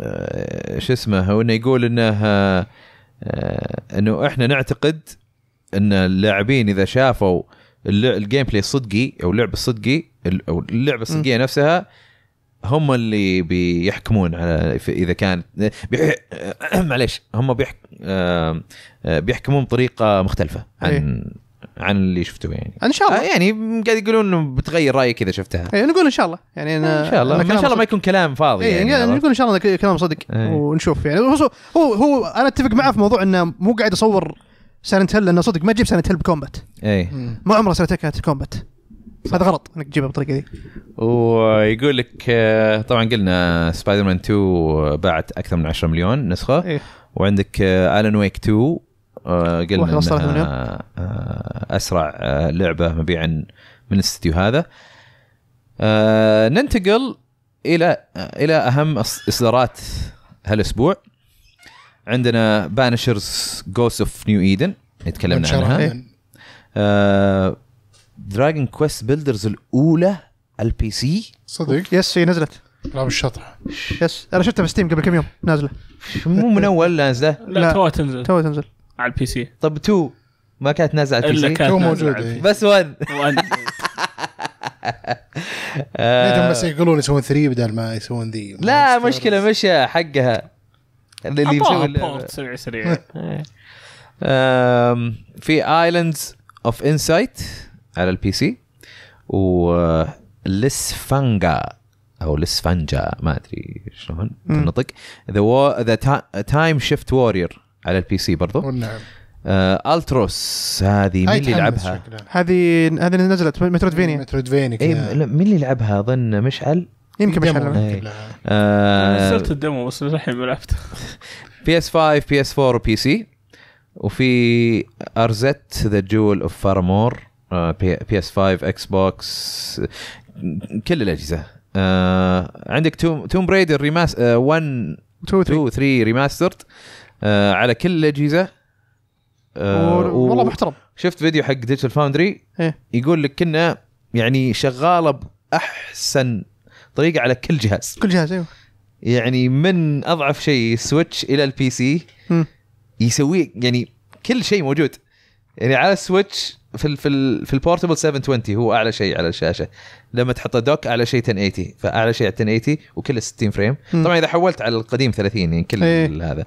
آه، شو اسمه وانه يقول انه انه احنا نعتقد ان اللاعبين اذا شافوا الجيم بلاي الصدقي او اللعبه الصدقي او اللعبه الصدقيه نفسها هم اللي بيحكمون على اذا كان بيح... معليش هم بيحك... آه، بيحكمون بطريقه مختلفه عن إيه. عن اللي شفته يعني ان شاء الله آه، يعني قاعد يقولون انه بتغير رايك اذا شفتها اي نقول ان شاء الله يعني ان شاء الله إن, شاء الله ما يكون كلام فاضي يعني, يعني نقول ان شاء الله كلام صدق أي. ونشوف يعني هو هو انا اتفق معه في موضوع انه مو قاعد اصور سانت هيل لانه صدق ما تجيب سانت هيل بكومبات اي ما عمره سانت هيل كانت كومبات هذا غلط انك تجيبها بالطريقه دي ويقول لك آه، طبعا قلنا سبايدر مان 2 آه، باعت اكثر من 10 مليون نسخه إيه؟ وعندك آه، الان ويك 2 قلنا انها اسرع لعبه مبيعا من الاستديو هذا ننتقل الى الى اهم اصدارات هالاسبوع عندنا بانشرز جوست اوف نيو ايدن تكلمنا عنها دراجون كويست بيلدرز الاولى البي سي صدق يس هي نزلت العاب الشطح يس انا شفتها في ستيم قبل كم يوم نازله مو من اول نازله لا تو تنزل تو تنزل على البي سي طب 2 ما كانت نازله على البي سي كانت موجوده بس 1 ليتهم آه. بس يقولون يسوون 3 بدل ما يسوون ذي لا مشكله مشى حقها اللي يسوي سريع سريع في ايلاندز اوف انسايت على البي سي و لسفانجا او لسفانجا ما ادري شلون النطق ذا ذا تايم شيفت وورير على البي سي برضو نعم آه التروس هذه مين اللي يلعبها؟ هذه هذه نزلت مترويدفينيا مترويدفينيا اي مين اللي يلعبها اظن مشعل يمكن مشعل ايه. آه نزلت الدمو بس للحين ما لعبته بي اس 5 بي اس 4 وبي سي وفي ارزت ذا جول اوف فارمور بي اس 5 اكس بوكس كل الاجهزه آه عندك توم توم بريدر ريماس 1 2 3 ريماسترد على كل الاجهزه آه والله محترم شفت فيديو حق ديجيتال إيه. فاوندري يقول لك كنا يعني شغاله باحسن طريقه على كل جهاز كل جهاز ايوه يعني من اضعف شيء سويتش الى البي سي يسوي يعني كل شيء موجود يعني على السويتش في الـ في الـ في البورتبل 720 هو اعلى شيء على الشاشه لما تحط دوك اعلى شيء 1080 فاعلى شيء 1080 وكله 60 فريم م. طبعا اذا حولت على القديم 30 يعني كل ايه. هذا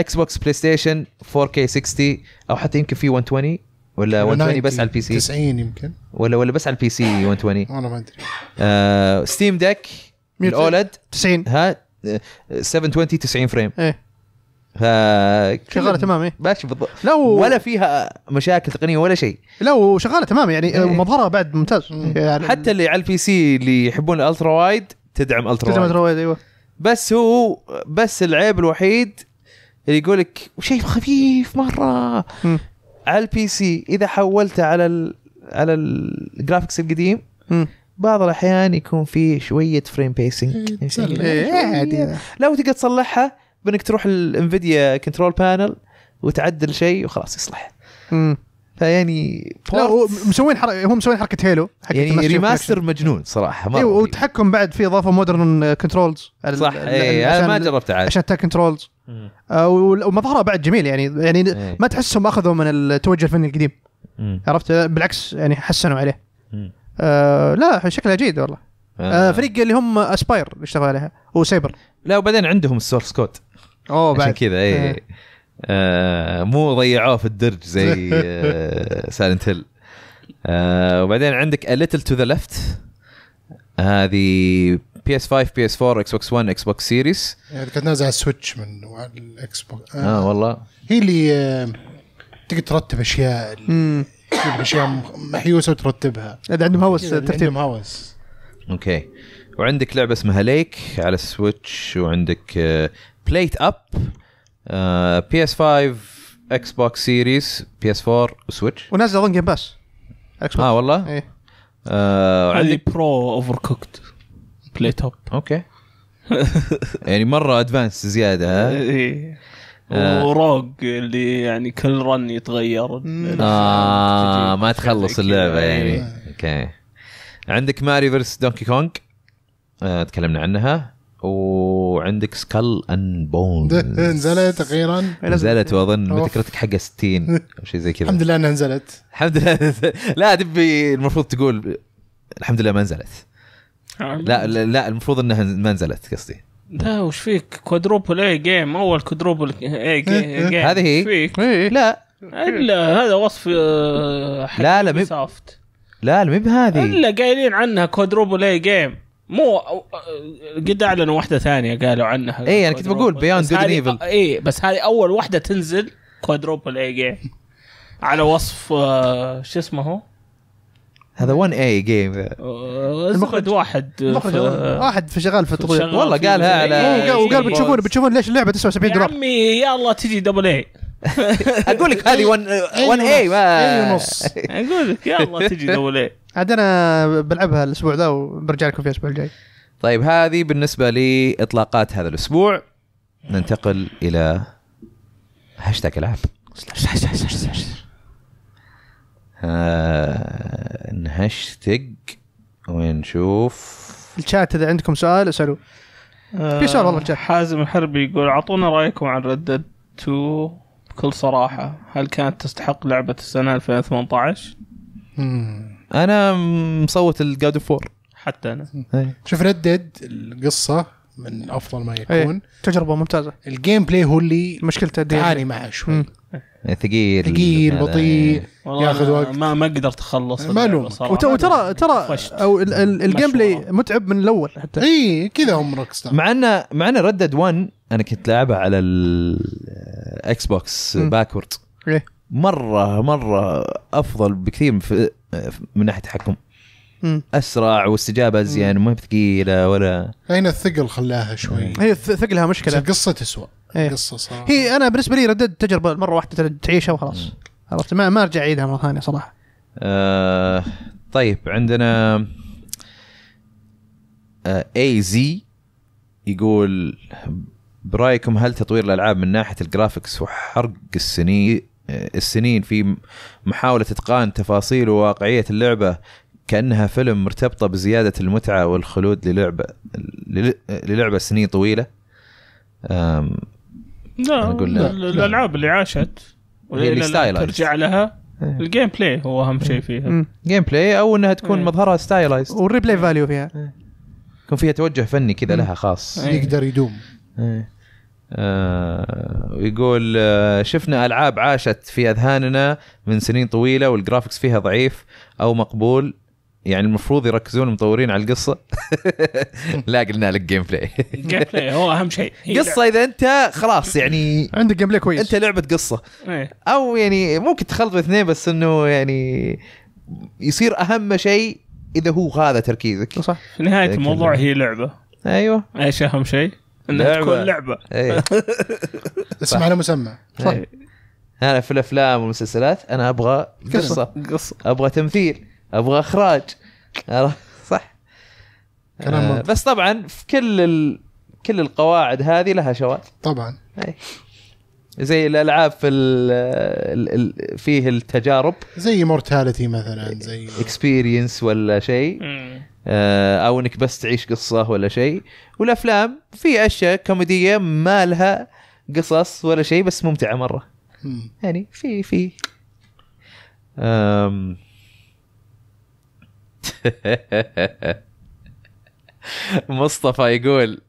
اكس بوكس بلاي ستيشن 4K 60 او حتى يمكن في 120 ولا 120 بس على البي سي 90 يمكن ولا ولا بس على البي سي 120 انا ما ادري آه، ستيم ديك الاولد 90 ها 720 90 فريم ايه ف شغاله تمام ايه ماشي بالضبط لا و... ولا فيها مشاكل تقنيه ولا شيء لا وشغاله تمام يعني إيه. مظهرها بعد ممتاز يعني حتى اللي على البي سي اللي يحبون الالترا وايد تدعم الترا تدعم الترا وايد ايوه بس هو بس العيب الوحيد اللي يقول لك شيء خفيف مره م. على البي سي اذا حولته على ال على الجرافكس القديم م. بعض الاحيان يكون في شويه فريم إيه، بيسنج إيه، لو تقدر تصلحها بانك تروح الانفيديا كنترول بانل وتعدل شيء وخلاص يصلح امم فيعني لا هو مسوين حر... هو مسوين حركه هيلو حق يعني ريماستر مجنون صراحه ما ايوه والتحكم بعد في اضافه مودرن كنترولز صح اي انا ما جربته عاد عشان تاك كنترولز آه ومظهرها بعد جميل يعني يعني ايه. ما تحسهم اخذوا من التوجه الفني القديم عرفت بالعكس يعني حسنوا عليه آه لا شكلها جيد والله آه. آه فريق اللي هم اسباير اشتغل عليها وسايبر لا وبعدين عندهم السورس كود اوه بعد عشان كذا اي آه. آه مو ضيعوه في الدرج زي آه سايلنت هيل آه وبعدين عندك A Little to the Left هذه بي اس 5 بي اس 4 اكس بوكس 1 اكس بوكس سيريس هذه كانت نازله على السويتش من الاكس آه. بوكس آه, والله هي اللي آه، تقدر ترتب اشياء تجيب اشياء محيوسه وترتبها هذا عندهم هوس ترتيب عندهم هوس اوكي وعندك لعبه اسمها ليك على السويتش وعندك بليت اب بي اس 5 اكس بوكس سيريز بي اس 4 وسويتش ونزل اظن جيم باس اكس بوكس اه والله؟ ايه عندي برو اوفر كوكت بليت اب اوكي يعني مره ادفانس زياده ها؟ ايه آه. وروج اللي يعني كل رن يتغير اه ما تخلص اللعبه إيه. يعني اوكي عندك ماري فيرس دونكي كونج تكلمنا عنها وعندك سكال ان بونز إيه، نزلت اخيرا نزلت واظن متكرتك حقها 60 او شيء زي كذا الحمد لله انها نزلت الحمد لله لا تبي المفروض تقول الحمد لله ما نزلت آه، لا لا المفروض انها ما نزلت قصدي لا وش فيك كوادروبل اي جيم اول كوادروبل اي جيم إيه، إيه، هذه هي لا الا هذا وصف آه، حق لا لا مب... سوفت لا لا مو بهذه الا قايلين عنها كوادروبل اي جيم مو أه، قد اعلنوا واحده ثانيه قالوا عنها اي انا يعني كنت بقول بيوند جود ايفل اي بس هذه اول واحده تنزل كوادروبل اي جيم على وصف آه، شو اسمه هو هذا 1 اي جيم المخرج واحد آه، المخرج واحد في شغال في التطوير والله قالها على إيه، وقال إيه، إيه، بتشوفون بتشوفون ليش اللعبه 79 دولار يا عمي يا الله تجي دبل اي اقول لك هذه 1 1 اي 1 اي ونص اقول لك يا الله تجي دبل اي عاد انا بلعبها الاسبوع ذا وبرجع لكم في الاسبوع الجاي طيب هذه بالنسبه لاطلاقات هذا الاسبوع ننتقل الى هاشتاج العاب آه، نهشتج ونشوف الشات اذا عندكم سؤال اسالوه آه، في سؤال والله الشات حازم الحربي يقول اعطونا رايكم عن ردد 2 بكل صراحه هل كانت تستحق لعبه السنه 2018؟ انا مصوت الجاد اوف حتى انا هي. إيه. شوف ردد القصه من افضل ما إيه. يكون هي. تجربه ممتازه الجيم بلاي هو اللي مشكلته تعاني معه شوي إيه، ثقيل ثقيل بطيء ياخذ وقت ما ما قدرت اخلص ما الوم وترى ترى او الجيم بلاي متعب من الاول حتى اي كذا هم روك ستار مع ان مع ان ردد 1 انا كنت لعبها على الاكس بوكس باكورد مره مره افضل بكثير في من ناحيه التحكم اسرع واستجابه زين يعني ما ثقيله ولا هنا الثقل خلاها شوي هي ثقلها مشكله القصه تسوى إيه. القصه صراحه هي انا بالنسبه لي رددت تجربه مره واحده تعيشها وخلاص عرفت ما ما ارجع اعيدها مره ثانيه صراحه آه طيب عندنا اي آه زي يقول برايكم هل تطوير الالعاب من ناحيه الجرافكس وحرق السنين السنين في محاوله اتقان تفاصيل وواقعيه اللعبه كانها فيلم مرتبطه بزياده المتعه والخلود للعبه للعبه سنين طويله لا, أقول لا الالعاب اللي عاشت اللي ترجع لها إيه. الجيم بلاي هو اهم شيء إيه. فيها جيم بلاي او انها تكون إيه. مظهرها ستايلايز والريبلاي فاليو فيها يكون فيها توجه فني كذا لها خاص يقدر يدوم آه، يقول آه، شفنا العاب عاشت في اذهاننا من سنين طويله والجرافكس فيها ضعيف او مقبول يعني المفروض يركزون المطورين على القصه لا قلنا لك جيم بلاي جيم بلاي هو اهم شيء قصه اذا انت خلاص يعني عندك جيم بلاي كويس انت لعبه قصه إيه. او يعني ممكن تخلط الاثنين بس انه يعني يصير اهم شيء اذا هو هذا تركيزك صح في نهايه الموضوع هي لعبه ايوه ايش اهم شيء؟ انها تكون لعبه ايه. اسم على مسمى صح انا في الافلام والمسلسلات انا ابغى قصه قصه ابغى تمثيل ابغى اخراج صح آه بس طبعا في كل ال... كل القواعد هذه لها شواذ طبعا إيه. زي الالعاب في ال ال فيه التجارب زي مورتاليتي مثلا زي اكسبيرينس ولا شيء آه، او انك بس تعيش قصه ولا شيء والافلام في اشياء كوميديه ما لها قصص ولا شيء بس ممتعه مره يعني في في مصطفى يقول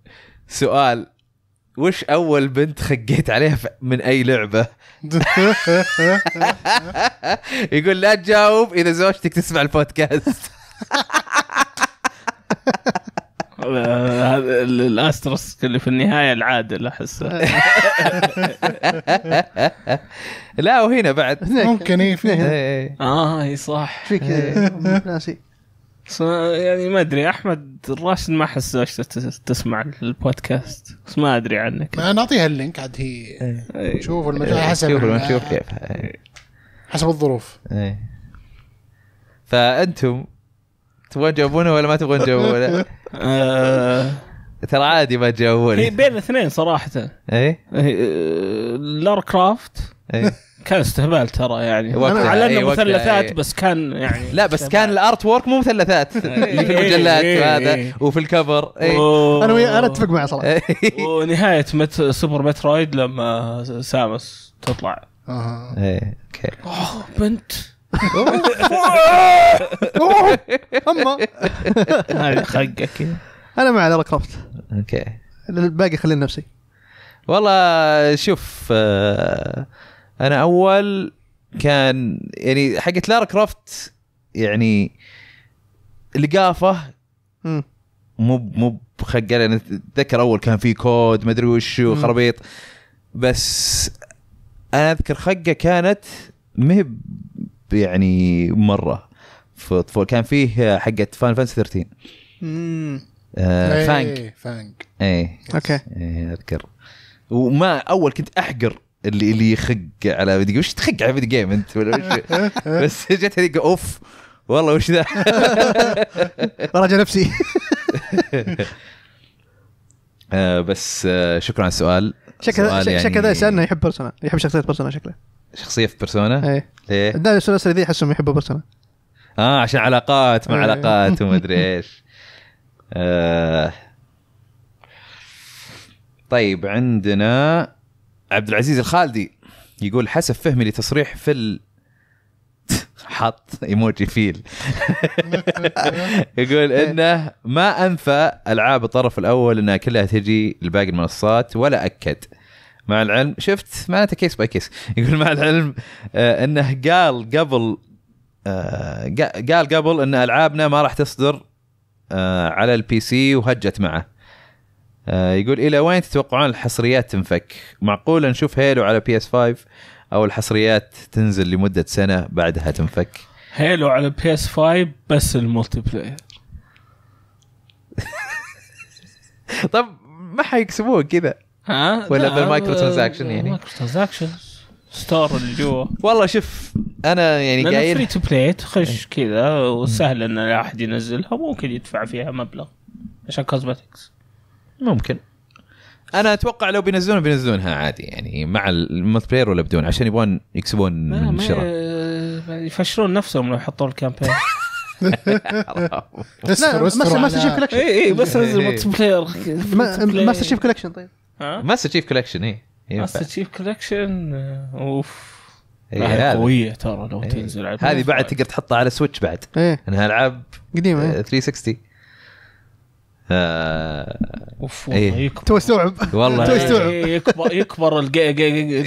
سؤال وش اول بنت خقيت عليها من اي لعبه يقول لا تجاوب اذا زوجتك تسمع البودكاست هذا الاسترس اللي في النهايه العادل احسه لا وهنا بعد ممكن اي في إيه، إيه. اه اي صح في كذا إيه، ناسي يعني ما ادري احمد الراشد ما احس تسمع البودكاست بس ما ادري عنك ما نعطيها اللينك عاد هي ايه. شوف المجال إيه، حسب شوف نشوف كيف إيه. حسب الظروف إيه. فانتم تبغون تجاوبونه ولا ما تبغون تجاوبونه؟ آه. ترى عادي ما تجاوبونه هي بين اثنين صراحه ايه آه، لاركرافت كرافت ايه كان استهبال ترى يعني وقتها على انه مثلثات بس كان يعني لا بس كان الارت وورك مو مثلثات اللي في المجلات إيه، إيه، هذا إيه. وفي الكفر انا انا اتفق معه صراحه ونهايه مت سوبر مترويد لما سامس تطلع اها ايه اوكي اوه بنت هذه خقه انا مع لارا كرافت اوكي الباقي خلينا نفسي والله شوف آه انا اول كان يعني حقت لارا كرافت يعني لقافه مو مو بخقل يعني انا اتذكر اول كان في كود ما ادري وش وخربيط بس انا اذكر خقه كانت مهب يعني مره في كان فيه حقت فان فانس 13 امم آه فانج فانج اي اوكي اي اذكر وما اول كنت احقر اللي اللي يخق على فيديو وش تخق على فيديو جيم انت ولا وش بس جت هذيك اوف والله وش ذا راجع نفسي آه بس آه شكرا على السؤال شكله شكله يعني... سالنا يحب بيرسونا يحب شخصيه بيرسونا شكله شخصيه في بيرسونا؟ ايه ليه؟ السلاسل ذي احسهم يحبوا بيرسونا اه عشان علاقات ما إيه. علاقات وما ادري ايش آه طيب عندنا عبد العزيز الخالدي يقول حسب فهمي لتصريح فيل حط ايموجي فيل يقول انه ما انفى العاب الطرف الاول انها كلها تجي لباقي المنصات ولا اكد مع العلم شفت معناته كيس باي كيس يقول مع العلم آه، انه قال قبل آه، قال قبل ان العابنا ما راح تصدر آه، على البي سي وهجت معه آه، يقول الى وين تتوقعون الحصريات تنفك؟ معقول نشوف هيلو على بي اس 5 او الحصريات تنزل لمده سنه بعدها تنفك؟ هيلو على بي اس 5 بس الملتي بلاير طب ما حيكسبوه كذا ها ولا بالمايكرو ترانزاكشن يعني مايكرو ترانزاكشن ستور اللي جوا والله شوف انا يعني قايل فري تو بلاي تخش إيه. كذا وسهل ان احد ينزلها ممكن يدفع فيها مبلغ عشان كوزمتكس ممكن انا اتوقع لو بينزلون بينزلونها عادي يعني مع الملتي بلاير ولا بدون عشان يبغون يكسبون من الشراء يفشلون نفسهم لو يحطون الكامبين لا ماستر شيف كولكشن اي اي بس ملتي بلاير ماستر شيف كولكشن طيب ماستر شيف كولكشن اي ماستر شيف كولكشن اوف إيه، قوية ترى لو إيه. تنزل هذه بعد تقدر تحطها على سويتش بعد إيه. انها العاب قديمة 360 آه، اوف والله إيه. يكبر تو استوعب والله تو استوعب إيه، إيه، يكبر يكبر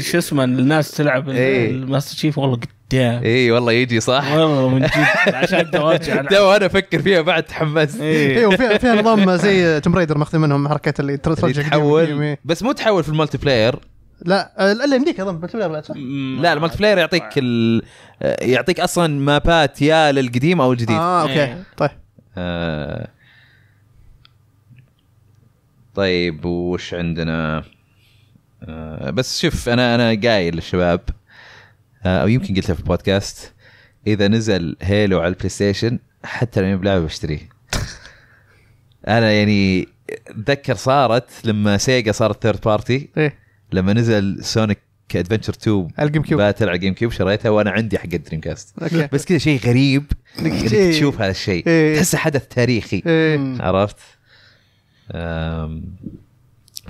شو اسمه الناس تلعب الماستر شيف والله قدام اي والله يجي صح والله من جد عشان دواجع تو انا افكر فيها بعد تحمست اي وفيها فيها نظام زي توم رايدر ماخذين منهم حركات اللي ترجع تحول بس مو تحول في المالتي بلاير لا الا يمديك اظن المالتي بلاير صح؟ لا المالتي بلاير يعطيك ال... يعطيك اصلا مابات يا للقديم او الجديد اه اوكي طيب آه، طيب وش عندنا آه بس شوف انا انا قايل للشباب آه او يمكن قلتها في بودكاست اذا نزل هيلو على البلاي ستيشن حتى لو يبلعه بلعبه بشتريه انا يعني اتذكر صارت لما سيجا صارت ثيرد بارتي إيه؟ لما نزل سونيك ادفنتشر 2 على الجيم كيوب باتل على الجيم كيوب شريتها وانا عندي حق الدريم كاست أوكي. بس كذا شيء غريب انك تشوف هذا الشيء إيه. تحسه حدث تاريخي إيه. عرفت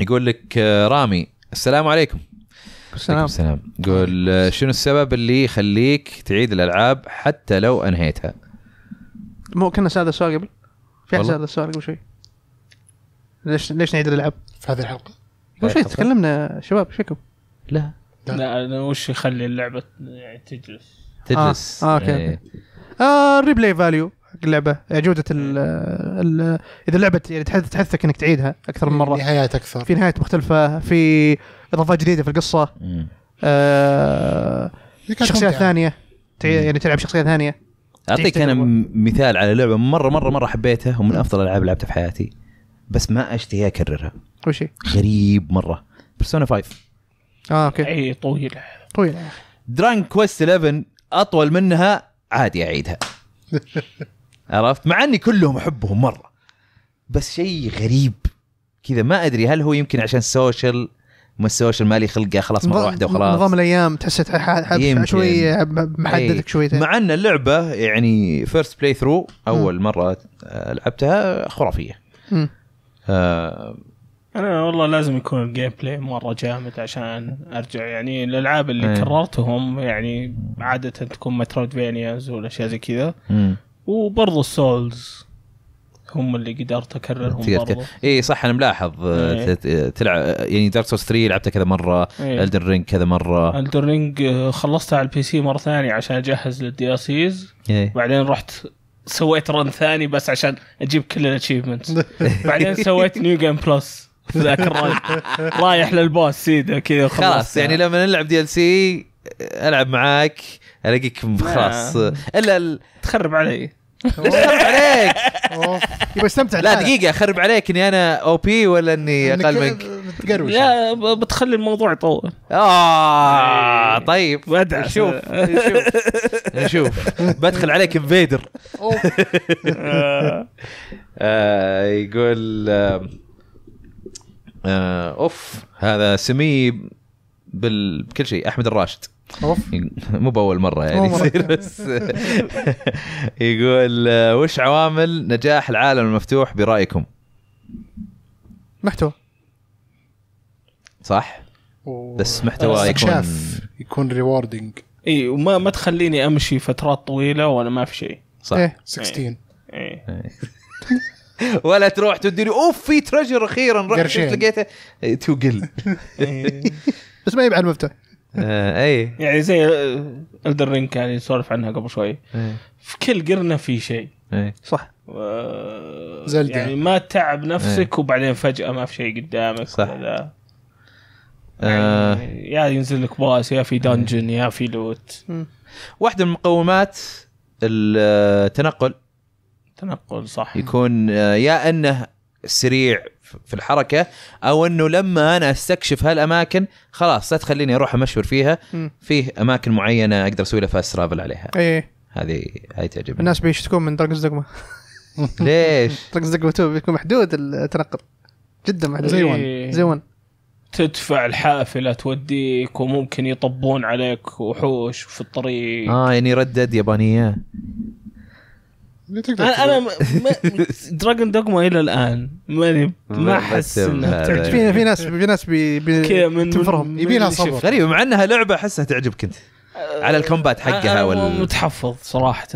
يقول لك آه، رامي السلام عليكم السلام السلام يقول آه، شنو السبب اللي يخليك تعيد الالعاب حتى لو انهيتها؟ مو كنا هذا السؤال قبل في احد هذا السؤال قبل شوي ليش ليش نعيد الالعاب؟ في هذه الحلقه قبل شوي تكلمنا شباب شكو لا لا انا وش يخلي اللعبه يعني تجلس تجلس آه. آه اوكي, إيه. أوكي. آه الريبلاي فاليو اللعبه يعني جوده ال إيه. الـ اذا لعبه يعني تحثك انك تعيدها اكثر من مره في نهايات اكثر في نهايات مختلفه في اضافات جديده في القصه آه شخصيات ثانيه يعني تلعب شخصيه ثانيه اعطيك انا مثال على لعبه مره مره مره حبيتها ومن افضل الالعاب لعبتها في حياتي بس ما اشتهي اكررها وش غريب مره بيرسونا 5 اه اوكي اي طويله طويله درانك كويست 11 اطول منها عادي اعيدها عرفت مع اني كلهم احبهم مره بس شيء غريب كذا ما ادري هل هو يمكن عشان سوشيال ما السوشيال مالي خلقه خلاص مره واحده وخلاص نظام الايام تحس شوي محددك إيه. شويه مع ان اللعبه يعني فيرست بلاي ثرو اول م. مره آه، لعبتها خرافيه آه انا والله لازم يكون الجيم بلاي مره جامد عشان ارجع يعني الالعاب اللي إيه. كررتهم يعني عاده تكون مترويدفينياز والاشياء زي كذا وبرضه السولز هم اللي قدرت اكررهم برضه اي صح انا ملاحظ آه، إيه. تلعب آه، يعني دارك سورس 3 لعبته كذا مره إيه. الدر رينج كذا مره الدر آه، رينج خلصتها على البي سي مره ثانيه عشان اجهز للدي اس ايز إيه. بعدين رحت سويت رن ثاني بس عشان اجيب كل الاتشيفمنت بعدين سويت نيو جيم بلس ذاك رايح للبوس سيده كذا خلاص يعني لما نلعب دي ال سي العب معاك الاقيك خلاص نعم. الا تخرب علي استمتع عليك يبغى يستمتع لا دقيقة خرب عليك اني انا او بي ولا اني اقل منك بتقروش لا بتخلي الموضوع يطول اه إيه. طيب بدعس شوف نشوف بدخل عليك انفيدر آه، يقول آه، اوف هذا سمي بكل شيء احمد الراشد أوف. مو باول مره يعني يصير بس يقول آه، وش عوامل نجاح العالم المفتوح برايكم؟ محتوى صح بس محتوى يكون يكون ريوردنج اي وما ما تخليني امشي فترات طويله وانا ما في شيء صح ايه 16 ايه, إيه. ولا تروح تدري اوف في تريجر اخيرا رحت لقيته تو قل بس ما يبع المفتاح آه، اي يعني زي الدر آه، رينج يعني نسولف عنها قبل شوي في كل قرنه في شيء صح زلدة. يعني ما تعب نفسك وبعدين فجاه ما في شيء قدامك صح ولا آه. يعني آه. يا ينزل لك باس يا في دنجن يا في لوت واحده من مقومات التنقل تنقل صح يكون يا انه سريع في الحركه او انه لما انا استكشف هالاماكن خلاص لا تخليني اروح امشور فيها فيه اماكن معينه اقدر اسوي لها فاست ترافل عليها ايه هذه هاي تعجبني الناس بيشتكون من دراجونز الزقمه ليش؟ دراجونز الزقمه 2 بيكون محدود التنقل جدا محدود زي 1 إيه. زي 1 تدفع الحافلة توديك وممكن يطبون عليك وحوش في الطريق اه يعني ردد يابانية انا انا دراجون دوجما الى الان ماني ما احس في في ناس في ناس بي تنفرهم يبي لها صبر غريبه مع انها لعبه احسها تعجبك انت أه، على الكومبات حقها وال... متحفظ صراحه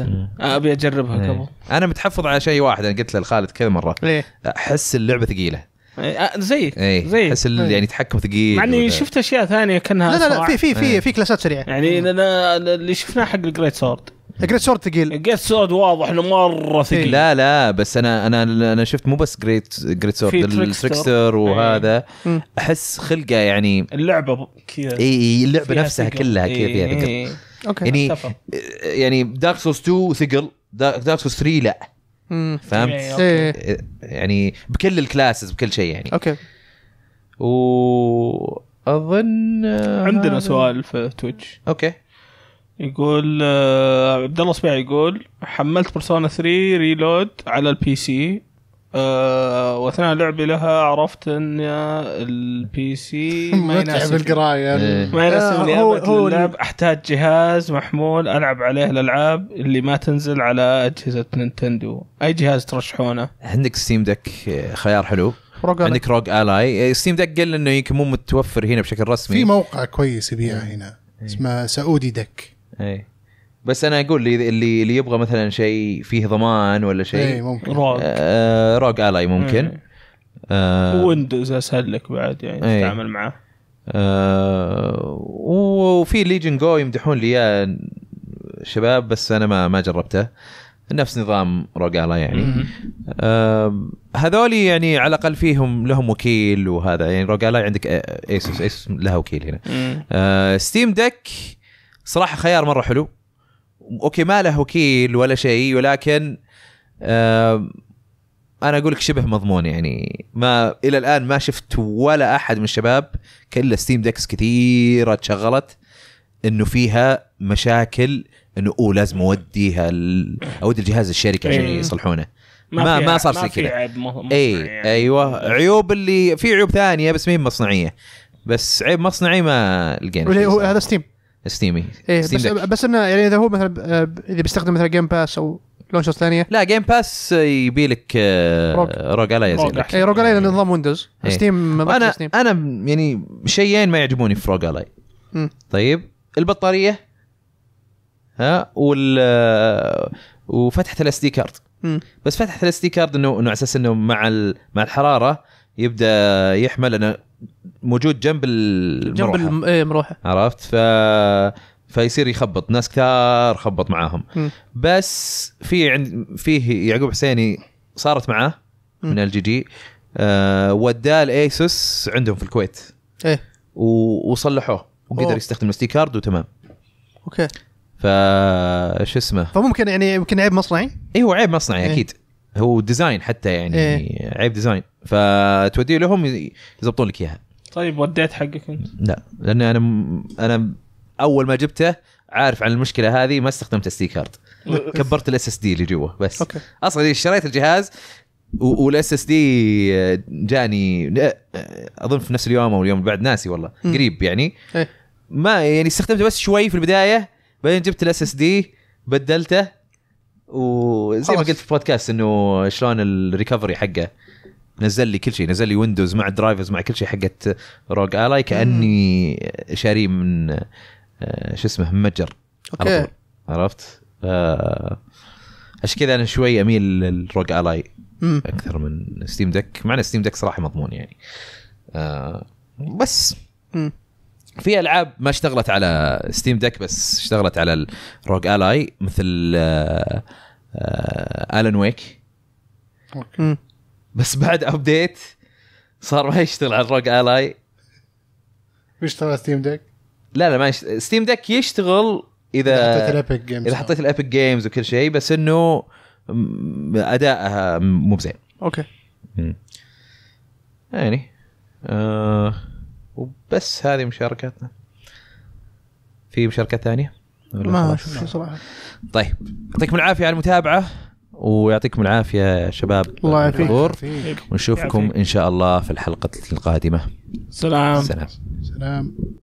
ابي اجربها إيه. قبل انا متحفظ على شيء واحد انا قلت لخالد كذا مره ليه؟ احس اللعبه ثقيله إيه، أه، زيك إيه، زي احس يعني تحكم ثقيل مع اني شفت اشياء ثانيه كانها لا لا لا في في في في كلاسات سريعه يعني انا اللي شفناه حق الجريت سورد جريت سورد ثقيل جريت سورد واضح انه مره إيه. ثقيل لا لا بس انا انا انا شفت مو بس جريت جريت سورد التريكستر وهذا ايه. احس خلقه يعني اللعبه كذا اي إيه، إيه، اللعبه نفسها ثقل. كلها كذا فيها ثقل ايه. اوكي يعني يعني دارك سورس 2 ثقل دارك سورس 3 لا فهمت؟ ايه. يعني بكل الكلاسز بكل شيء يعني اوكي و اظن عندنا سؤال في تويتش اوكي يقول آه، عبد الله صبيعي يقول حملت بيرسونا 3 ريلود على البي سي آه، واثناء لعبي لها عرفت ان البي سي ما يناسب القرايه إيه. ما يناسبني آه احتاج جهاز محمول العب عليه الالعاب اللي ما تنزل على اجهزه نينتندو اي جهاز ترشحونه عندك ستيم دك آه، خيار حلو عندك روج الاي ستيم دك قال انه يمكن مو متوفر هنا بشكل رسمي في موقع كويس يبيعه إيه. هنا اسمه سعودي دك اي بس انا اقول اللي اللي, اللي يبغى مثلا شيء فيه ضمان ولا شيء اي ممكن روك آه روك الاي ممكن إيه. آه ويندوز اسهل لك بعد يعني أي. تتعامل معاه آه وفي ليجن جو يمدحون لي اياه شباب بس انا ما ما جربته نفس نظام روجالا يعني آه هذولي يعني على الاقل فيهم لهم وكيل وهذا يعني روجالا عندك ايسوس ايسوس لها وكيل هنا آه ستيم ديك صراحه خيار مره حلو اوكي ما له وكيل ولا شيء ولكن انا اقول لك شبه مضمون يعني ما الى الان ما شفت ولا احد من الشباب كله ستيم ديكس كثيره تشغلت انه فيها مشاكل انه اوه لازم اوديها اودي الجهاز الشركه عشان إيه. يصلحونه ما ما, ما صار زي كذا اي ايوه عيوب اللي في عيوب ثانيه بس ما هي مصنعيه بس عيب مصنعي ما لقينا هذا ستيم ستيمي إيه ستيم بس, بس انه يعني اذا هو مثلا آه، اذا بيستخدم مثلا جيم باس او لونشرز ثانيه لا جيم باس يبي لك روج الاي يزيد اي روج الاي نظام ويندوز إيه. ستيم انا ستيم. انا يعني شيئين ما يعجبوني في روج الاي طيب البطاريه ها وال آه، وفتحه الاس دي كارد بس فتحه الاس دي كارد انه انه على اساس انه مع مع الحراره يبدا يحمل انا موجود جنب المروحه جنب المروحه إيه، عرفت ف فيصير يخبط ناس كثار خبط معاهم بس في عند فيه يعقوب حسيني صارت معاه من الجي جي جي آه، وداه الايسوس عندهم في الكويت ايه وصلحوه وقدر يستخدم الاس كارد وتمام اوكي ف شو اسمه فممكن يعني يمكن عيب مصنعي ايوه هو عيب مصنعي إيه. اكيد هو ديزاين حتى يعني إيه. عيب ديزاين فتوديه لهم يضبطون لك اياها طيب وديت حقك انت؟ لا لان انا انا اول ما جبته عارف عن المشكله هذه ما استخدمت اس دي كارد كبرت الاس اس دي اللي جوا بس أوكي. اصلا اشتريت الجهاز والاس اس آه، دي جاني آه، آه، اظن في نفس اليوم او اليوم اللي بعد ناسي والله م. قريب يعني إيه. ما يعني استخدمته بس شوي في البدايه بعدين جبت الاس اس دي بدلته وزي ما قلت في البودكاست انه شلون الريكفري حقه نزل لي كل شيء نزل لي ويندوز مع الدرايفرز مع كل شيء حقت روج الاي كاني شاريه من آه، شو اسمه متجر اوكي عرفت؟ عشان كذا انا شوي اميل للروج الاي اكثر من ستيم دك مع ان ستيم دك صراحه مضمون يعني آه، بس مم. في العاب ما اشتغلت على ستيم ديك بس اشتغلت على الروج الاي مثل الن آه، آه، ويك بس بعد ابديت صار ما يشتغل على الروج الاي يشتغل على ستيم ديك لا لا ما يشتغل. ستيم ديك يشتغل اذا حطيت الابيك جيمز اذا حطيت الابيك جيمز وكل شيء بس انه ادائها مو بزين اوكي يعني آه وبس هذه مشاركاتنا في مشاركة ثانية؟ ما شيء صراحة طيب يعطيكم العافية على المتابعة ويعطيكم العافية يا شباب الله يعافيك ونشوفكم إن شاء الله في الحلقة القادمة سلام سلام, سلام.